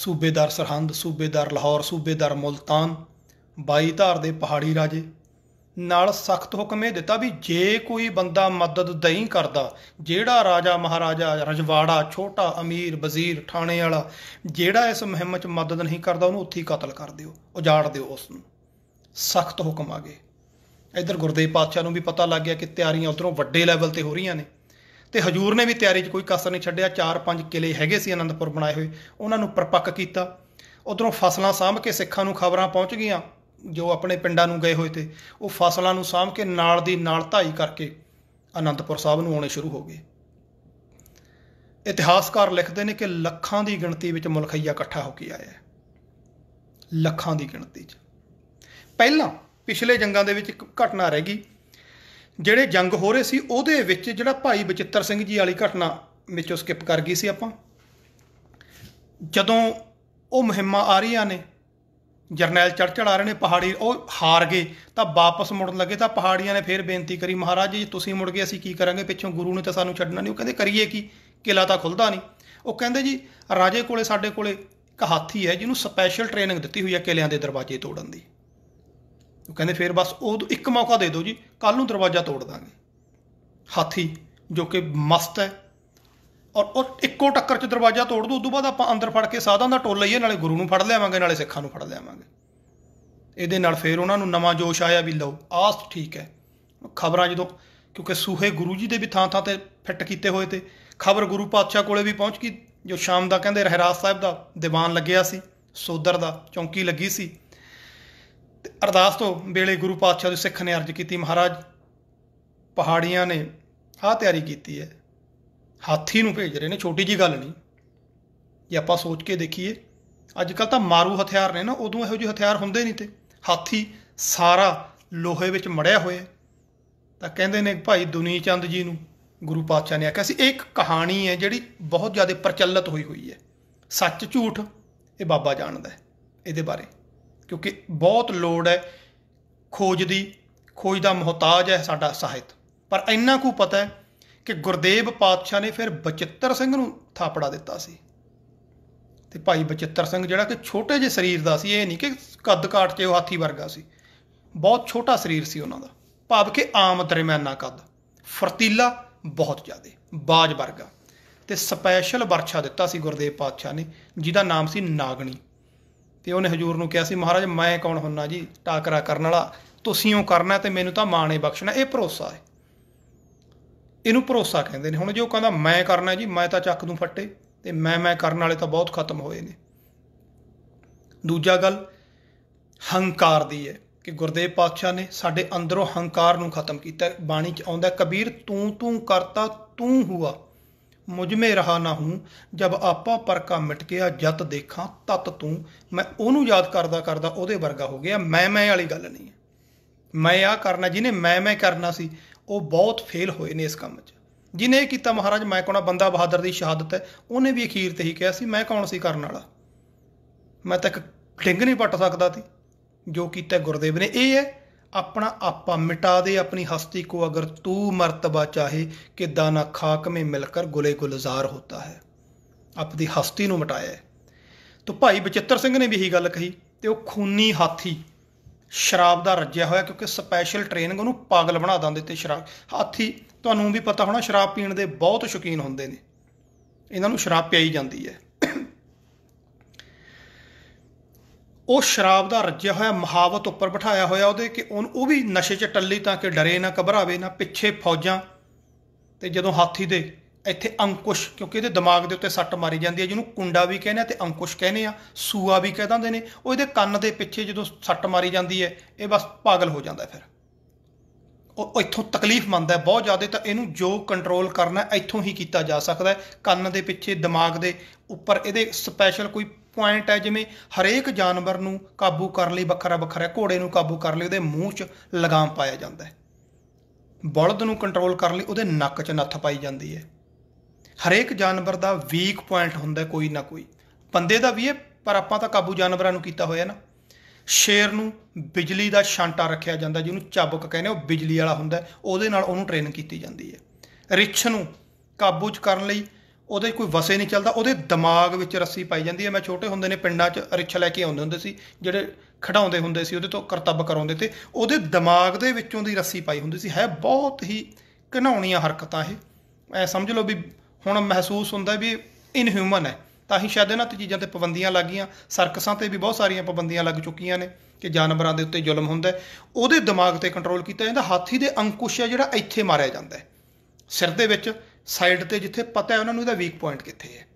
ਸੂਬੇਦਾਰ ਸਰਹੰਦ ਸੂਬੇਦਾਰ ਲਾਹੌਰ ਸੂਬੇਦਾਰ ਮੁਲਤਾਨ ਬਾਈ ਧਾਰ ਦੇ ਪਹਾੜੀ ਰਾਜੇ ਨਾਲ ਸਖਤ ਹੁਕਮ ਇਹ ਦਿੱਤਾ ਵੀ ਜੇ ਕੋਈ ਬੰਦਾ ਮਦਦ ਨਹੀਂ ਕਰਦਾ ਜਿਹੜਾ ਰਾਜਾ ਮਹਾਰਾਜਾ ਰਜਵਾੜਾ ਛੋਟਾ ਅਮੀਰ ਵਜ਼ੀਰ ਥਾਣੇ ਵਾਲਾ ਜਿਹੜਾ ਇਸ ਮੁਹਿੰਮ 'ਚ ਮਦਦ ਨਹੀਂ ਕਰਦਾ ਉਹਨੂੰ ਉੱਥੇ ਹੀ ਕਤਲ ਕਰ ਦਿਓ ਉਜਾੜ ਦਿਓ ਉਸ ਨੂੰ ਸਖਤ ਹੁਕਮ ਆ ਗਏ ਇਧਰ ਗੁਰਦੇਵ ਪਾਤਸ਼ਾਹ ਨੂੰ ਵੀ ਪਤਾ ਲੱਗ ਗਿਆ ਕਿ ਤਿਆਰੀਆਂ ਉਧਰੋਂ ਵੱਡੇ ਲੈਵਲ ਤੇ ਹੋ ਰਹੀਆਂ ਨੇ ਤੇ ਹਜੂਰ ਨੇ ਵੀ ਤਿਆਰੀ 'ਚ ਕੋਈ ਕਸਰ ਨਹੀਂ ਛੱਡਿਆ ਚਾਰ ਪੰਜ ਕਿਲੇ ਹੈਗੇ ਸੀ ਅਨੰਦਪੁਰ ਬਣਾਏ ਹੋਏ ਉਹਨਾਂ ਨੂੰ ਪਰਪੱਕ ਕੀਤਾ ਉਧਰੋਂ ਫਸਲਾਂ ਸਾਂਭ ਕੇ ਸਿੱਖਾਂ ਨੂੰ ਖਬਰਾਂ ਪਹੁੰਚ ਗਈਆਂ ਜੋ ਆਪਣੇ ਪਿੰਡਾਂ ਨੂੰ ਗਏ ਹੋਏ ਤੇ ਉਹ ਫਸਲਾਂ ਨੂੰ ਸਾਂਭ ਕੇ ਨਾਲ ਦੀ ਨਾਲ ਧਾਈ ਕਰਕੇ ਅਨੰਦਪੁਰ ਸਾਹਿਬ ਨੂੰ ਆਉਣੇ ਸ਼ੁਰੂ ਹੋ ਗਏ ਇਤਿਹਾਸਕਾਰ ਲਿਖਦੇ ਨੇ ਕਿ ਲੱਖਾਂ ਦੀ ਗਿਣਤੀ ਵਿੱਚ ਮੁਲਖਈਆ ਇਕੱਠਾ ਹੋ ਕੇ ਆਇਆ ਹੈ ਲੱਖਾਂ ਦੀ ਗਿਣਤੀ 'ਚ ਪਹਿਲਾਂ ਪਿਛਲੇ ਜੰਗਾਂ ਦੇ ਵਿੱਚ ਇੱਕ ਘਟਨਾ ਰਹਿ ਗਈ ਜਿਹੜੇ ਜੰਗ ਹੋ ਰਹੇ ਸੀ ਉਹਦੇ ਵਿੱਚ ਜਿਹੜਾ ਭਾਈ ਬਚਿੱਤਰ ਸਿੰਘ ਜੀ ਵਾਲੀ ਘਟਨਾ ਵਿੱਚੋਂ ਸਕਿਪ ਕਰ ਗਈ ਸੀ ਆਪਾਂ ਜਦੋਂ ਉਹ ਮਹਿਮਾ ਆ ਰਹੀਆਂ ਨੇ ਜਰਨੈਲ ਚੜਚੜ ਆ ਰਹੇ ਨੇ ਪਹਾੜੀ ਉਹ ਹਾਰ ਗਏ ਤਾਂ ਵਾਪਸ ਮੁੜਨ ਲੱਗੇ ਤਾਂ ਪਹਾੜੀਆਂ ਨੇ ਫੇਰ ਬੇਨਤੀ ਕਰੀ ਮਹਾਰਾਜ ਜੀ ਤੁਸੀਂ ਮੁੜ ਗਏ ਅਸੀਂ ਕੀ ਕਰਾਂਗੇ ਪਿੱਛੋਂ ਗੁਰੂ ਨੇ ਤਾਂ ਸਾਨੂੰ ਛੱਡਣਾ ਨਹੀਂ ਉਹ ਕਹਿੰਦੇ ਕਰੀਏ ਕੀ ਕਿਲਾ ਤਾਂ ਖੁੱਲਦਾ ਨਹੀਂ ਉਹ ਕਹਿੰਦੇ ਜੀ ਰਾਜੇ ਕੋਲੇ ਸਾਡੇ ਕੋਲੇ ਇੱਕ ਹਾਥੀ ਹੈ ਜਿਹਨੂੰ ਸਪੈਸ਼ਲ ਟ੍ਰੇਨਿੰਗ ਦਿੱਤੀ ਹੋਈ ਹੈ ਕਿਲਿਆਂ ਦੇ ਦਰਵਾਜ਼ੇ ਤੋੜਨ ਦੀ ਉਹ ਕਹਿੰਦੇ ਫੇਰ ਬਸ ਉਹ ਇੱਕ ਮੌਕਾ ਦੇ ਦਿਓ ਜੀ ਕੱਲ ਨੂੰ ਦਰਵਾਜ਼ਾ ਤੋੜ ਦਾਂਗੇ ਹਾਥੀ ਜੋ ਕਿ ਮਸਤ ਹੈ ਔਰ ਉਹ ਇੱਕੋ ਟੱਕਰ 'ਚ ਦਰਵਾਜ਼ਾ ਤੋੜ ਦੂ ਉਦੋਂ ਬਾਅਦ ਆਪਾਂ ਅੰਦਰ ਫੜ ਕੇ ਸਾਧਾਂ ਦਾ ਟੋਲ ਲਈਏ ਨਾਲੇ ਗੁਰੂ ਨੂੰ ਫੜ ਲਿਆਵਾਂਗੇ ਨਾਲੇ ਸਿੱਖਾਂ ਨੂੰ ਫੜ ਲਿਆਵਾਂਗੇ ਇਹਦੇ ਨਾਲ ਫੇਰ ਉਹਨਾਂ ਨੂੰ ਨਵਾਂ ਜੋਸ਼ ਆਇਆ ਵੀ ਲਓ ਆਸ ਠੀਕ ਹੈ ਖਬਰਾਂ ਜਦੋਂ ਕਿਉਂਕਿ ਸੂਹੇ ਗੁਰੂ ਜੀ ਦੇ ਵੀ ਥਾਂ ਥਾਂ ਤੇ ਫਿੱਟ ਕੀਤੇ ਹੋਏ ਤੇ ਖਬਰ ਗੁਰੂ ਪਾਤਸ਼ਾਹ ਕੋਲੇ ਵੀ ਪਹੁੰਚ ਗਈ ਜੋ ਸ਼ਾਮ ਦਾ ਕਹਿੰਦੇ ਰਹਿਰਾਸ ਸਾਹਿਬ ਦਾ ਦੀਵਾਨ ਲੱਗਿਆ ਸੀ ਸੋਦਰ ਦਾ ਚੌਂਕੀ ਲੱਗੀ ਸੀ ਤੇ ਅਰਦਾਸ ਤੋਂ ਵੇਲੇ ਗੁਰੂ ਪਾਤਸ਼ਾਹ ਦੇ ਸਿੱਖ ਨੇ ਅਰਜ ਕੀਤੀ ਮਹਾਰਾਜ ਪਹਾੜੀਆਂ ਨੇ ਆਹ ਤਿਆਰੀ ਕੀਤੀ ਹੈ ਹਾਥੀ ਨੂੰ ਭੇਜ ਰਹੇ ਨੇ ਛੋਟੀ ਜੀ ਗੱਲ ਨਹੀਂ ਜੇ ਆਪਾਂ ਸੋਚ ਕੇ ਦੇਖੀਏ ਅੱਜ ਕੱਲ ਤਾਂ ਮਾਰੂ ਹਥਿਆਰ ਨੇ ਨਾ ਉਦੋਂ ਇਹੋ ਜਿਹੇ ਹਥਿਆਰ ਹੁੰਦੇ ਨਹੀਂ ਤੇ ਹਾਥੀ ਸਾਰਾ ਲੋਹੇ ਵਿੱਚ ਮੜਿਆ ਹੋਇਆ ਤਾਂ ਕਹਿੰਦੇ ਨੇ ਭਾਈ ਦੁਨੀ ਚੰਦ ਜੀ ਨੂੰ ਗੁਰੂ ਪਾਤਸ਼ਾਹ ਨੇ ਆਖਿਆ ਸੀ ਇਹ ਇੱਕ ਕਹਾਣੀ ਹੈ ਜਿਹੜੀ ਬਹੁਤ ਜ਼ਿਆਦਾ ਪ੍ਰਚਲਿਤ ਹੋਈ ਹੋਈ ਹੈ ਸੱਚ ਝੂਠ ਇਹ ਬਾਬਾ ਜਾਣਦਾ ਹੈ ਇਹਦੇ ਬਾਰੇ ਕਿਉਂਕਿ ਬਹੁਤ ਲੋੜ ਹੈ ਖੋਜ ਦੀ ਖੋਜ ਦਾ ਮਹਤਾਜ ਹੈ ਸਾਡਾ ਸਾਹਿਤ ਪਰ ਇੰਨਾ ਕੁ ਪਤਾ ਹੈ ਕਿ ਗੁਰਦੇਵ ਪਾਤਸ਼ਾਹ ਨੇ ਫਿਰ ਬਚਿੱਤਰ ਸਿੰਘ ਨੂੰ ਥਾਪੜਾ ਦਿੱਤਾ ਸੀ ਤੇ ਭਾਈ ਬਚਿੱਤਰ ਸਿੰਘ ਜਿਹੜਾ ਕਿ ਛੋਟੇ ਜਿਹੇ ਸਰੀਰ ਦਾ ਸੀ ਇਹ ਨਹੀਂ ਕਿ ਕੱਦ ਕਾਟ ਕੇ ਉਹ ਹਾਥੀ ਵਰਗਾ ਸੀ ਬਹੁਤ ਛੋਟਾ ਸਰੀਰ ਸੀ ਉਹਨਾਂ ਦਾ ਭਾਵ ਕਿ ਆਮ ਦਰਮਿਆਨਾ ਕੱਦ ਫਰਤੀਲਾ ਬਹੁਤ ਜ਼ਿਆਦਾ ਬਾਜ ਵਰਗਾ ਤੇ ਸਪੈਸ਼ਲ ਵਰਛਾ ਦਿੱਤਾ ਸੀ ਗੁਰਦੇਵ ਪਾਤਸ਼ਾਹ ਨੇ ਜਿਹਦਾ ਨਾਮ ਸੀ ਨਾਗਣੀ ਤੇ ਉਹਨੇ ਹਜੂਰ ਨੂੰ ਕਿਹਾ ਸੀ ਮਹਾਰਾਜ ਮੈਂ ਕੌਣ ਹੁੰਨਾ ਜੀ ਟਾਕਰਾ ਕਰਨ ਵਾਲਾ ਤੁਸੀਂ ਉਹ ਕਰਨਾ ਤੇ ਮੈਨੂੰ ਤਾਂ ਮਾਣੇ ਬਖਸ਼ਣਾ ਇਹ ਭਰੋਸਾ ਹੈ ਇਹਨੂੰ ਭਰੋਸਾ ਕਹਿੰਦੇ ਨੇ ਹੁਣ ਜੇ ਉਹ ਕਹਿੰਦਾ ਮੈਂ ਕਰਨਾ ਜੀ ਮੈਂ ਤਾਂ ਚੱਕ ਦੂੰ ਫੱਟੇ ਤੇ ਮੈਂ ਮੈਂ ਕਰਨ ਵਾਲੇ ਤਾਂ ਬਹੁਤ ਖਤਮ ਹੋਏ ਨੇ ਦੂਜਾ ਗੱਲ ਹੰਕਾਰ ਦੀ ਹੈ ਕਿ ਗੁਰਦੇਵ ਪਾਤਸ਼ਾਹ ਨੇ ਸਾਡੇ ਅੰਦਰੋਂ ਹੰਕਾਰ ਨੂੰ ਖਤਮ ਕੀਤਾ ਬਾਣੀ 'ਚ ਆਉਂਦਾ ਕਬੀਰ ਤੂੰ ਤੂੰ ਕਰਤਾ ਤੂੰ ਹੁਆ ਮੁਝ ਮੇ ਰਹਾ ਨਾ ਹੂੰ ਜਬ ਆਪਾ ਪਰਕਾ ਮਿਟ ਗਿਆ ਜਤ ਦੇਖਾਂ ਤਤ ਤੂੰ ਮੈਂ ਉਹਨੂੰ ਯਾਦ ਕਰਦਾ ਕਰਦਾ ਉਹਦੇ ਵਰਗਾ ਹੋ ਗਿਆ ਮੈਂ ਮੈਂ ਵਾਲੀ ਗੱਲ ਨਹੀਂ ਹੈ ਮੈਂ ਆ ਕਰਨਾ ਜਿਹਨੇ ਮੈਂ ਮੈਂ ਕਰਨਾ ਸੀ ਉਹ ਬਹੁਤ ਫੇਲ ਹੋਏ ਨੇ ਇਸ ਕੰਮ 'ਚ ਜਿਨੇ ਇਹ ਕੀਤਾ ਮਹਾਰਾਜ ਮੈਂ ਕੋਣਾ ਬੰਦਾ ਬਹਾਦਰ ਦੀ ਸ਼ਹਾਦਤ ਹੈ ਉਹਨੇ ਵੀ ਅਖੀਰ ਤੇ ਹੀ ਕਿਹਾ ਸੀ ਮੈਂ ਕੌਣ ਸੀ ਕਰਨ ਵਾਲਾ ਮੈਂ ਤਾਂ ਇੱਕ ਡਿੰਗ ਨਹੀਂ ਪੱਟ ਸਕਦਾ ਸੀ ਜੋ ਕੀਤਾ ਗੁਰਦੇਵ ਨੇ ਇਹ ਹੈ अपना ਆਪਾ ਮਿਟਾ ਦੇ ਆਪਣੀ ਹਸਤੀ ਕੋ ਅਗਰ ਤੂੰ ਮਰਤਬਾ ਚਾਹੇ ਕਿ ਦਾਣਾ खाक में मिलकर ਗੁਲੇ ਗੁਲਜ਼ਾਰ होता ਹੈ ਆਪਣੀ ਹਸਤੀ ਨੂੰ ਮਟਾਇਆ ਤੋ ਭਾਈ ਬਚਿੱਤਰ ਸਿੰਘ ਨੇ ਵੀ ਇਹੀ ਗੱਲ ਕਹੀ ਤੇ ਉਹ ਖੂਨੀ ਹਾਥੀ ਸ਼ਰਾਬ ਦਾ ਰੱਜਿਆ ਹੋਇਆ ਕਿਉਂਕਿ ਸਪੈਸ਼ਲ ਟ੍ਰੇਨਿੰਗ ਉਹਨੂੰ ਪਾਗਲ ਬਣਾ ਦਿੰਦੇ ਤੇ ਸ਼ਰਾਬ ਹਾਥੀ ਤੁਹਾਨੂੰ ਵੀ ਪਤਾ ਹੋਣਾ ਸ਼ਰਾਬ ਪੀਣ ਦੇ ਬਹੁਤ ਸ਼ੌਕੀਨ ਹੁੰਦੇ ਨੇ ਇਹਨਾਂ ਨੂੰ ਸ਼ਰਾਬ ਪਿਆਈ ਜਾਂਦੀ ਹੈ ਉਹ ਸ਼ਰਾਬ ਦਾ ਰੱਜਿਆ ਹੋਇਆ ਮਹਾਵਤ ਉੱਪਰ ਬਿਠਾਇਆ ਹੋਇਆ ਉਹਦੇ ਕਿ ਉਹ ਵੀ ਨਸ਼ੇ 'ਚ ਟੱਲੀ ਤਾਂ ਕਿ ਡਰੇ ਨਾ ਘਬਰਾਵੇ ਨਾ ਪਿੱਛੇ ਫੌਜਾਂ ਤੇ ਜਦੋਂ ਹਾਥੀ ਦੇ ਇੱਥੇ ਅੰਕੁਸ਼ ਕਿਉਂਕਿ ਇਹਦੇ ਦਿਮਾਗ ਦੇ ਉੱਤੇ ਸੱਟ ਮਾਰੀ ਜਾਂਦੀ ਹੈ ਜਿਹਨੂੰ ਕੁੰਡਾ ਵੀ ਕਹਿੰਦੇ ਆ ਤੇ ਅੰਕੁਸ਼ ਕਹਿੰਦੇ ਆ ਸੂਆ ਵੀ ਕਹਿੰਦੇ ਦਿੰਦੇ ਨੇ ਉਹ ਇਹਦੇ ਕੰਨ ਦੇ ਪਿੱਛੇ ਜਦੋਂ ਸੱਟ ਮਾਰੀ ਜਾਂਦੀ ਹੈ ਇਹ ਬਸ ਪਾਗਲ ਹੋ ਜਾਂਦਾ ਫਿਰ ਉਹ ਇੱਥੋਂ ਤਕਲੀਫ ਮੰਨਦਾ ਬਹੁਤ ਜ਼ਿਆਦਾ ਤਾਂ ਇਹਨੂੰ ਜੋ ਕੰਟਰੋਲ ਕਰਨਾ ਇੱਥੋਂ ਹੀ ਕੀਤਾ ਜਾ ਸਕਦਾ ਹੈ ਕੰਨ ਦੇ ਪਿੱਛੇ ਦਿਮਾਗ ਦੇ ਉੱਪਰ ਇਹਦੇ ਸਪੈਸ਼ਲ ਕੋਈ ਪੁਆਇੰਟ ਹੈ ਜਿਵੇਂ ਹਰੇਕ ਜਾਨਵਰ ਨੂੰ ਕਾਬੂ ਕਰਨ ਲਈ ਵੱਖਰਾ ਵੱਖਰਾ ਘੋੜੇ ਨੂੰ ਕਾਬੂ ਕਰਨ ਲਈ ਉਹਦੇ ਮੂੰਹ 'ਚ ਲਗਾਮ ਪਾਇਆ ਜਾਂਦਾ ਹੈ ਬਲਦ ਨੂੰ ਕੰਟਰੋਲ ਕਰਨ ਲਈ ਉਹਦੇ ਨੱਕ 'ਚ ਨੱਥ ਪਾਈ ਜਾਂਦੀ ਹੈ ਹਰੇਕ ਜਾਨਵਰ ਦਾ ਵੀਕ ਪੁਆਇੰਟ ਹੁੰਦਾ ਕੋਈ ਨਾ ਕੋਈ ਬੰਦੇ ਦਾ ਵੀ ਹੈ ਪਰ ਆਪਾਂ ਤਾਂ ਕਾਬੂ ਜਾਨਵਰਾਂ ਨੂੰ ਕੀਤਾ ਹੋਇਆ ਨਾ ਸ਼ੇਰ ਨੂੰ ਬਿਜਲੀ ਦਾ ਛਾਂਟਾ ਰੱਖਿਆ ਜਾਂਦਾ ਜਿਹਨੂੰ ਚਾਬਕ ਕਹਿੰਦੇ ਉਹ ਬਿਜਲੀ ਵਾਲਾ ਹੁੰਦਾ ਉਹਦੇ ਨਾਲ ਉਹਨੂੰ ਟ੍ਰੇਨ ਕੀਤੀ ਜਾਂਦੀ ਹੈ ਰਿੱਛ ਨੂੰ ਕਾਬੂ 'ਚ ਕਰਨ ਲਈ ਉਹਦੇ ਕੋਈ ਵਸੇ ਨਹੀਂ ਚੱਲਦਾ ਉਹਦੇ ਦਿਮਾਗ ਵਿੱਚ ਰੱਸੀ ਪਾਈ ਜਾਂਦੀ ਹੈ ਮੈਂ ਛੋਟੇ ਹੁੰਦੇ ਨੇ ਪਿੰਡਾਂ 'ਚ ਰਿਕਸ਼ਾ ਲੈ ਕੇ ਆਉਂਦੇ ਹੁੰਦੇ ਸੀ ਜਿਹੜੇ ਖੜਾਉਂਦੇ ਹੁੰਦੇ ਸੀ ਉਹਦੇ ਤੋਂ ਕਰਤੱਵ ਕਰਾਉਂਦੇ ਤੇ ਉਹਦੇ ਦਿਮਾਗ ਦੇ ਵਿੱਚੋਂ ਦੀ ਰੱਸੀ ਪਾਈ ਹੁੰਦੀ ਸੀ ਹੈ ਬਹੁਤ ਹੀ ਘਨਾਉਣੀਆਂ ਹਰਕਤਾਂ ਇਹ ਐ ਸਮਝ ਲਓ ਵੀ ਹੁਣ ਮਹਿਸੂਸ ਹੁੰਦਾ ਵੀ ਇਨਹਿਊਮਨ ਹੈ ਤਾਂ ਹੀ ਸ਼ਾਇਦ ਇਹਨਾਂ ਤੇ ਚੀਜ਼ਾਂ ਤੇ ਪਾਬੰਦੀਆਂ ਲੱਗੀਆਂ ਸਰਕਸਾਂ ਤੇ ਵੀ ਬਹੁਤ ਸਾਰੀਆਂ ਪਾਬੰਦੀਆਂ ਲੱਗ ਚੁੱਕੀਆਂ ਨੇ ਕਿ ਜਾਨਵਰਾਂ ਦੇ ਉੱਤੇ ਜ਼ੁਲਮ ਹੁੰਦਾ ਉਹਦੇ ਦਿਮਾਗ ਤੇ ਕੰਟਰੋਲ ਕੀਤਾ ਜਾਂਦਾ ਹਾਥੀ ਦੇ ਅੰਕੁਸ਼ ਹੈ ਜਿਹੜਾ ਇੱਥੇ ਮਾਰਿਆ ਜਾਂਦਾ ਸਿਰ ਦੇ ਵਿੱਚ ਸਾਈਡ ਤੇ ਜਿੱਥੇ ਪਤਾ ਹੈ ਉਹਨਾਂ ਨੂੰ ਇਹਦਾ ਵੀਕ ਪੁਆਇੰਟ ਕਿੱਥੇ ਹੈ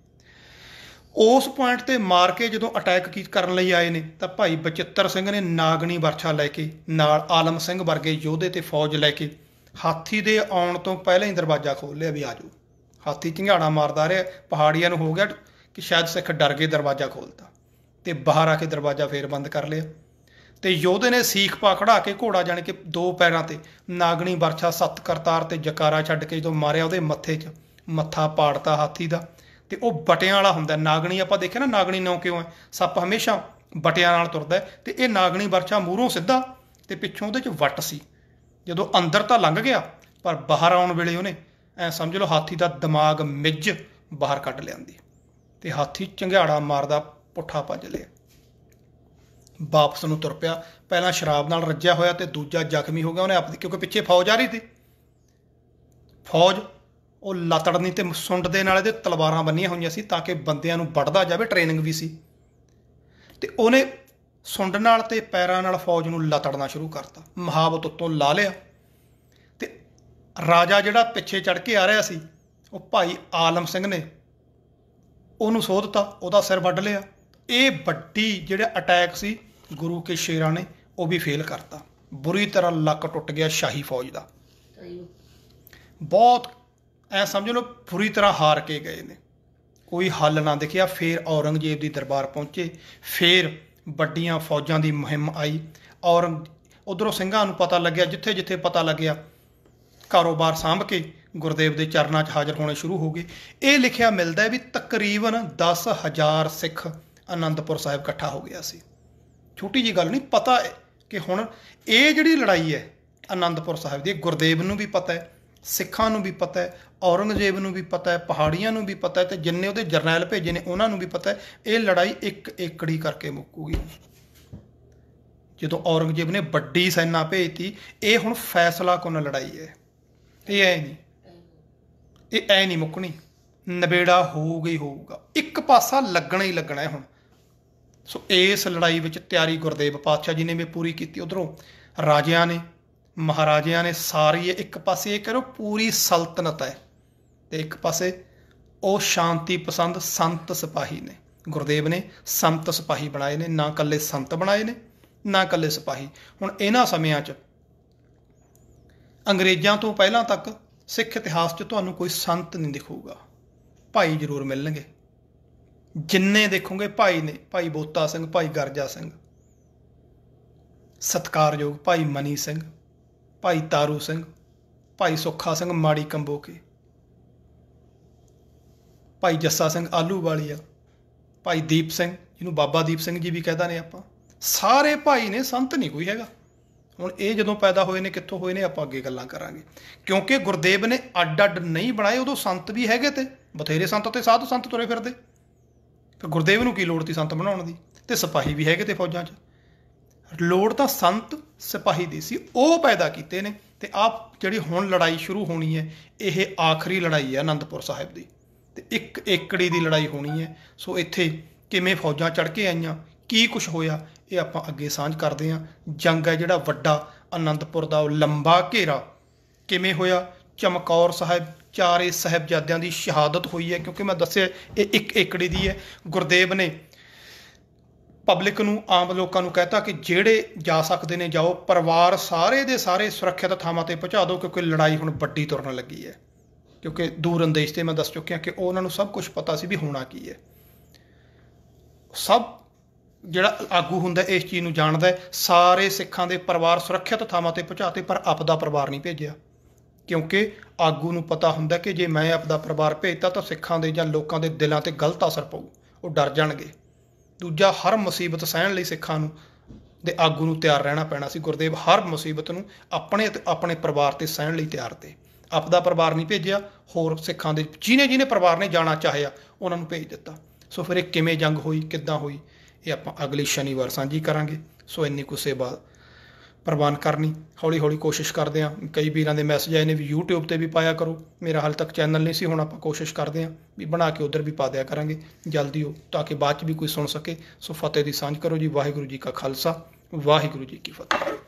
ਉਸ ਪੁਆਇੰਟ ਤੇ ਮਾਰ ਕੇ ਜਦੋਂ ਅਟੈਕ ਕੀ ਕਰਨ ਲਈ ਆਏ ਨੇ ਤਾਂ ਭਾਈ ਬਚਿੱਤਰ ਸਿੰਘ ਨੇ ਨਾਗਣੀ ਵਰਛਾ ਲੈ ਕੇ ਨਾਲ ਆਲਮ ਸਿੰਘ ਵਰਗੇ ਯੋਧੇ ਤੇ ਫੌਜ ਲੈ ਕੇ ਹਾਥੀ ਦੇ ਆਉਣ ਤੋਂ ਪਹਿਲਾਂ ਹੀ ਦਰਵਾਜ਼ਾ ਖੋਲ ਲਿਆ ਵੀ ਆਜੋ ਹਾਥੀ ਝੰਗਾੜਾ ਮਾਰਦਾ ਰਿਹਾ ਪਹਾੜੀਆਂ ਨੂੰ ਹੋ ਗਿਆ ਕਿ ਸ਼ਾਇਦ ਸਿੱਖ ਡਰ ਗਏ ਦਰਵਾਜ਼ਾ ਖੋਲਤਾ ਤੇ ਬਾਹਰ ਆ ਕੇ ਦਰਵਾਜ਼ਾ ਫੇਰ ਬੰਦ ਕਰ ਲਿਆ ਤੇ ਯੋਧੇ ਨੇ ਸੀਖ ਪਾ ਖੜਾ ਕੇ ਘੋੜਾ ਜਾਣ ਕੇ ਦੋ ਪੈਰਾਂ ਤੇ ਨਾਗਣੀ ਵਰਛਾ ਸੱਤ ਕਰਤਾਰ ਤੇ ਜਕਾਰਾ ਛੱਡ ਕੇ ਜਦੋਂ ਮਾਰਿਆ ਉਹਦੇ ਮੱਥੇ 'ਚ ਮੱਥਾ ਪਾੜਤਾ ਹਾਥੀ ਦਾ ਤੇ ਉਹ ਬਟਿਆਂ ਵਾਲਾ ਹੁੰਦਾ ਨਾਗਣੀ ਆਪਾਂ ਦੇਖਿਆ ਨਾ ਨਾਗਣੀ ਨੌ ਕਿਉਂ ਹੈ ਸੱਪ ਹਮੇਸ਼ਾ ਬਟਿਆਂ ਨਾਲ ਤੁਰਦਾ ਤੇ ਇਹ ਨਾਗਣੀ ਵਰਛਾ ਮੂਹਰੋਂ ਸਿੱਧਾ ਤੇ ਪਿੱਛੋਂ ਉਹਦੇ 'ਚ ਵੱਟ ਸੀ ਜਦੋਂ ਅੰਦਰ ਤਾਂ ਲੰਘ ਗਿਆ ਪਰ ਬਾਹਰ ਆਉਣ ਵੇਲੇ ਉਹਨੇ ਐ ਸਮਝ ਲਓ ਹਾਥੀ ਦਾ ਦਿਮਾਗ ਮਿੱਜ ਬਾਹਰ ਕੱਢ ਲਿਆਂਦੀ ਤੇ ਹਾਥੀ ਚੰਗਿਆੜਾ ਮਾਰਦਾ ਪੁੱਠਾ ਭੱਜ ਲਿਆ ਵਾਪਸ ਨੂੰ ਤੁਰ ਪਿਆ ਪਹਿਲਾਂ ਸ਼ਰਾਬ ਨਾਲ ਰੱਜਿਆ ਹੋਇਆ ਤੇ ਦੂਜਾ ਜ਼ਖਮੀ ਹੋ ਗਿਆ ਉਹਨੇ ਆਪਦੀ ਕਿਉਂਕਿ ਪਿੱਛੇ ਫੌਜ ਆ ਰਹੀ ਸੀ ਫੌਜ ਉਹ ਲਤੜਨੀ ਤੇ ਸੁੰਡ ਦੇ ਨਾਲ ਇਹਦੇ ਤਲਵਾਰਾਂ ਬੰਨੀਆਂ ਹੋਈਆਂ ਸੀ ਤਾਂ ਕਿ ਬੰਦਿਆਂ ਨੂੰ ਵੱਢਦਾ ਜਾਵੇ ਟ੍ਰੇਨਿੰਗ ਵੀ ਸੀ ਤੇ ਉਹਨੇ ਸੁੰਡ ਨਾਲ ਤੇ ਪੈਰਾਂ ਨਾਲ ਫੌਜ ਨੂੰ ਲਤੜਨਾ ਸ਼ੁਰੂ ਕਰਤਾ ਮਹਾਬਤ ਉਤੋਂ ਲਾ ਲਿਆ ਤੇ ਰਾਜਾ ਜਿਹੜਾ ਪਿੱਛੇ ਚੜ ਕੇ ਆ ਰਿਹਾ ਸੀ ਉਹ ਭਾਈ ਆਲਮ ਸਿੰਘ ਨੇ ਉਹਨੂੰ ਸੋਧਤਾ ਉਹਦਾ ਸਿਰ ਵੱਢ ਲਿਆ ਇਹ ਵੱਡੀ ਜਿਹੜਾ ਅਟੈਕ ਸੀ ਗੁਰੂ ਕੇ ਸ਼ੇਰਾਂ ਨੇ ਉਹ ਵੀ ਫੇਲ ਕਰਤਾ ਬੁਰੀ ਤਰ੍ਹਾਂ ਲੱਕ ਟੁੱਟ ਗਿਆ ਸ਼ਾਹੀ ਫੌਜ ਦਾ ਬਹੁਤ ਐ ਸਮਝ ਲਓ ਪੂਰੀ ਤਰ੍ਹਾਂ ਹਾਰ ਕੇ ਗਏ ਨੇ ਕੋਈ ਹੱਲ ਨਾ ਦਿਖਿਆ ਫੇਰ ਔਰੰਗਜ਼ੇਬ ਦੀ ਦਰਬਾਰ ਪਹੁੰਚੇ ਫੇਰ ਵੱਡੀਆਂ ਫੌਜਾਂ ਦੀ ਮਹਿੰਮ ਆਈ ਔਰ ਉਧਰੋਂ ਸਿੰਘਾਂ ਨੂੰ ਪਤਾ ਲੱਗਿਆ ਜਿੱਥੇ ਜਿੱਥੇ ਪਤਾ ਲੱਗਿਆ ਕਾਰੋਬਾਰ ਸਾਂਭ ਕੇ ਗੁਰਦੇਵ ਦੇ ਚਰਨਾਂ 'ਚ ਹਾਜ਼ਰ ਹੋਣੇ ਸ਼ੁਰੂ ਹੋ ਗਏ ਇਹ ਲਿਖਿਆ ਮਿਲਦਾ ਹੈ ਵੀ ਤਕਰੀਬਨ 10000 ਸਿੱਖ ਅਨੰਦਪੁਰ ਸਾਹਿਬ ਇਕੱਠਾ ਹੋ ਗਿਆ ਸੀ ਛੋਟੀ ਜੀ ਗੱਲ ਨਹੀਂ ਪਤਾ ਕਿ ਹੁਣ ਇਹ ਜਿਹੜੀ ਲੜਾਈ ਹੈ ਆਨੰਦਪੁਰ ਸਾਹਿਬ ਦੀ ਗੁਰਦੇਵ ਨੂੰ ਵੀ ਪਤਾ ਹੈ ਸਿੱਖਾਂ ਨੂੰ ਵੀ ਪਤਾ ਹੈ ਔਰੰਗਜ਼ੇਬ ਨੂੰ ਵੀ ਪਤਾ ਹੈ ਪਹਾੜੀਆਂ ਨੂੰ ਵੀ ਪਤਾ ਹੈ ਤੇ ਜਿੰਨੇ ਉਹਦੇ ਜਰਨੈਲ ਭੇਜੇ ਨੇ ਉਹਨਾਂ ਨੂੰ ਵੀ ਪਤਾ ਹੈ ਇਹ ਲੜਾਈ ਇੱਕ ਏਕੜੀ ਕਰਕੇ ਮੁੱਕੂਗੀ ਜਦੋਂ ਔਰੰਗਜ਼ੇਬ ਨੇ ਵੱਡੀ ਸੈਨਾ ਭੇਜਤੀ ਇਹ ਹੁਣ ਫੈਸਲਾ ਕੋਨ ਲੜਾਈ ਹੈ ਇਹ ਐ ਨਹੀਂ ਇਹ ਐ ਨਹੀਂ ਮੁੱਕਣੀ ਨਵੇੜਾ ਹੋਊਗਾ ਹੀ ਹੋਊਗਾ ਇੱਕ ਪਾਸਾ ਲੱਗਣਾ ਹੀ ਲੱਗਣਾ ਹੈ ਹੁਣ ਸੋ ਇਸ ਲੜਾਈ ਵਿੱਚ ਤਿਆਰੀ ਗੁਰਦੇਵ ਪਾਤਸ਼ਾਹ ਜੀ ਨੇ ਵੀ ਪੂਰੀ ਕੀਤੀ ਉਧਰੋਂ ਰਾਜਿਆਂ ਨੇ ਮਹਾਰਾਜਿਆਂ ਨੇ ਸਾਰੀ ਇੱਕ ਪਾਸੇ ਇਹ ਕਰੋ ਪੂਰੀ ਸਲਤਨਤ ਹੈ ਤੇ ਇੱਕ ਪਾਸੇ ਉਹ ਸ਼ਾਂਤੀ ਪਸੰਦ ਸੰਤ ਸਿਪਾਹੀ ਨੇ ਗੁਰਦੇਵ ਨੇ ਸੰਤ ਸਿਪਾਹੀ ਬਣਾਏ ਨੇ ਨਾ ਕੱਲੇ ਸੰਤ ਬਣਾਏ ਨੇ ਨਾ ਕੱਲੇ ਸਿਪਾਹੀ ਹੁਣ ਇਹਨਾਂ ਸਮਿਆਂ 'ਚ ਅੰਗਰੇਜ਼ਾਂ ਤੋਂ ਪਹਿਲਾਂ ਤੱਕ ਸਿੱਖ ਇਤਿਹਾਸ 'ਚ ਤੁਹਾਨੂੰ ਕੋਈ ਸੰਤ ਨਹੀਂ ਦਿਖੂਗਾ ਭਾਈ ਜ਼ਰੂਰ ਮਿਲਣਗੇ ਜਿੰਨੇ ਦੇਖੋਗੇ ਭਾਈ ਨੇ ਭਾਈ ਬੋਤਾ ਸਿੰਘ ਭਾਈ ਗਰਜਾ ਸਿੰਘ ਸਤਕਾਰਯੋਗ ਭਾਈ ਮਨੀ ਸਿੰਘ ਭਾਈ ਤਾਰੂ ਸਿੰਘ ਭਾਈ ਸੁੱਖਾ ਸਿੰਘ ਮਾੜੀ ਕੰਬੋਕੇ ਭਾਈ ਜੱਸਾ ਸਿੰਘ ਆਲੂ ਵਾਲੀਆ ਭਾਈ ਦੀਪ ਸਿੰਘ ਜਿਹਨੂੰ ਬਾਬਾ ਦੀਪ ਸਿੰਘ ਜੀ ਵੀ ਕਹਿੰਦਾ ਨੇ ਆਪਾਂ ਸਾਰੇ ਭਾਈ ਨੇ ਸੰਤ ਨਹੀਂ ਕੋਈ ਹੈਗਾ ਹੁਣ ਇਹ ਜਦੋਂ ਪੈਦਾ ਹੋਏ ਨੇ ਕਿੱਥੋਂ ਹੋਏ ਨੇ ਆਪਾਂ ਅੱਗੇ ਗੱਲਾਂ ਕਰਾਂਗੇ ਕਿਉਂਕਿ ਗੁਰਦੇਵ ਨੇ ਅੱਡ ਅੱਡ ਨਹੀਂ ਬਣਾਏ ਉਦੋਂ ਸੰਤ ਵੀ ਹੈਗੇ ਤੇ ਬਥੇਰੇ ਸੰਤ ਤੇ ਸਾਧੂ ਸੰਤ ਤੁਰੇ ਫਿਰਦੇ ਤਾਂ ਗੁਰਦੇਵ ਨੂੰ ਕੀ ਲੋੜ ਸੀ ਸੰਤ ਬਣਾਉਣ ਦੀ ਤੇ ਸਿਪਾਹੀ ਵੀ ਹੈਗੇ ਤੇ ਫੌਜਾਂ 'ਚ ਲੋੜ ਤਾਂ ਸੰਤ ਸਿਪਾਹੀ ਦੀ ਸੀ ਉਹ ਪੈਦਾ ਕੀਤੇ ਨੇ ਤੇ ਆਪ ਜਿਹੜੀ ਹੁਣ ਲੜਾਈ ਸ਼ੁਰੂ ਹੋਣੀ ਹੈ ਇਹ ਆਖਰੀ ਲੜਾਈ ਹੈ ਅਨੰਦਪੁਰ ਸਾਹਿਬ ਦੀ ਤੇ ਇੱਕ ਏਕੜੀ ਦੀ ਲੜਾਈ ਹੋਣੀ ਹੈ ਸੋ ਇੱਥੇ ਕਿਵੇਂ ਫੌਜਾਂ ਚੜ ਕੇ ਆਈਆਂ ਕੀ ਕੁਝ ਹੋਇਆ ਇਹ ਆਪਾਂ ਅੱਗੇ ਸਾਂਝ ਕਰਦੇ ਹਾਂ ਜੰਗ ਹੈ ਜਿਹੜਾ ਵੱਡਾ ਅਨੰਦਪੁਰ ਦਾ ਉਹ ਲੰਬਾ ਘੇਰਾ ਕਿਵੇਂ ਹੋਇਆ ਚਮਕੌਰ ਸਾਹਿਬ ਚਾਰੇ ਸਹਿਬਜ਼ਾਦਿਆਂ ਦੀ ਸ਼ਹਾਦਤ ਹੋਈ ਹੈ ਕਿਉਂਕਿ ਮੈਂ ਦੱਸਿਆ ਇਹ ਇੱਕ ਏਕੜੀ ਦੀ ਹੈ ਗੁਰਦੇਵ ਨੇ ਪਬਲਿਕ ਨੂੰ ਆਮ ਲੋਕਾਂ ਨੂੰ ਕਹਿਤਾ ਕਿ ਜਿਹੜੇ ਜਾ ਸਕਦੇ ਨੇ ਜਾਓ ਪਰਿਵਾਰ ਸਾਰੇ ਦੇ ਸਾਰੇ ਸੁਰੱਖਿਅਤ ਥਾਵਾਂ ਤੇ ਪਹੁੰਚਾ ਦਿਓ ਕਿਉਂਕਿ ਲੜਾਈ ਹੁਣ ਵੱਡੀ ਤੁਰਨ ਲੱਗੀ ਹੈ ਕਿਉਂਕਿ ਦੂਰ ਅੰਦੇਸ਼ ਤੇ ਮੈਂ ਦੱਸ ਚੁੱਕਿਆ ਕਿ ਉਹਨਾਂ ਨੂੰ ਸਭ ਕੁਝ ਪਤਾ ਸੀ ਵੀ ਹੋਣਾ ਕੀ ਹੈ ਸਭ ਜਿਹੜਾ ਆਗੂ ਹੁੰਦਾ ਇਸ ਚੀਜ਼ ਨੂੰ ਜਾਣਦਾ ਸਾਰੇ ਸਿੱਖਾਂ ਦੇ ਪਰਿਵਾਰ ਸੁਰੱਖਿਅਤ ਥਾਵਾਂ ਤੇ ਪਹੁੰਚਾਤੇ ਪਰ ਆਪਦਾ ਪਰਿਵਾਰ ਨਹੀਂ ਭੇਜਿਆ ਕਿਉਂਕਿ ਆਗੂ ਨੂੰ ਪਤਾ ਹੁੰਦਾ ਕਿ ਜੇ ਮੈਂ ਆਪਦਾ ਪਰਿਵਾਰ ਭੇਜਤਾ ਤਾਂ ਸਿੱਖਾਂ ਦੇ ਜਾਂ ਲੋਕਾਂ ਦੇ ਦਿਲਾਂ ਤੇ ਗਲਤ ਅਸਰ ਪਊ ਉਹ ਡਰ ਜਾਣਗੇ ਦੂਜਾ ਹਰ ਮੁਸੀਬਤ ਸਹਿਣ ਲਈ ਸਿੱਖਾਂ ਨੂੰ ਦੇ ਆਗੂ ਨੂੰ ਤਿਆਰ ਰਹਿਣਾ ਪੈਣਾ ਸੀ ਗੁਰਦੇਵ ਹਰ ਮੁਸੀਬਤ ਨੂੰ ਆਪਣੇ ਤੇ ਆਪਣੇ ਪਰਿਵਾਰ ਤੇ ਸਹਿਣ ਲਈ ਤਿਆਰ ਤੇ ਆਪਦਾ ਪਰਿਵਾਰ ਨਹੀਂ ਭੇਜਿਆ ਹੋਰ ਸਿੱਖਾਂ ਦੇ ਜਿਨੇ ਜਿਨੇ ਪਰਿਵਾਰ ਨੇ ਜਾਣਾ ਚਾਹਿਆ ਉਹਨਾਂ ਨੂੰ ਭੇਜ ਦਿੱਤਾ ਸੋ ਫਿਰ ਇਹ ਕਿਵੇਂ ਜੰਗ ਹੋਈ ਕਿੱਦਾਂ ਹੋਈ ਇਹ ਆਪਾਂ ਅਗਲੀ ਸ਼ਨੀਵਾਰ ਸਾਂਝੀ ਕਰਾਂਗੇ ਸੋ ਇੰਨੀ ਕੁ ਸੇਵਾ ਪ੍ਰਵਾਨ ਕਰਨੀ ਹੌਲੀ ਹੌਲੀ ਕੋਸ਼ਿਸ਼ ਕਰਦੇ ਆ ਕਈ ਵੀਰਾਂ ਦੇ ਮੈਸੇਜ ਆਏ ਨੇ ਵੀ YouTube ਤੇ ਵੀ ਪਾਇਆ ਕਰੋ ਮੇਰਾ ਹਾਲ ਤੱਕ ਚੈਨਲ ਨਹੀਂ ਸੀ ਹੁਣ ਆਪਾਂ ਕੋਸ਼ਿਸ਼ ਕਰਦੇ ਆ ਵੀ ਬਣਾ ਕੇ ਉਧਰ ਵੀ ਪਾ ਦਿਆ ਕਰਾਂਗੇ ਜਲਦੀ ਹੋ ਤਾਂ ਕਿ ਬਾਅਦ ਚ ਵੀ ਕੋਈ ਸੁਣ ਸਕੇ ਸੋ ਫਤਿਹ ਦੀ ਸਾਂਝ ਕਰੋ ਜੀ ਵਾਹਿਗੁਰੂ ਜੀ ਕਾ ਖਾਲਸਾ ਵਾਹਿਗੁਰੂ ਜੀ ਕੀ ਫਤਿਹ